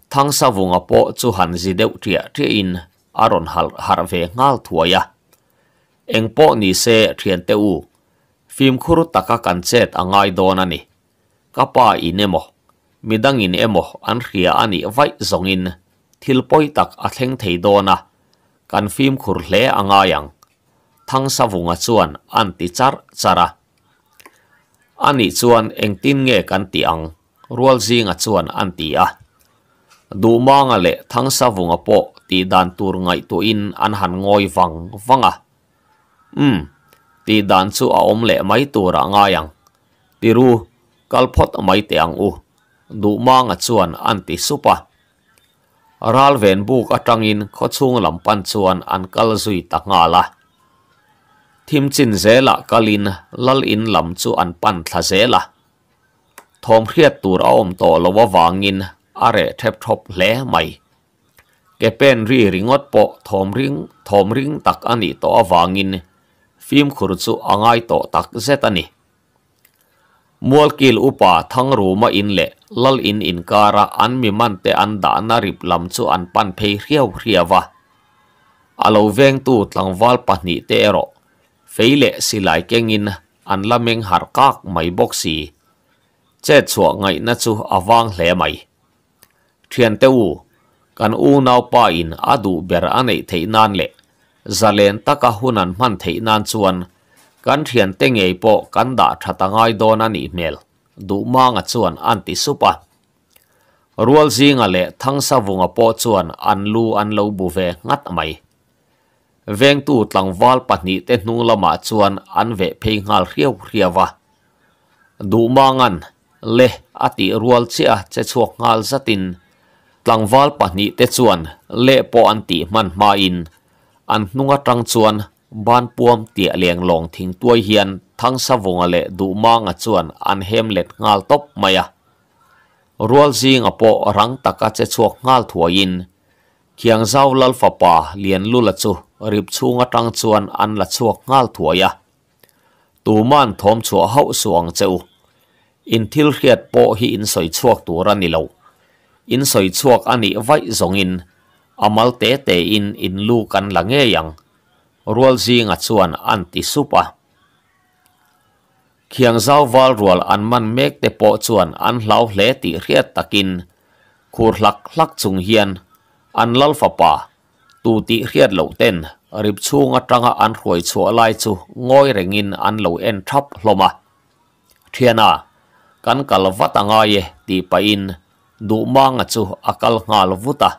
thang sa vùng po chu han ji deu tia tia in aron hal har ve ngal thuaya eng po ni se thiền te u phim khuru taka kan chet angai donani kapa inemo in emo an khia ani vai zongin thil poi tak a thleng thei na, kan phim khur hle anga yang thang sa vunga chuan an ti char chara ani chuan engtin nge kan ti ang rual zinga chuan an ti a du manga le thang sa vunga po ti dan tur ngai tu in an han ngoi vang wanga um hmm, ti dan chu a om le mai tura nga yang tiru kalphot mai te ang u du manga chuan an ti supa ral ven buk atangin kho chung lam pan chuan an kal zui ta nga la thim chin ze la kalin lal in lam chu an pan tha ze la thom khriat ke pen ri ringot po thom ring thom ring tak ani to wangin phim khuru chu to tak zetani mualkil upa thangruma in le lal in in kara an mi man te an da na rip lam chu an pan phei hriau hriawa alo veng tu tlangwal pahni te ero feile silai in an lameng har kak mai boxi che chuwa ngay na chu awang hle mai thian te u kan u nao pa in adu ber anei nan le zalen taka hunan man theinan chuan กันเทียนเตงเอปกันดาทะตางายดอนานีเมลดูมางอจวนอันติสุปะรวลซิงอะเลทังสาวงอปอจวนอันลูอันลอบุเวงัดไมเวงตูตลังวาลปันีเตนูลมาจวนอันเวเพงาลเรียวเรียวะดูมางันเลอติรวลซิอะเจชวกงาลซตินตลังวาลปันีเตจวนเลปออันติมันมาอินอันนุงตังว ban puam tia leng long thing tuai hian thang sa vunga le du manga chuan an hem let ngal top maya rual jing apo rang taka che chuak ngal thuain khiang lal fa pa lian lu la chu rip chunga tang chuan an la chuak ngal thuaya tu man thom chu hau suang cheu in thil khiat po hi in soi chuak tu ra ni in soi chuak ani vai zongin amal te te in in lu kan lange yang rual zinga chuan an ti supa khiang zau wal rual an man mek te po chuan an lau hle ti riat takin khur hlak hlak chung hian an lal fa pa tu ti riat lo ten rip chunga tanga an roi chu lai chu ngoi rengin an lo en thap hloma thiana kan kal watanga ye ti pa in du manga chu akal ngal vuta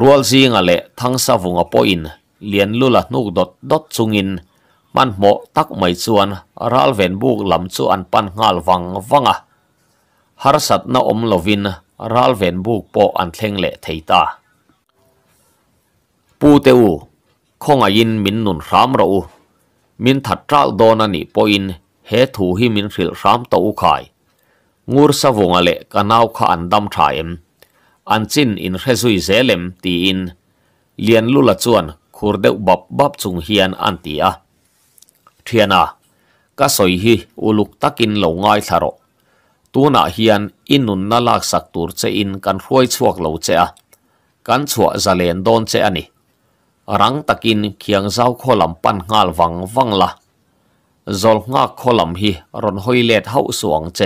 rual zinga le thangsa vunga po in liền lưu là nụ đột đốt chungin màn mộ tắc mấy chuan ral ven buk lam chu an pan ngal wang wanga har sat na om lovin ral ven buk po an thleng le theita pu teu khong ayin mình nun rám ro u thật that tral don ani po in he thu hi mình ril rám to u khai ngur sa vunga le kanau kha an dam em, an chin in rezui zelem ti in lian là chuan คูเดอบบบบจุงเฮียนอันตีอาเทียนอะก็สวยฮีอุลุกตะกินหลงง่ายทารกตัวน่ะเฮียนอินุนน่าลักสักตรวเจอินกันห้วยชวกเหลวเจอะกันชวกจะเลียนโดนเจอันนี่รังตะกินเคียงเจ้าข้อลำปันงาลวังวังละจอลงาข้อลำฮีรอนห้อยเล็ดเฮาสวงเจ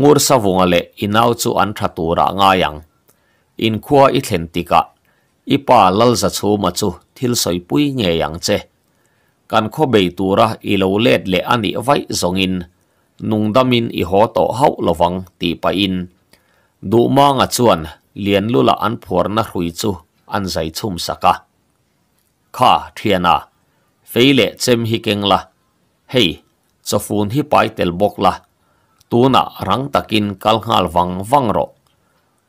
งูสวงเล็รอินเอาจูอันทัตูวร่างง่ายังอินขัวอิเทนติกาอีป่าลลจะชูมาชูทิลสอยปุยเงียงเจ กันขบไปตัวระอีโลเลดเลอันอีไว้ทรงอินนุ่งดามินอีหัวโตเฮาละวังตีไปอินดูมองอชวนเลียนลุละอันผัวนักหุยชูอันใจชุ่มสักะข้าเทียนาเฟยเล่เจมฮิเกงละเฮยจะฟูนฮิไปเตลบกละตัวน่ะรังตะกินกัลฮาลวังวังโร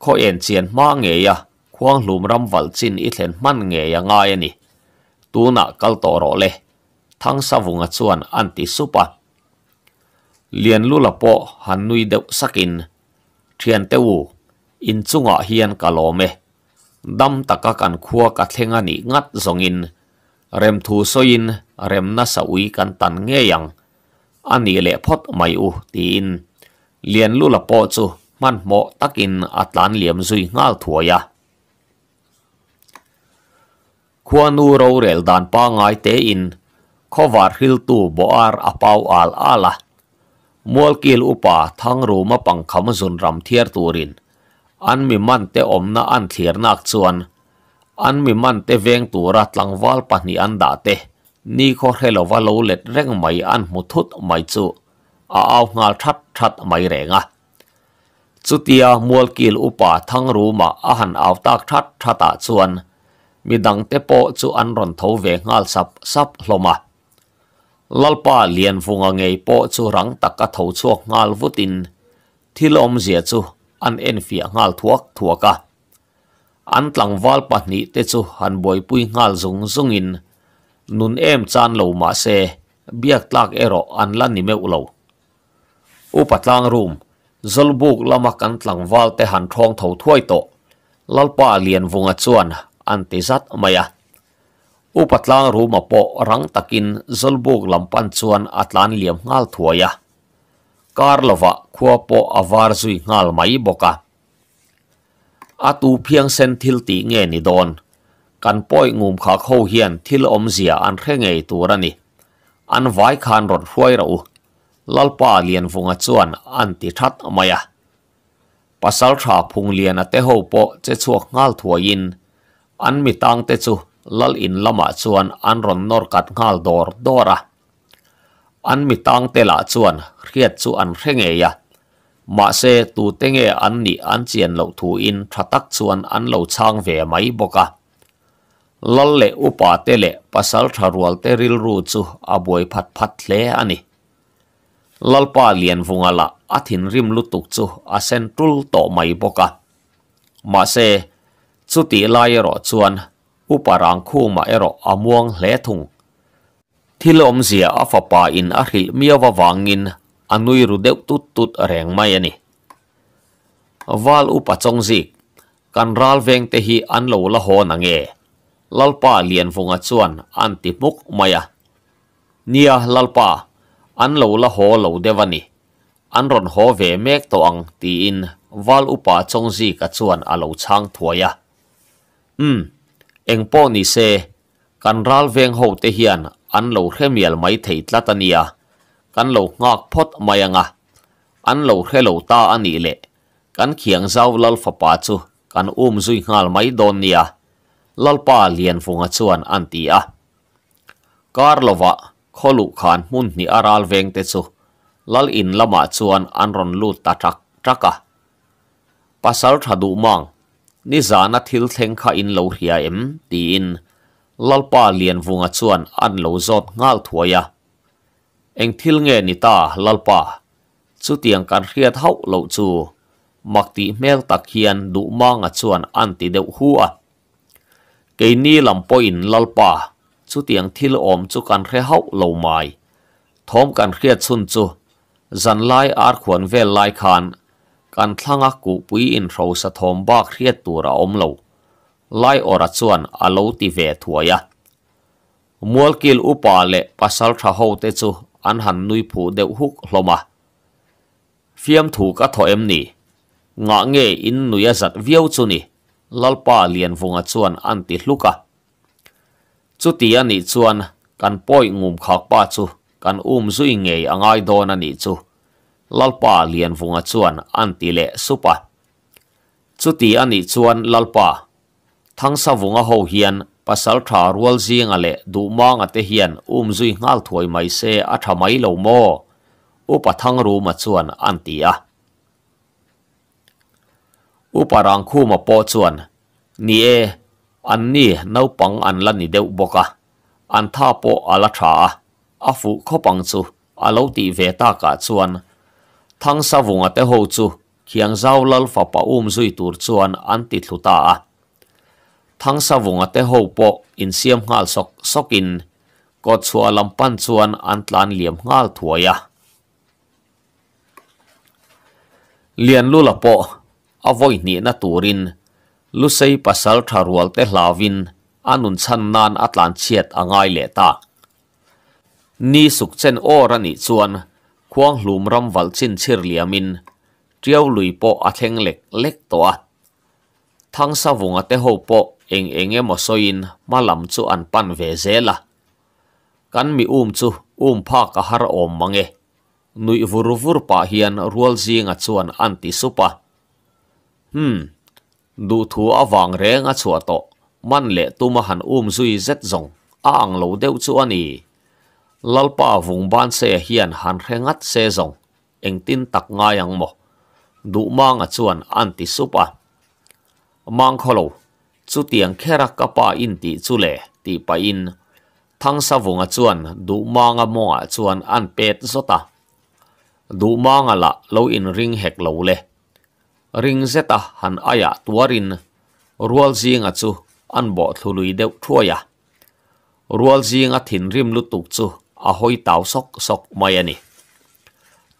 ข้อเอ็นเซียนมาเงียะ huang lùm ram val chin i thlen man nge ya ngai ani tuna kal to ro le thang sa vunga chuan an ti supa lian lu la po han nui deuh sakin thian te wu in chunga hian kalome dam taka kan khua ka thlenga ni ngat zongin rem thu soin rem na sa ui kan tan nge yang ani le phot mai u tin lian lu la po chu man mo takin atlan liam zui ngal thuaya ควนูเราเรลดานปางไงเตอินขวาริลตูบอารอปาวอาลอาลามัวกิลอุปาทั้งรูมาปังคำจุนรำเทียร์ตูรินอันมีมันเตอมนาอันเทียร์นักส่วนอันมีมันเตเวงตูรัตลังวาลปนิอันดาเตนี่ขอเฮลว่าเราเล็ดเร่งไม่อันมุทุตไม่จูเอางาชัดชัดไม่แรงอ่ะสุดที่มัวกิลอุปาทั้งรูมาอาหันเอาตากชัดชัดตาส่วน mi dang te po chu an ron tho ve ngal sap sap hloma lalpa lian vunga ngei po chu rang tak a tho chuak ngal vutin thilom zia chu an en fia ngal thuak thuaka an tlang wal pa ni te chu han boi pui ngal zung in nun em chan lo ma se biak tlak ero an lan ni meu lo u patlang room zolbuk lama kan tlang wal te han thong tho thuai to lalpa lian vunga chuan อันติสัตมาอุปัตลังรูมาปอรังตะกินสลบุกลำปันชวนอัตลันเลียมงาลทัวยาการลวะขัวปออาวารซุยงาลไม่บกะอาตูเพียงเซนทิลติเงนิดอนกันป้อยงุมขาเข้าเฮียนทิลอมเสียอันเค่งไงตัวรนี่อันไว้คานรถห้วยเราลลปาเลียนฟงจวนอันติทัดมายาปัสสาวะพุงเลียนอัตเทหโอเจชวกงาลทัวยิน an mi tang te chu lal in lama chuan an ron nor kat ngal dor dora an mi tang te la chuan riat chu an renge ya ma se tu te nge an ni an chien lo thu in thatak chuan an lo chang ve mai boka lal le upa te le pasal tharual te ril ru chu aboi phat phat le ani lal pa lian vungala athin rim lutuk chu asen tul to mai boka ma se chu ti lai ro chuan uparang khu ma ero amuang hle thung thilom zia afa pa in a hil miawa wangin anui ru deuh tut tut reng mai ani wal upa chong zik kan ral veng te hi an lo la ho na nge lalpa lian vunga chuan an ti muk maya nia lalpa an lo la ho lo devani an ron ho ve mek to ang ti in wal upa chong zik ka chuan a lo chang thuaya อืมเองป้อนีเซกันรัลเวงหูเทียนอันหลูเฮมิลไม่ถิดลัตเนียกันหลูงอกพดไม่ยังะอันหลูเขฮโลูตาอันนี้เละกันเขียงเจ้าลัลฟปาจูกันอุ้มซุยงาลไม่โดนเนียลัลป้าเลียนฟงจวนอันตีอ่ะกาลวะขลุขานมุ่นนี่อารัลเวงเตจูลัลอินละมาชวนอันรอนลูตาจักจักะปัสสาวะดูมัง ni zana thil theng kha in lo hria em ti in lalpa lian vunga chuan an lo zot ngal thuaya eng thil nge ni ta lalpa chu tiang kan hriat hau lo chu makti mel tak hian du manga chuan an ti deuh hu ni keini lampoin lalpa chu tiang thil om chu kan hre hau lo mai thom kan hriat chun chu lai ar khuan vel lai khan kan thlanga ku pui in ro sa thom ba tu ra om lo lai ora chuan alo ti ve thuaya mualkil upa le pasal tha ho te chu an han nui phu deuh huk hloma fiam thu ka tho em ni nga nge in nuya zat viau chu ni lalpa lian vunga chuan an ti hluka chu ti ani chuan kan poi ngum khak pa chu kan um zui ngei angai don ani chu lalpa lian vunga chuan antile ti le supa chuti ani chuan lalpa thangsa vunga ho hian pasal tha rual zinga le du manga te hian um zui ngal thuai mai se a tha mai lo mo upa thang ru ma chuan antia u a rang khu ma po chuan ni e an ni nau pang an la ni deu boka an tha po ala tha a afu khopang chu alo ti ve ta ka chuan thang sa vunga te ho chu khiang zau lal fa pa um zui tur chuan an ti thuta a thang sa vunga te ho po in siam ngal sok sokin ko chua lam pan chuan an liam ngal thuaya lian lu po a voi ni na turin lu sei anun chan nan atlan chiat angai le ta ni suk chen huang lum ram wal chin chir liamin triau lui po a theng lek lek to a thang sa vunga te ho po eng eng emo soin malam chu an pan ve zela kan mi um chu um pha ka har om mange nui vuru vur pa hian rual zinga chuan an ti supa hm du thu awang renga chua to man le tuma han um zui zet zong a ang lo deu chu ani lalpa vung ban se hian han rengat se zong eng tin tak nga yang mo du mang chuan an ti supa mang kholo chu tiang khera kapa in ti chu le ti pa in thang sa vunga chuan du mang manga monga chuan an pet zota du mang la lo in ring hek lo le ring zeta han aya tuarin rual zinga chu an bo thului deuh thuaya rual zinga thin rim lu tuk chu a hoi tàu sok sok mai ani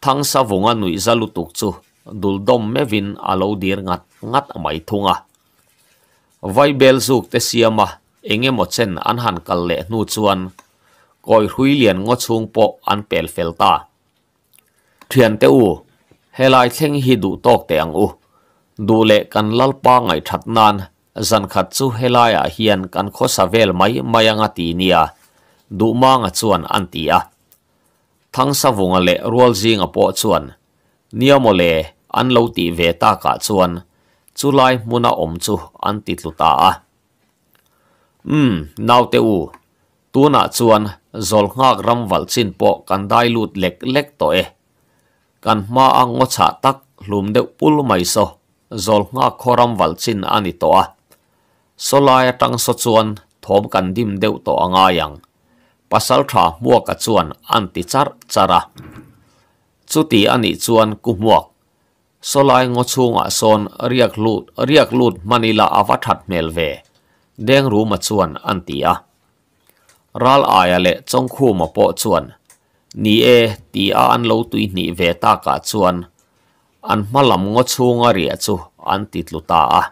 thang sa vunga nui za lutuk chu dul dom me vin alo dir ngat ngat mai thunga vai bel zuk te siama enge mo chen an han kal le nu chuan koi hui lian ngo chung po an pel fel ta thian te u helai theng hi du tok te ang u du le kan lal pa ngai that nan zan khat chu helai a hian kan kho sa vel mai mayanga ti nia du ma nga chuan an ti a thang sa vung le rual ji nga po chuan nia mo le an lo ti ve ta ka chuan chu lai mu na om chu an ti tlu ta a mm nau te u tu na chuan zol ngak ram wal chin po kan dai lut e kan ma ang ngo cha de pul mai zol nga khoram wal chin ani to a solai tang so chuan thom kan dim deu to anga yang pasal tha muak ka chuan anti char chara chuti ani chuan ku muak ngo chunga son riak lut riak lut manila avathat melve deng ru ma chuan antia ral aya le chongkhu ma po chuan ni e ti a an lo tu an malam ngo chunga ria chu anti tluta a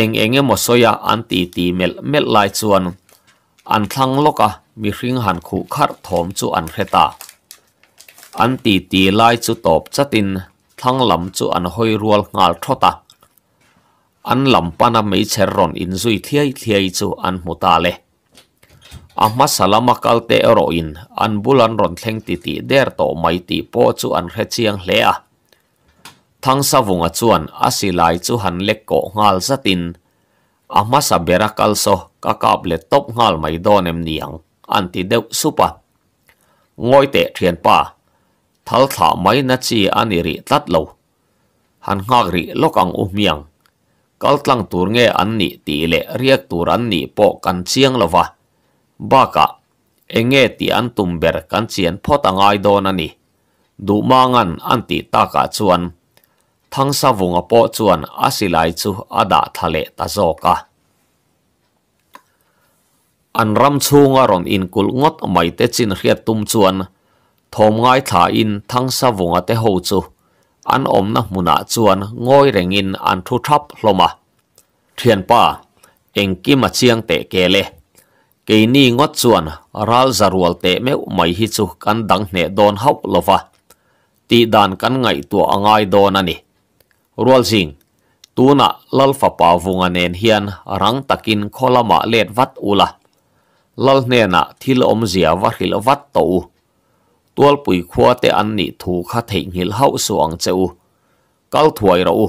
eng enge mo soya anti mel mel lai an thlang loka mi hring han khu khar thom chu an kheta an ti ti lai chu top chatin thlang lam chu an hoi rual ngal thota an lam pana mei cherron in zui thiai thiai chu an muta le amma salama kalte ero in an bulan ron thleng ti ti der to mai ti po chu an hre chiang hle a thang sa vunga chuan asilai chu han lek ko ngal zatin amma sa berakal so ka kap le top ngal mai don em niang an ti deuh supa à. ngoi te thian pa thal e tha mai na chi ani ri tlat lo han ngak ri lokang u miang kal tlang tur nge an ni ti le riak tur an ni po kan chiang lova ba ka enge ti an tum ber kan chien photangai don ani du mangan an ti ta ka chuan thangsa vunga po chuan asilai chu ada thale ta zoka an ram chunga rom in kul ngot mai te chin riat tum chuan thom ngai tha in thang sa vunga te ho chu an om na muna chuan ngoi rengin an thu thap hloma thian pa engki ma chiang te kele keini ngot chuan ral zarual te meu mai hi chu kan dang hne don hau lova ti dan kan ngai tu angai don ani rual jing tuna lalfa pa vunga nen hian rang takin kholama let vat ula lalneena thil omzia warhil wat to tol pui khuate anni thu kha theihil hau suang cheu kal thuai ro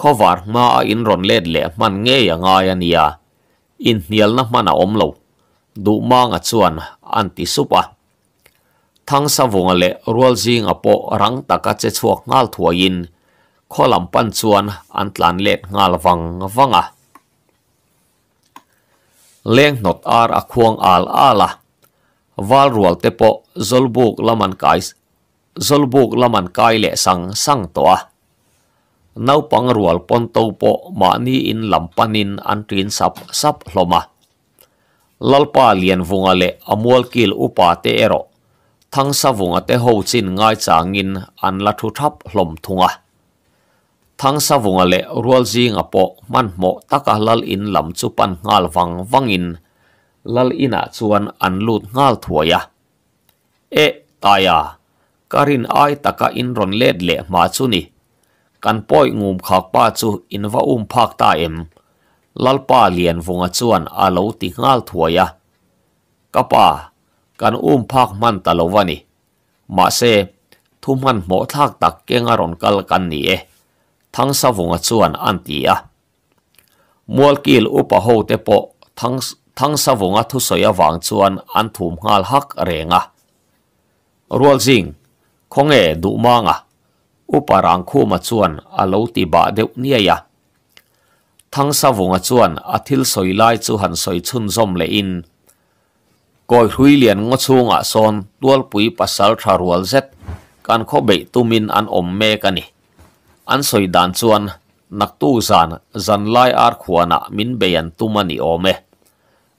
khowar ma in ron led le man nge ya nga ya nia in hial na mana om lo du ma nga chuan anti supa thang sa vong le rual jing apo rang taka che chuak ngal thuai wang wanga เลงนอตอาร์อะควงอาลอาลาวาลรวลเตปอซอลบุกลามันไกซอลบุกลามันไกเลสังสังตัวนาวปังรวลปนตโปมานีอินลัปนินอันตรีนซับซับหลมาลลปาเลียนวงอเลอมวลกิลอุปาเตเอรทังซวงอเตโจินงายจางินอันลทุทับหลมทุงอ thang sa vung ale rual ji nga po man mo taka lal in lam chu pan ngal wang wangin lal ina chuan an lut ngal thuaya e taya karin ai taka in ron led le ma chu ni kan poi ngum khak pa chu in wa um phak ta lal pa lien vunga chuan a lo ti ngal thuaya kan um man ta lo wani ma se thuman mo thak tak kal kan ni e. thang sa vunga chuan an ti a mual kil upa ho te po thang thang sa vunga thu so ya wang chuan an thum ngal hak renga rual jing khonge du ma nga upa rang khu ma chuan a ba de ni ya thang sa vunga chuan a lai chu han soi le in koi hui lian ngo chunga son tual pui pasal tha rual kan kho be tumin an om me kanih an soi dan chuan nak tu zan zan lai ar khuana min beyan tuma ni ome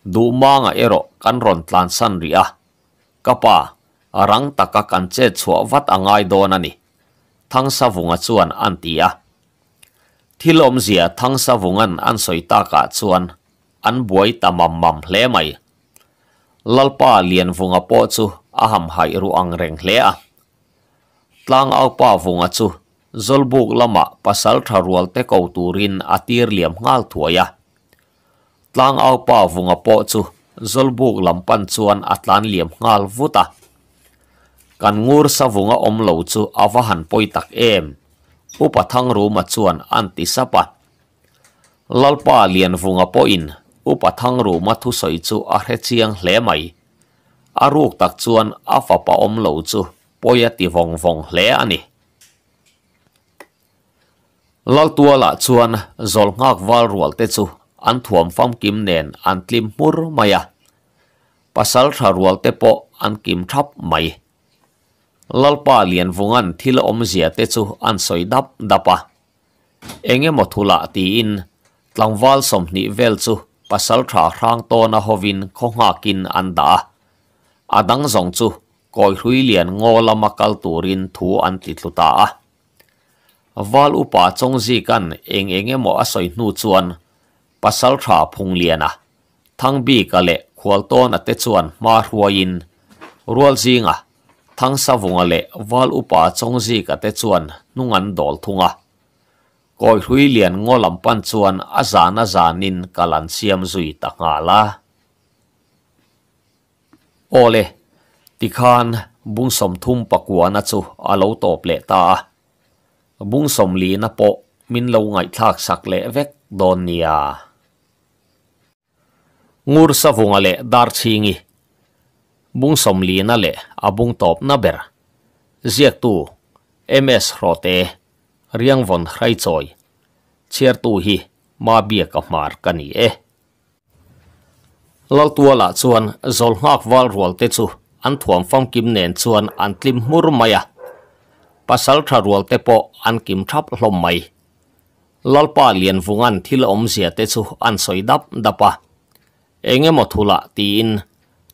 du manga ero kan ron tlan san ria kapa arang taka kan che chua wat angai don ani thang sa vunga chuan an tia thilom zia thang sa vungan an soi ta ka chuan an buai tamam mam hle mai lalpa lian vunga po chu aham hai ru ang reng hle a tlang au pa vunga chu zolbuk lama pasal tharual te ko turin atir liam ngal thuaya tlang au pa vunga po chu zolbuk lampan chuan atlan liam ngal vuta kan ngur sa vunga om lo chu awahan poitak em upa thang ru ma chuan anti sapa lalpa lian vunga poin upa thang ru ma thu soi chu a chiang hle mai aruk tak chuan afa pa om lo chu poya ti vong vong hle ani lal tua la chuan zol ngak wal rual te chu an thuam fam kim nen an tlim mur maya pasal tha rual te an kim thap lal pa lien vungan thil om zia te chu an soi dap dapa enge ti in tlang wal som ni pasal tha rang na hovin kho kin an da adang zong koi hrui lian ngola makal turin thu an ti val upa chong zi kan eng eng emo asoi nu chuan pasal tha phung liana thang bi ka le khwal to na te chuan ma ruain rual zinga thang savunga le val upa ka te chuan nungan dol koi hui lian ngo lam pan chuan a zan a zanin kalan siam zui ta nga la ole tikhan bungsom thum pakua na chu alo top a bung som li na po min lo ngai thak sak le vek don nia ngur sa vunga le dar chingi bung som li na le abung top na ber ziak tu ms rote riang von khrai choi chiar tu hi ma bia ka mar kani e lal tua la chuan zol ngak wal rual te chu an thuam phong kim nen chuan an tlim hmur maya pasal tha rual te po an kim thap hlom mai lalpa lian vungan thil om zia te chu an soi dap dapa enge mo thula ti in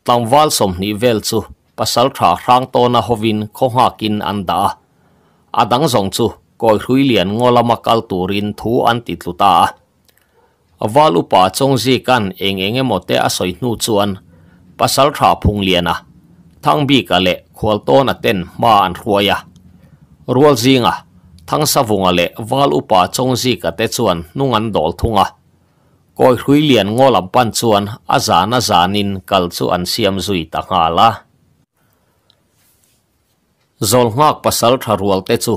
tlangwal som ni vel chu pasal tha rang to na hovin kho ha kin an da adang zong chu koi hrui lian ngolama kal turin thu an ti tluta awal upa chong ji kan eng enge mo te a soi nu chuan pasal tha phung liana thang bi ka le khwal to na ten ma an à rual zinga thang sa vunga le wal upa chong zi ka te chuan nungan dol thunga koi hrui lian ngolam pan chuan azan azanin kal chu an siam zui ta nga la zol ngak pasal tha rual te chu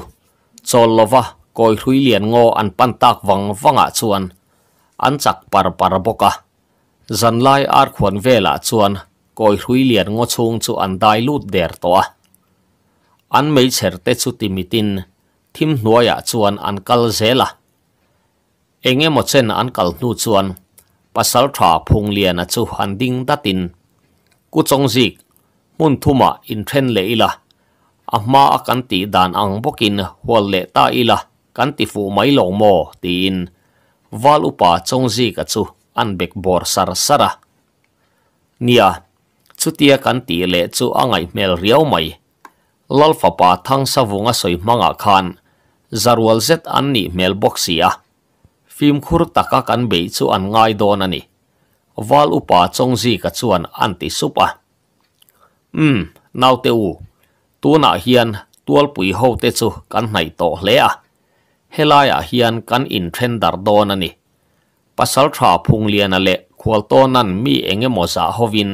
chol lova koi hrui lian ngo an pan tak wang wanga chuan an chak par par boka zanlai ar khon vela chuan koi hrui lian ngo chung chu an dai lut der to a อันไม่เฉรเตชุติมิตินทิมหน่วยาชวนอันกัลเซละเองเงหมดเส้นอันกัลนูชวนปัสสาวะาุงเลียนจูฮันดิงตัดินกุจงจิกมุนทุมาอินเทรนเลยละอามาอันตีดานอังบกินหัวเลต้าอีละกันติฟูไม่ลงโมตีนวาลุปาจงจิกจูอันเบกบอร์สารสระเนี่ยชุดเดียกันตีเลจูอังไงเมลเรียวไม่ลอลฟาปาทั้งสวงสอยมังอคานจารวลเซตอันนี้เมลบ็อกซ์ยาฟิมคูร์ตักกันเบย์ชวนง่ายโดนนี่วาลุปาจงซีกับชวนอันติสุปะอืมน่าวเตวตัวน้าเฮียนตัวปุยโฮเตชูกันไหนโตเลียเฮลายาเฮียนกันอินเทรนดาร์โดนนี่ปัสสาวะพุงเลียนเละควอลโตนั้นมีเอ็งมอซาฮวิน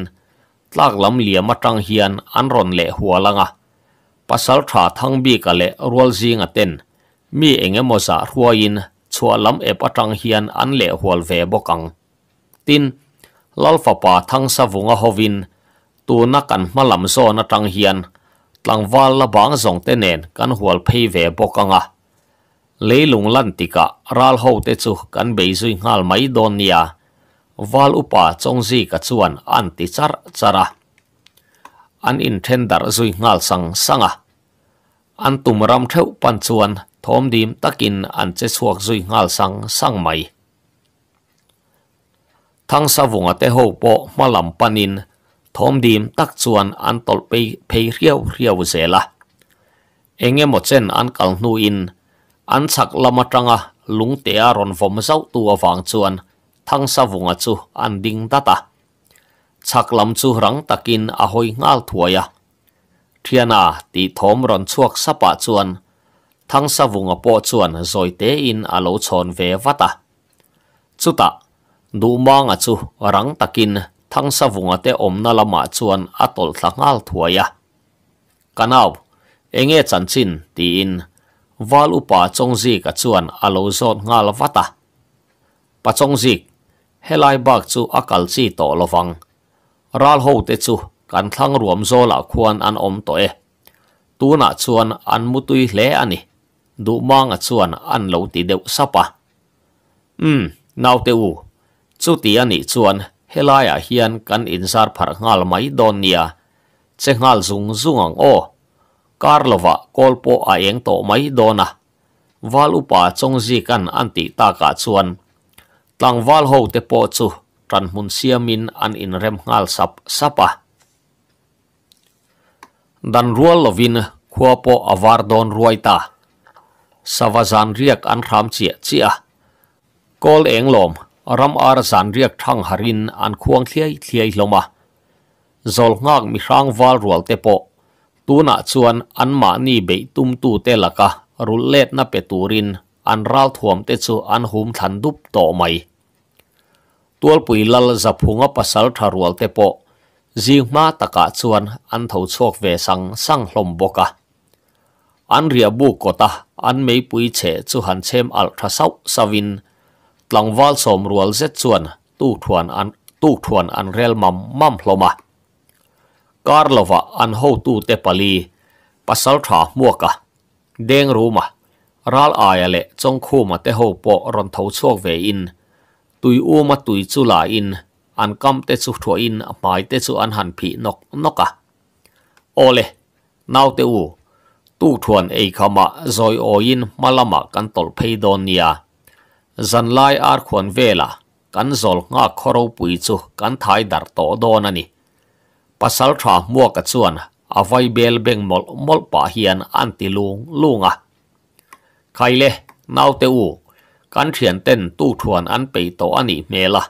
ลากลำเลียมาจังเฮียนอันรอนเล่หัวลังอะ pasal tha thang bi ka le rual zinga ten mi enge moza ruain chua lam e patang hian an le hual ve bokang tin lalfa pa thang savunga hovin tu na kan malam zo na tang hian tlangwal la bang zong te nen kan hual phei ve bokanga leilung lan tika ral ho te chu kan bei zui ngal mai don nia wal upa chongzi ka chuan an ti char chara an in then dar zui ngal sang sanga an tum ram theu pan chuan thom dim takin an che suak zui ngal sang sang mai thang sa vunga te ho po malam panin thom dim tak chuan an tol pe pe riau riau zela enge mo chen an kal nu in an chak lama tanga lung te a ron vom zau tu awang chuan thang sa vunga chu an ding data chak lam chu rang takin a hoi ngal thuaya thiana ti thom ron chuak sapa chuan thang sa vunga po chuan zoi te in alo chon ve vata chuta du manga chu rang takin thang sa vunga te omna lama chuan atol tlangal thuaya nghe enge chanchin ti in wal upa chongji ka chuan alo zot ngal vata pachongji helai bak chu akal chi to lovang รัลโฮเตจูกันทั้งรวมโซลาควรอันอมตัวเอตวนัาชวนอันมุตุยเลอันนี้ดูมองชวนอันเลวตีเดวสับปะอืมนาวเตวจุดที่อันนี้ชวนเฮลัยเฮียนกันอินซาร์ผารงาลไม่ดอนเนียเจงาลซุงซุงองโอคาร์ลวะกอลโปอาเองโตไม่ดอนะวาลุปาจงจีกันอันติตากาชวนตั้งวาลโฮเตโปจู tran mun siamin an in rem ngal sap sapa dan rual lovin khuapo avar don ruaita savazan riak an ram chia chia kol englom ram ar zan riak thang harin an khuang thliai thliai loma zol ngak mi rang wal rual te po tuna chuan an ma ni be tum tu te laka rul let na pe turin an ral thuam te chu an hum than dup to mai tualpui lal zaphunga pasal tharual te po zingma taka chuan an tho chok ve sang sang hlom boka an ria bu kota an mei pui che chu han chem al tha sau savin tlangwal som rual zet chuan tu thuan an tu thuan an rel mam mam hloma karlova an ho tu te pali pasal tha muaka deng ruma ral ayale chongkhuma te ho po ron tho chok ve in tui u mà tui chu la in an kam te chu thua in mai te chu an han phi nóc nok a ole nào tê u tu thuan ei khama zoi o in malama kan tol phei don nia zan lai ar khon vela kan zol nga khoro pui chu kan thai dar to don ani pasal tha mua ka chuan avai bel beng mol mol pa hian anti à lunga khaile nào tê u kan thian tên tu thuan an pei to ani me la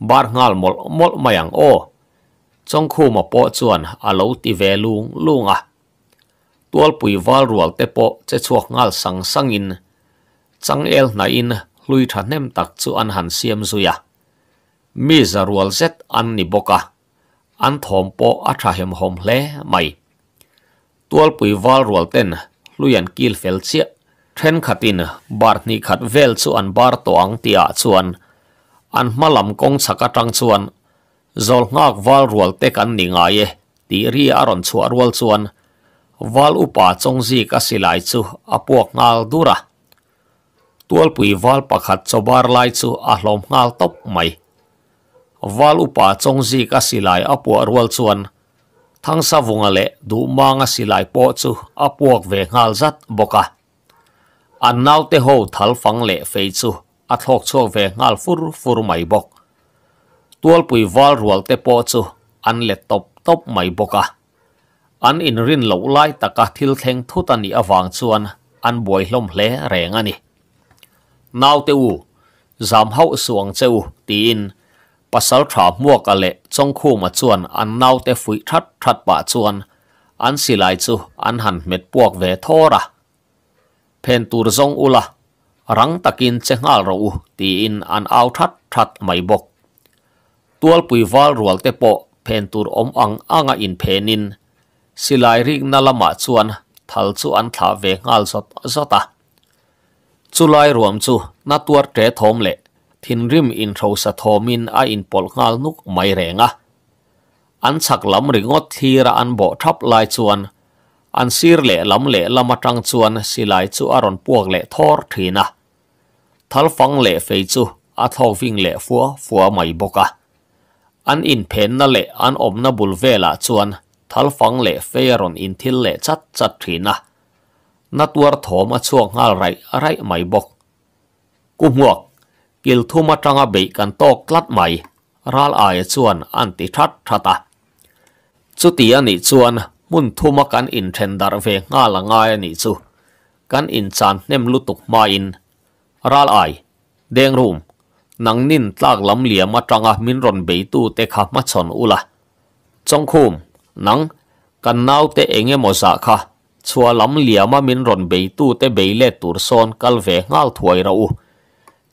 bar ngal mol mol mayang o chong khu ma po chuan alo ti ve lung lunga tual pui val rual te po che chuak ngal sang sang in chang el na in lui tha nem tak chu an han siam zuya mi za rual zet an ni boka an thom po a tha hem hom hle mai tual pui val rual ten luyan kil fel chia then khatin barni khat vel chu an bar to ang tia chuan an malam kong saka tang chuan zol ngak wal rual te kan ni nga ye ti ri aron chu arwal chuan wal upa chong ji ka silai chu apuak ngal dura tual pui wal pakhat cho bar lai chu a hlom ngal top mai wal upa chong ji ka silai apu arwal chuan thang sa vungale du ma nga silai po chu apuak ve an nau te ho thal fang le fe chu a thok chu ve ngal fur fur mai bok tual pui wal rual te po chu an le top top mai boka an in rin lo lai ta taka thil theng thu ta ni awang chuan an boi hlom hle reng ani nau te u zam hau suang cheu ti in pasal tha muak ale chong khu ma chuan an nau te fui that that pa chuan an silai chu an han met puak ve thora เพนตูร์ซงอุละรังตะกินเชงอารูตีอินอันเอาทัดทัดไม่บกตัวปุยวาลรัวเตโปเพนตูร์อมอังอ่างอินเพนินสิลายริกนัลมาชวนทัลชวนทาเวงอาลสอดสตาจุลายรวมจูนาตัวเตะทอมเละทินริมอินโทรสะทอมินอาอินปอลงาลนุกไม่แรงอ่ะอันสักลำริงอธีระอันโบทับลายชวนอันซีร์เล่ลำเล่ลมาจังชวนสิไลจูอารอนพวกเลทอร์ทีนะทัลฟังเล่เฟยจูอัทอวิงเล่ฟัวฟัวไม่บกะอันอินเพนนั่นเล่อันอมนับุลเวลาชวนทัลฟังเล่เฟยรอนอินทิลเล่ชัดชัดทีนะนัดวัดถมาช่วงอะไรอะไรไม่บกกุมวกกิลทุมาจังอเบกันโตกลัดใหม่รัลอายชวนอันติทัดทัตะสุติอันนี้ชวน mun thuma gan in then dar ve nga la nga ni chu kan in chan nem lutuk ma in ral ai deng room nang nin tlak lam liam atanga à, min ron be tu te kha ma chon ula chong khum nang kan nau te enge mo za dạ kha chua lam liama min ron be tu te be le tur son kal ve ngal thuai ra u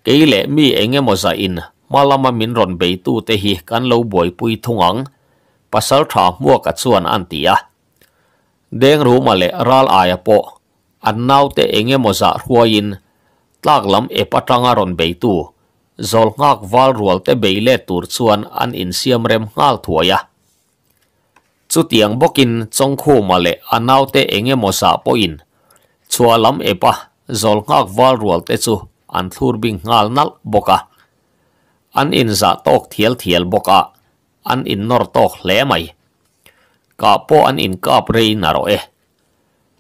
ke le mi enge mo za dạ in malama min ron be tu te hi kan lo boi pui thungang pasal tha mua ka chuan an tia deng ru ma le ral aya po à an nau te enge mo in ruain tlak lam e trăng à ron bay tu zol ngak ruột rual bay beile tur chuan anh in siam rem ngal thuaya à. chu tiang bokin chong khu ma le anau te enge mo sa in chua lam e pa zol ngak wal rual te chu an thur bing ngal bốc à anh in za tok thiel thiel à anh in nor tóc hle mai ka po an in ka prei na ro e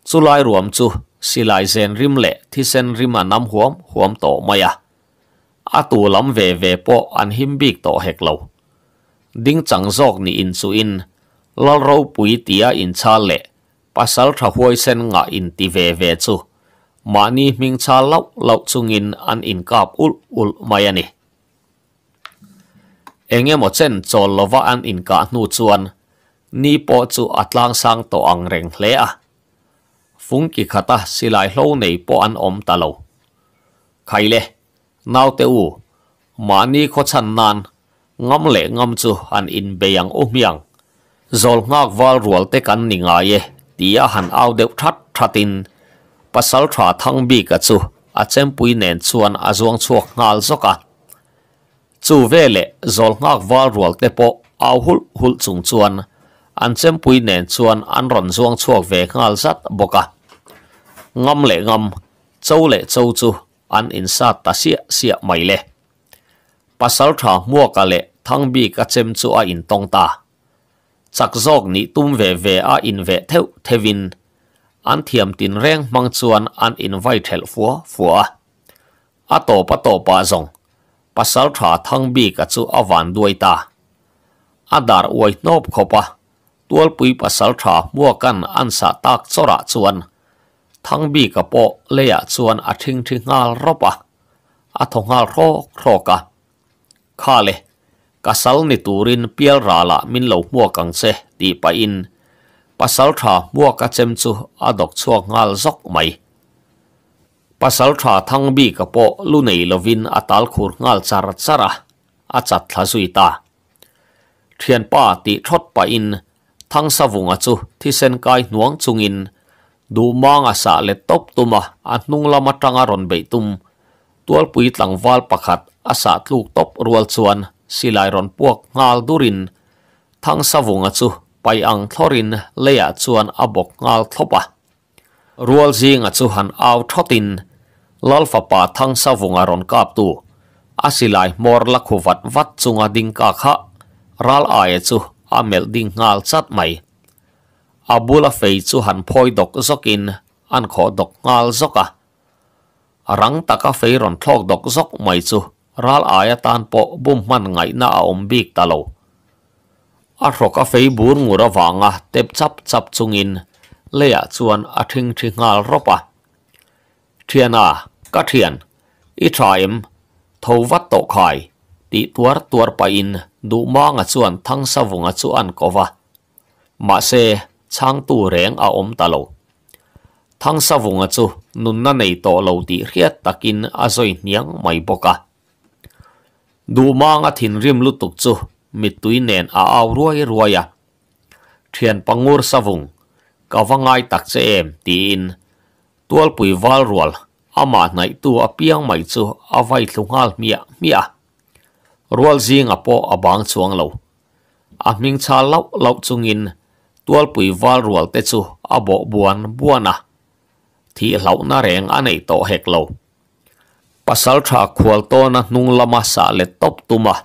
chulai ruam chu silai zen rim le thi sen rim anam huam huam to maya a tu lam ve ve po an him bik to hek lo ding chang jok ni in chu in lal ro pui tia in cha le pasal tha huai sen nga in ti ve ve chu mà ni mình cha lóc lóc chung in an in kap ul ul mayani enge mo chen chol lova an in ka nu chuan ni po chu atlang sang to ang reng hle a phung ki khata silai hlo nei po an om ta lo khaile nau te u ma ni kho chan nan ngam le ngam chu an in beyang o miang zol ngak wal rual te kan ni nga ye tia han au deuh that thatin pasal tha thang bi ka chu a chem pui nen chuan a zuang chuak ngal zoka chu vele zol ngak wal rual te po au hul hul chung chuan an xem pui nen chuan an ron zuang chuak ve khangal zat boka ngâm lệ ngâm châu lệ châu chu an in sa ta sia sia mai le pasal tha mua ka lệ thăng bi ka xem chu a in tong ta chắc zok ni tum về về a in ve theu thevin an thiam tin reng mang chuan an in vai thel phua phua a to pa to pa zong pasal tha thang bi ka chu awan đuôi ta adar uai nop khopa tuol pui pasal tha mua kan an sa tak chora chuan thang bi ka po le ya chuan a thing thing ngal ropa a thongal kho kho ka khale kasal ni turin pial rala min lo mua kang che ti pa in pasal tha mua ka chem chu a dok chuak ngal lovin atal khur ngal char chara a ti thot pa thăng sa vùng à chu thì sen cai nuông chung in du mang à sa le top tum à an nung lama trăng à ron bể tum tual pui tlang val pakhat à sa tluk top rual chuan silai ron puak ngal durin thăng sa vùng à chu pai ang thorin leya à chuan abok ngal thopa rual zing à chu han au thotin lalfa pa thăng sa vùng à ron kap tu asilai mor lakhuvat vat chunga ding ka kha ral ae chu amel ding ngal chat mai abula fei chu han phoi dok zokin an kho dok ngal zoka rang taka fei ron thlok dok zok mai chu ral aya tan po bum man ngai na a om bik talo a roka fei bur ngura wanga tep chap chap chungin leya chuan a thing thi ngal ropa thiana ka thian i thaim tho vat to khai ti tuar tuar pa in du ma nga chuan thang sa vunga chuan kova ma se chang tu reng a om ta lo thang sa vunga chu nun na nei to lo ti riat takin a zoi niang mai boka du ma nga thin rim lu tuk chu mi tui nen a au ruai ruaya thiền pangur sa vùng ka vangai tak che em ti in tual pui val rual ama nai tu a piang mai chu a à vai thlungal mia mia rual zing apo abang chuang lo a ming cha lau lau chungin tual pui wal rual te chu abo buan buana thi lau na reng anei to hek lo pasal tha khual to na nung lama sa le top tuma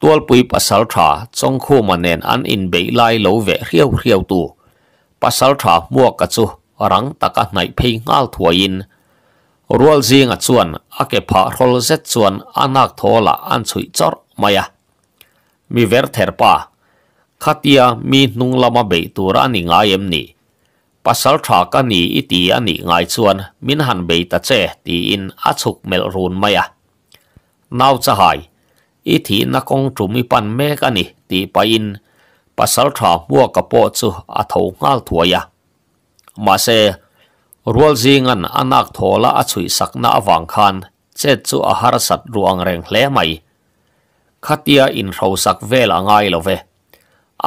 tual pui pasal tha chong khu manen an in be lai lo ve riau riau tu pasal tha mua ka chu rang taka nai phei ngal thuain รัวซิงอ่ะส่วนอาเก็บผาโรลเซตส่วนอันนักทอละอันสุยจอดมายะมีเวรเทอร์ป้าขัดยามีนุ่งละมาเบตัวรานง่ายเอ็มนี่ปัสสาวะกันนี่อีตีอันนี้ง่ายส่วนมินหันเบตัดเจตีอินอาชุกเมลรูนมายะน่าวจะหายอีทีนักองจุมิปันเมกันนี่ตีไปอินปัสสาวะาบวกกัโปงจูอทฐงาลถัวยะมาเซรัวจีงันอนาคตละอชุยสักนาวังคันเจ็ดจูอาหารสัตว์รวงแรงเละไหมขัดยาอินเราสักเวลาง่ายเลยเว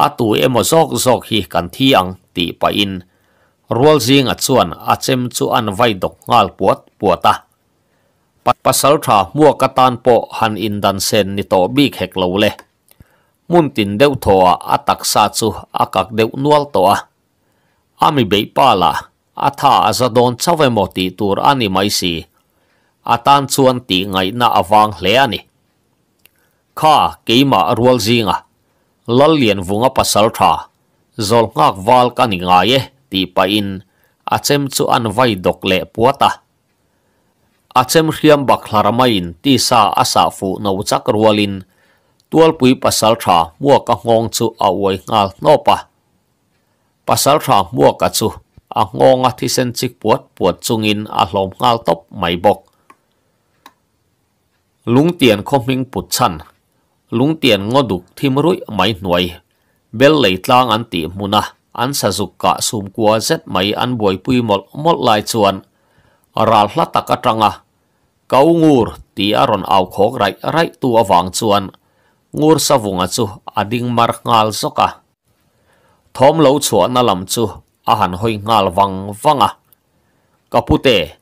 อาตูเอโมซอกซอกฮีกันที่อังตีไปอินรัวจีงันชวนอาเจมจูอันไวดกงาลปวดปวดตาปัสสาวะมัวกตันโปหันอินดันเซนนิโตบีเฮกเลวเลมุ่งตินเดวัวอาตักซาจูอากักเดวนวลโตอาม่เบย์ปาลา a tha azadon chave mo ti tur ani mai si a tan chuan ti ngai na awang hle ani kha keima rual zinga lallian vunga pasal tha zol ngak wal ka ni nga ye ti pa in achem chu an vai dok le puata achem hriam bak hlarama in ti sa asa fu no chak rualin tual pui pasal tha mua ka ngong chu awai ngal nopa pasal tha mua ka chu a ngonga thi sen chik puat puat chungin a hlom ngal top mai bok lung tiền khom hing put chan lung tiền ngo duk thim rui mai nuai bel lei tlang an ti muna an sa zuk ka sum kwa zet mai an boi pui mol mol lai chuan ral hla taka tanga kau à. ngur ti aron au khok rai rai tu awang chuan ngur savunga à chu ading à mar ngal zoka thom lo chuan alam chu ahan hoi ngal wang wanga kapute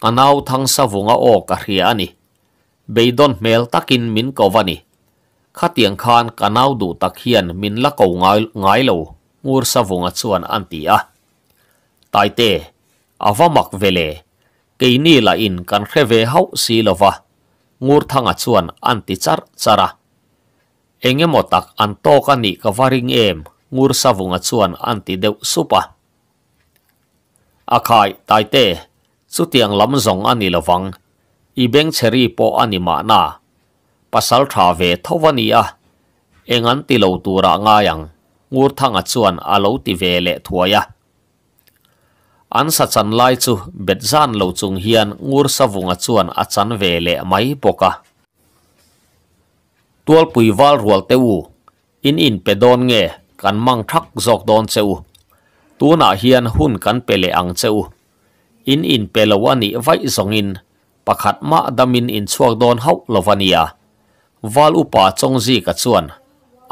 kanau thang sa vunga o ka hria ani beidon mel takin min kovani khatiang khan kanau du tak hian min la ko ngai ngai lo ngur sa vunga chuan anti a taite avamak vele ni la in kan khrewe hau si lova ngur thanga chuan anti char chara engemaw tak an tawk ani ka varing em ngur savunga chuan anti deu supa à khai tai tê su tiếng lắm rộng anh là vắng i beng cheri po anh mà na pasal thả về thâu văn à anh anh ti lâu tu ra ngay ang ngur thang a chuan a lâu ti ve lệ thua ya an sa chan lai chu bet zan lo chung hian ngur sa vung a chuan a chan ve le mai poka tual pui wal rual te u in in pe don nge kan mang thak zok don che u ตัวนาเฮียนหุ่นกันเปเลอังเจ้อินอินเปลวานิไว้องอินประคัดมาดำมินอินชวกดอนเฮาลวานียวาลุปาจงจีกัจวน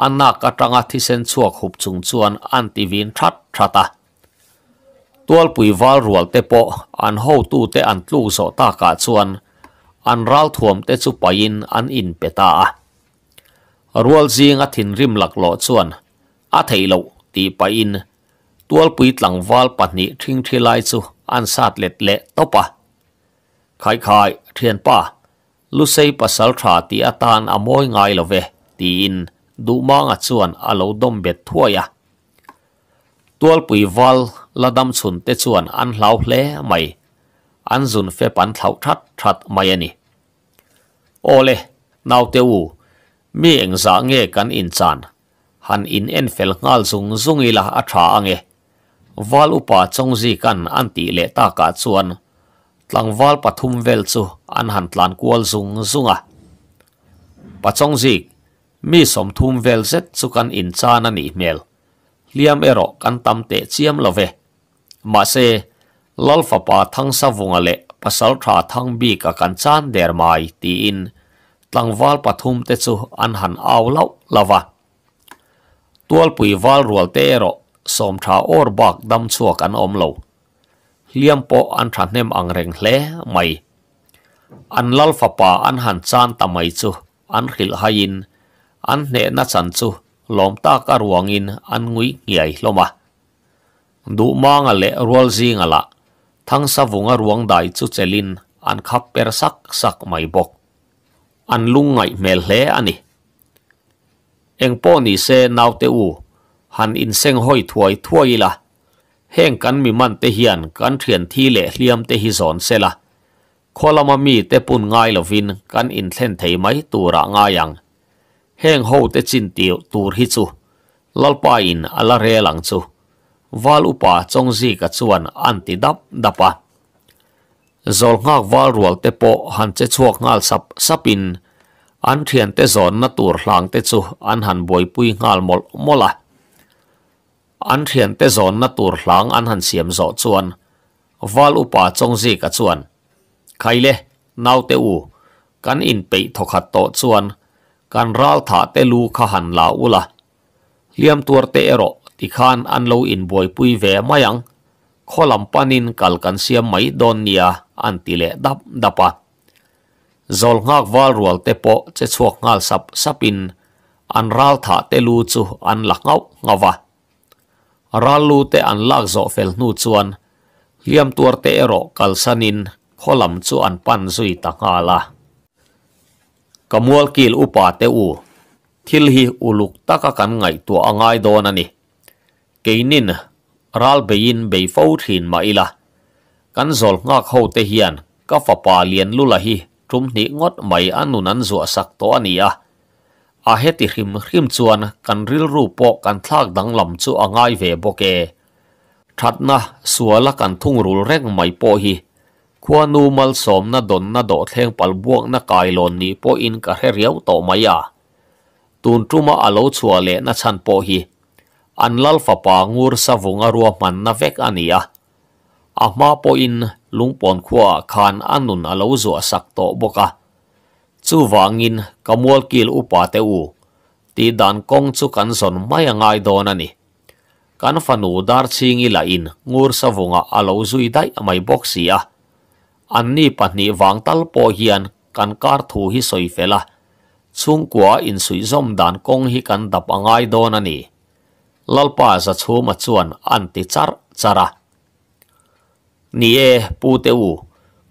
อันนากระตังที่เซนชวกหุบจุงจวนอันติวินทัดทัตตาตัวปุยวาลรัวเตโปอันเฮาตูเตอันลูโสตากาจวนอันรัลทวมเตจุปายินอันอินเปตารัวจีงอธินริมหลักหลอจวนอาเทิลตีไปอิน tual pui tlang wal pahnih thing thi lai chu an sat let le topa khai khai thiền pa lu sei pasal tha ti atan amoi ngai love ti in du ma nga chuan alo dom bet thuaya tual pui wal ladam chun te chuan an hlau hle mai an zun fe pan thlau that that mai ani ole nau te u mi engza nge kan in chan han in en fel ngal zung zungila atha ange valupa chongzi kan anti le ta ka chuan tlang wal pathum vel chu an han tlan kual zung zunga pa chongzi mi som thum vel zet chu kan in chana ni mel liam ero kan tam te chiam love ma se lal fa pa thang sa vunga thang bi kan chan der mai in tlang wal pathum te chu aw lau lava tuol pui wal rual ero som tra or bak dam chuak an om lo liam po an tha nem ang reng hle mai an lal fa pa an han chan ta mai chu an khil hain an ne na chan chu lom ta ka ruangin an ngui ngiai hloma du mang ale rual zing la thang sa vunga ruang dai chu chelin an khap per sak sak mai bok an lung ngai mel hle ani po ni se naute u หันอินเซงห้อยถวยถวยละแห่งกันมีมันเตียนกันเถียนที่เหละเลียมเตหิสอนเซละคอลมามีเตปุ่นง่ายละวินกันอินเซนเทไหมตัวระง่ายังแห่งหูเตจินเตียวตูรฮิจูลลปาอินอลาเรลังจูวาลุปาจงซีกัจวนอันติดับดับะจอลงากวาลรวลเตโปหันเจชวกงาลสับสับินอันเทียนเตสอนนตูรหลังเตจูอันหันบวยปุยงาลมลมละ an thiền te zon na tur hlang an han siam zo chuan wal upa chong zi ka chuan khaile nau te u kan in pe thokhat to chuan kan ral tha te lu kha han la ula liam tur te ero ti khan an lo in boy pui ve mayang kholam panin kal kan siam mai don nia an ti tile dap dapa zol ngak wal rual te po che chuak ngal sap sapin an ral tha te lu chu an lak ngau ngawa ralu te an lak zo fel nu chuan liam tuar te ero kalsanin kholam chu an pan zui taka la kamual kil upa te u thil hi uluk taka kan ngai tu angai don ani keinin ral bein be fo thin ma ila kan zol ngak ho te hian ka fa pa lian lula hi tum ni ngot mai anunan zo zu sak to ania อาเฮติหิมหิมชวนกันริลรูปโกันทากดังลำชวง่ายเวโบเกทัดนะสัวละกันทุ่งรูเร่งไม่โอฮีควานูมัลสมนะดนนะโดเทงปัลบวกนะกายลนนี้โปอินกะเฮเรียวโตมายาตุนทุมาอโลชัวเลนะชันโอฮีอันลัลฟะปางูร์สวงอรัวมันนะเวกอันียะอามาพปอินลุงปอนควาคานอันนุนอโลจัวสักโตบกะ chu wangin kamol kil upa te u ti dan kong chú kan son mai angai à don ani kan fanu dar chingi la in ngur savunga alo à zui dai à mai boxi a anni pani wang tal po hian kan kar thu hi soi fela chung qua in sui zom dan kong hi kan dap ngay đó ani lalpa za chu ma chuan an ti char chara ni e pu te u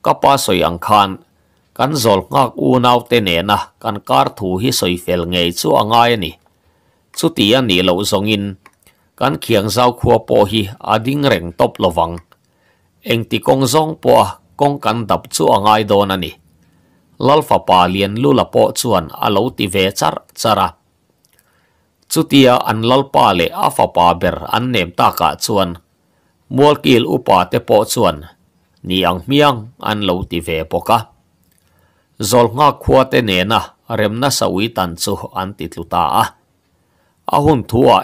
kapa soi ang khan kan zol ngak u nau te ne na kan kar thu hi soi fel nge chu ngay ni chu ti an ni lo zong in kan khiang zau khua po hi ading reng top lovang eng ti kong zong po kong kan dap chu angai don ani lalfa pa lian lu la po chuan lâu ti ve char chara chutia an lalpa le afa pa ber an nem ta ka chuan mual u upa te po chuan ni ang miang an lâu ti ve poka zol nga khuwa te ne na rem na sa wi tan an ti tlu ta a a hun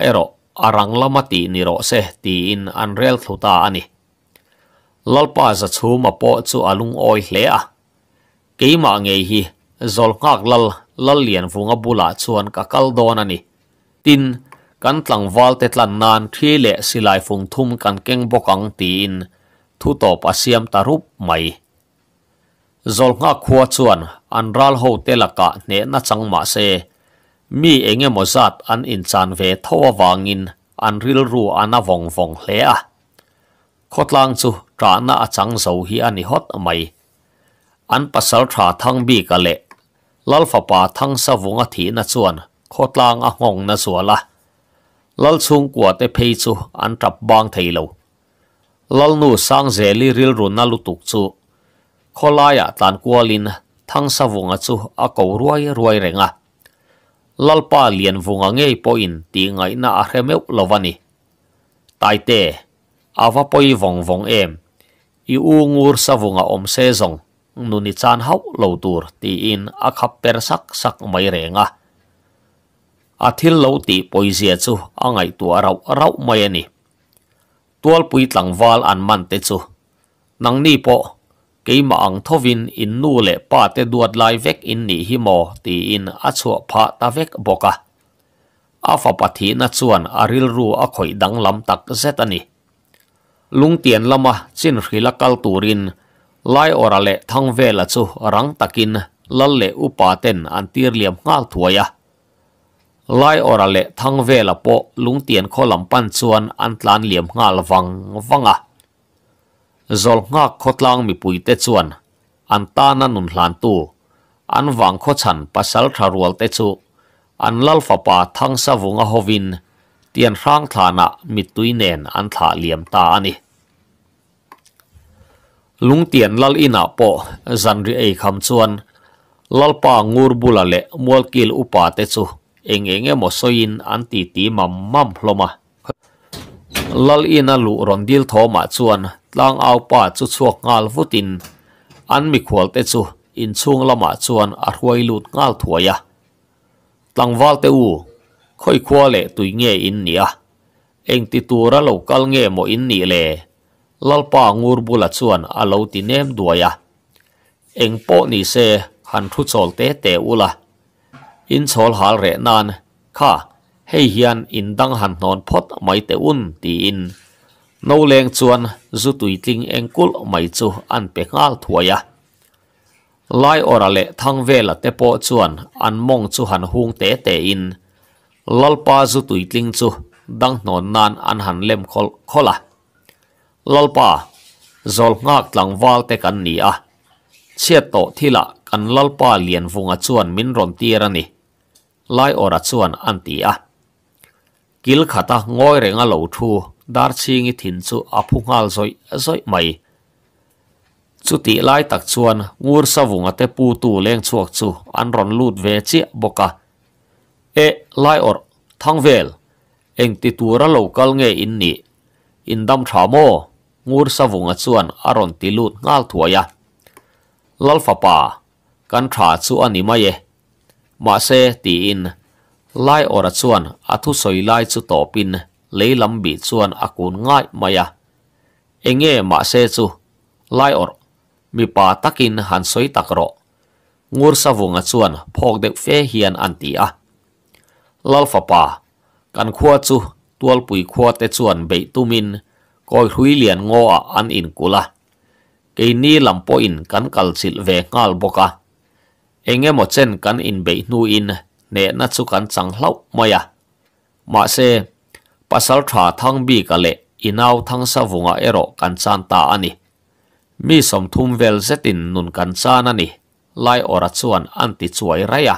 ero arang lama ti ni ro se ti in an rel thu ta ani lalpa za chu ma po chu alung oi hle a ke ma nge hi zol nga lal lal lien vu nga bula chuan ka kal ani tin kan tlang wal te tlan nan thi le silai fung thum kan keng bokang ti in thu to pa siam tarup mai zol nga khua chuan an ral ho te laka ne na chang ma se mi enge mo zat an in chan ve thowa wangin an ril ru ana vong vong hle a khotlang chu tra na achang zo hi ani hot mai an pasal tha thang bi ka le lal fa pa thang sa vunga thi na chuan khotlang a ngong na zuala lal chung kwa te phei chu an tap bang thei lo lal nu sang zeli ril ru na lutuk chu khó kholaya tlan kualin thangsa vunga chu a ko ruai ruai renga lalpa lian vunga nge po in ti ngai na a hremeu lovani tai te awa poi vong vong em i u ngur sa vunga om se zong nuni chan hau lo tur ti in a khap per sak sak mai renga a thil lo ti poi zia chu a ngai tu a rau rau mai ani tual pui tlang wal an man te chu nang ni po keima ang thovin in nu le pa te duat lai vek in ni hi mo ti in a chuwa pha ta vek boka a fa pathi na chuan aril ru a khoi dang lam tak zet ani lung tien lama chin rila lai ora le thang ve rang takin lal le upa liam ngal thuaya lai ora le thang ve la po lung tien kholam pan chuan liam ngal wang wanga zol ngak khotlang mi puite chuan an tana nun hlan tu an wang kho chan pasal tharual te chu an lal fa pa thang sa vunga hovin tian rang thana mi tuinen an tha liam ta ani lung tian lal ina po zanri ei kham chuan lalpa ngur bula le mualkil upa te chu eng enge mo soin an ti ti mam mam hloma ลลีนัลูรอนดิลทอมาชวนลางเอาป่าจุดชวกงาลฟุติน อันมีควอลเตจูอินซ่วงละมาชวนอารวยลุดงาลถวยะตังวาลเตอูค่อยควาเลตุยเงยอินเนียเองติตัวระลูกกลเงยมอินนีเลลลปางูรบุลชวนอารวตินเนมด้วยะเองโปนีเซหันทุจอลเตเตอูละอินชอลฮาร์เรนันค่ะ hei hian in dang han non phot mai te un ti in no leng chuan zu tui tling engkul mai chu an pe ngal thuaya lai ora le thang vela te po chuan an mong chu han hung te te in lalpa zu tui tling chu dang non nan an han lem khol khola lalpa zol ngak tlang wal te kan ni a chiat to thila kan lalpa lien vunga chuan min ron tira ni lai ora chuan an ti a kil khata ngoi renga lo thu dar chi ngi thin chu aphu ngal zoi zoi mai chu ti lai tak chuan ngur sa vung ate pu tu leng chuak chu an ron lut ve chi boka e lai or thang vel eng ti tura local nge in ni in dam tha mo ngur sa vung a chuan aron ti lut ngal thuaya lal fa pa kan tha chu ani mai e se ti in lai ora chuan a thu soi lai chu to pin lấy lắm bị chuan a kun ngai maya enge ma se chu lai or mi pa takin han soi takro ngur sa vunga chuan phok deuh fe hian an ti a lalfa pa kan khua chu tual pui khua te chuan be tumin koi hrui lian ngo a an in kula ke ni lampo in kan kal chil ve ngal boka engemo chen kan in be nu in nè na chu kan chang hlau moya ma se pasal thả thang bi lệ le inaw thang sa vunga ero kan chan ta ani mi som thum vel zetin nun kan chan ani lai ora chuan an ti chuai raya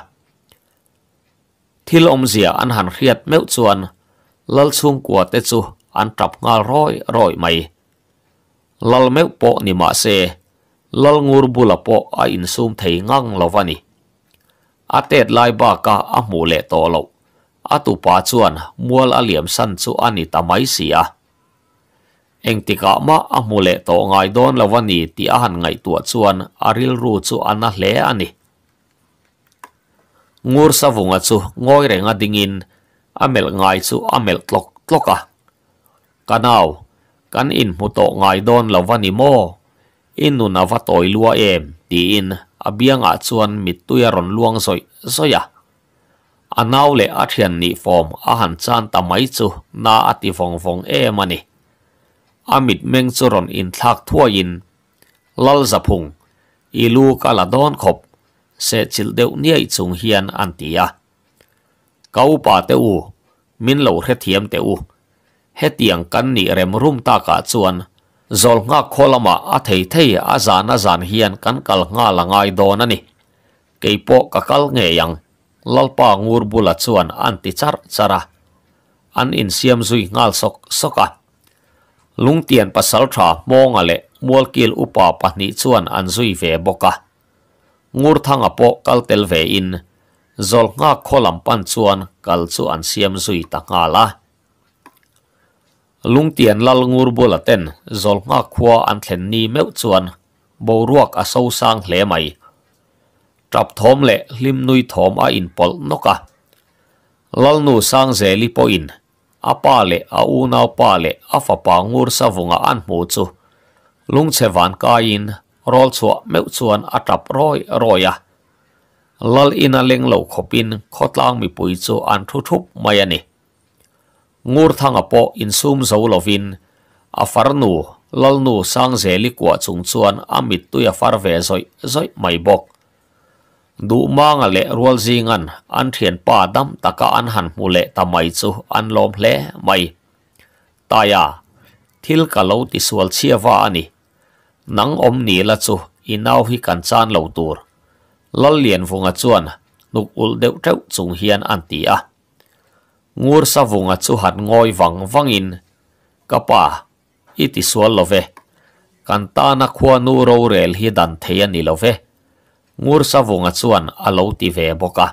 thil om zia an han hriat meu chuan lal chung kwa te chu an tap ngal roi roi mai lal meu po ni ma se lal ngur bula po a in sum thấy ngang lovani a tet lai ba ka a mu le to lo a tu pa chuan mual a liam san chu ani ta mai sia eng ti ka ma a mu le to ngai don lo wani ti a han ngai tu chuan aril ru chu ana hle ani ngur sa vunga chu ngoi renga dingin amel ngai chu amel tlok tloka kanau kan in mu to ngai don la wani mo inu nu na va toi lua em ti in a biangah chuan mit tuia rawn luang zawih zawia a nau leh a thian nih fawm a han chan ta mai chu na a ti vong vong em ani a mit meng chu rawn in thlak thuain lal zaphung i lu ka la don khop se chil deuh niai chung hian an tia kau pa te u min lo hre thiam te u he tiang kan ni rem rum ta ka chuan zol nga kholama a thei thei a zan a zan hian kan kal nga la ngai don ani keipo ka kal nghe yang lalpa ngur bula chuan anti char chara an in siam zui ngal sok soka lung tian pasal tha monga le mual kil upa ni chuan an zui ve boka ngur thang thanga po kal tel ve in zol nga kholam pan chuan kal chu an siam zui ta ngala lung tian lal ngur bula ten zol nga kua an ni meu chuan bo ruak a so sang hle mai trap thom le hlim nui thom a in pol noka lal nu sang ze li po in a pa le a u na pa le a fa ngur sa vunga an mu chu lung che van ka in rol chu meu atap a roi roya lal ina leng lo khopin khotlang mi pui chu an thu thup mai ngur thang apo in sum zo lovin a far nu lal nu sang ze li kwa chung chuan amit tu ya far ve zoi zoi mai bok du mang le rual zingan an thian pa dam taka an han mu le ta mai chu an lom hle mai taya thil ka lo ti sual chia wa ani nang om ni la chu inau hi kan chan lo tur lal lian vunga chuan nuk ul deuh teuh chung hian an ti a ngur sa vunga chu hat ngoi vang in, kapa iti sual love kan ta na khua nu ro rel hi dan thei ani love ngur sa vunga chuan alo ti ve boka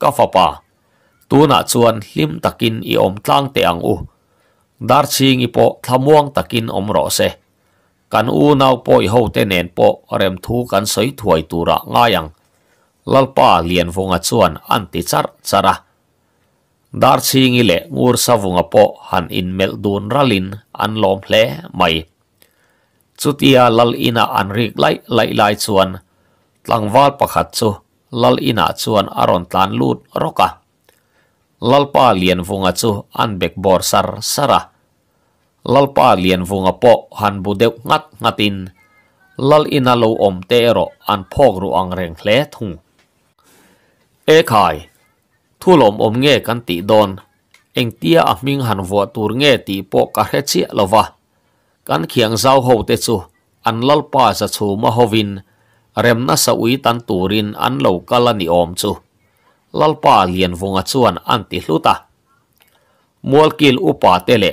ka fa pa tuna chuan hlim takin i om tlang te ang u dar ching po thamuang takin om ro se kan u nau poi ho te nen po rem thu kan soi thuai tu ra ngayang lalpa lian vonga chuan anti char chara Darching ile ngur savunga po han in mel dun ralin an lom hle mai. Chutia lal ina an rik lai lai lai chuan tlangwal pakhat chu lal ina chuan aron tlan lut roka. Lalpa lien vunga chu an bek bor sar sara. Lalpa lien vunga po han budeu ngat ngatin. Lal ina lo om te ro an phog ru ang reng hle thung. E khai thu lom om nghe kan ti don anh tia a ming han vo tur nge ti po ka he chi lova kan khiang zau ho te chu an lal pa sa chu ma hovin rem na sa ui tan turin an lo kala ni om chu lal pa lian vonga chuan an ti hluta mual kil upa tele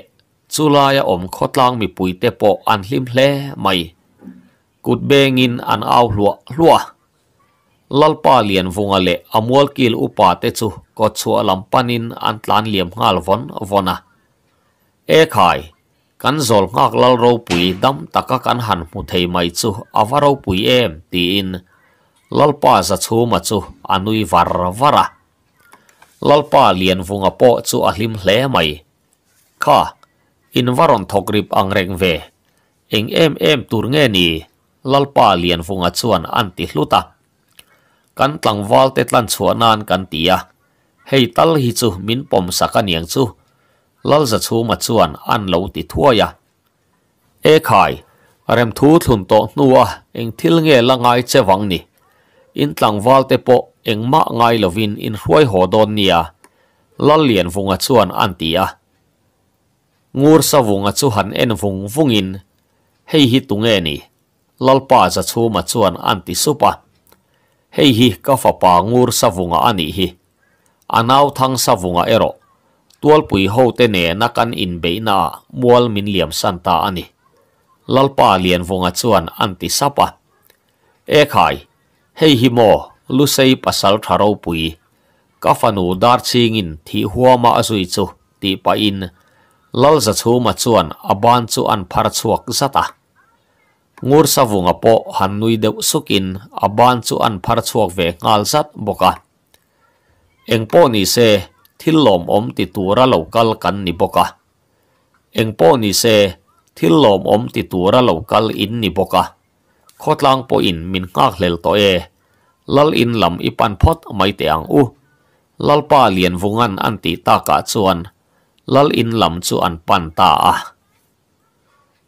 chulaya om khotlang mi pui te po an hlim hle mai kut bengin an ao hlua hlua lalpa lian vunga le amual kil upa te chu ko chua lampanin an tlan liam ngal von vona e khai kan zol ngak lal ro pui dam taka kan han mu thei mai chu avaro pui em ti in lalpa za chu ma chu anui var vara lalpa lian vunga po chu a hlim hle mai kha in varon thokrip angreng ve eng em em tur nge ni lalpa lian vunga chuan an hluta kan tlang wal te tlan chhuanan kan tia hei tal hi chu min pom saka niang chu lal za chu ma chuan an lo ti thua ya, e khai rem thu thun to nuwa eng thil nghe nge langai chewang ni in tlang wal te po eng ma ngai lo vin in hruai ho don nia lal lian vunga chuan an tia ngur sa vunga chu han en vung vungin hei hi tunge ni lal pa za chu ma chuan an ti supa hei hi ka fa pa ngur sa vunga ani hi thang sa ero tual pui ho te ne na kan in be na mual min liam santa ani lalpa lien vunga chuan anti sapa e khai hei hi mo lusei pasal tharo pui ka fa nu dar ching in huwa ma azui ti pa in lal ma chuan aban chu an งูสวงอปหันนุยเดวสุกินอาบานสุอันพาร์ชวกเวงอัลสัตบกะเอ็งพ่อหนิเซทิลลอมอมติตัวระเหลวกัลกันนิบกะเอ็งพ่อหนิเซทิลลอมอมติตัวระเหลวกัลอินนิบกะโคตรลางพ่ออินมินกากเลลตเอลลอินลำอิปันพอดไม่เตียงอูลลปาเลียนวงันอันติตากาชวนลลอินลำชวนปันตาอ่ะ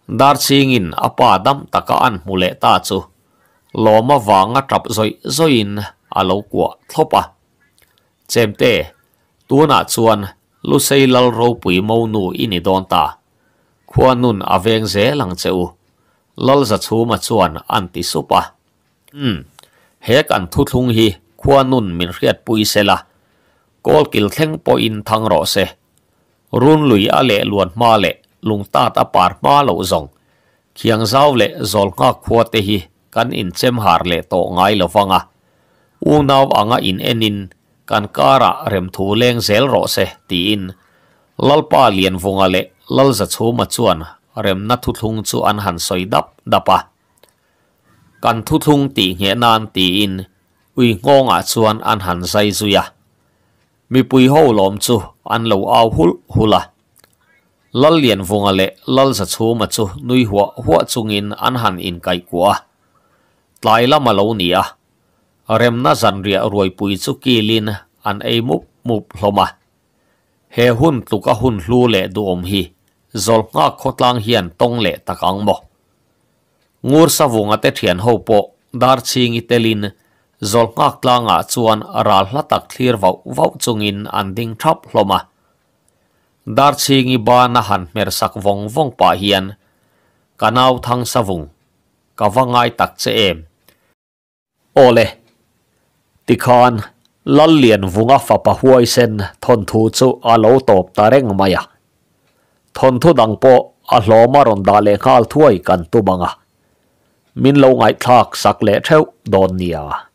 dar ching in apa dam taka an mule ta chu loma wa nga trap zoi zoin alo ko thopa chemte tuna chuan lusei lal ro pui mo nu ini don ta khua nun aveng ze lang cheu lal za chu ma chuan anti supa hm he kan thu thung hi se run lui ale lung ta ta par ma lo zong khiang zau le zol nga khua te hi kan in chem har le to ngai lo wanga u naw anga in enin kan kara rem thu leng zel ro se ti in lalpa lian vunga le lal za chu ma chuan rem na thu thlung chu an han soi dap dapa kan thu thlung ti nge nan ti in ui ngonga chuan an han zai zuya mi pui ho lom chu an lo au hul hula lal lian vunga le lal sa chu ma chu nui huwa huwa chungin an han in kai kwa tlai lama lo nia rem na zan ria ruai pui chu kilin an ei mup mup hloma he hun tuka hun hlu le du om hi zol nga khotlang hian tong le takang mo ngur sa vunga te thian ho po dar chingi telin zol nga tlanga chuan ral hlatak thlir vau vau chungin an ding thap hloma dar chi ngi ba na han mer sak vong vong pa hian kanau thang sa vung ka vangai tak che em ole ti khan lal lian vunga fa pa huai sen thon thu chu a lo top ta reng maya thon thu dang po a hloma ron da le khal thuai kan tu banga min lo ngai thak sak le theu don nia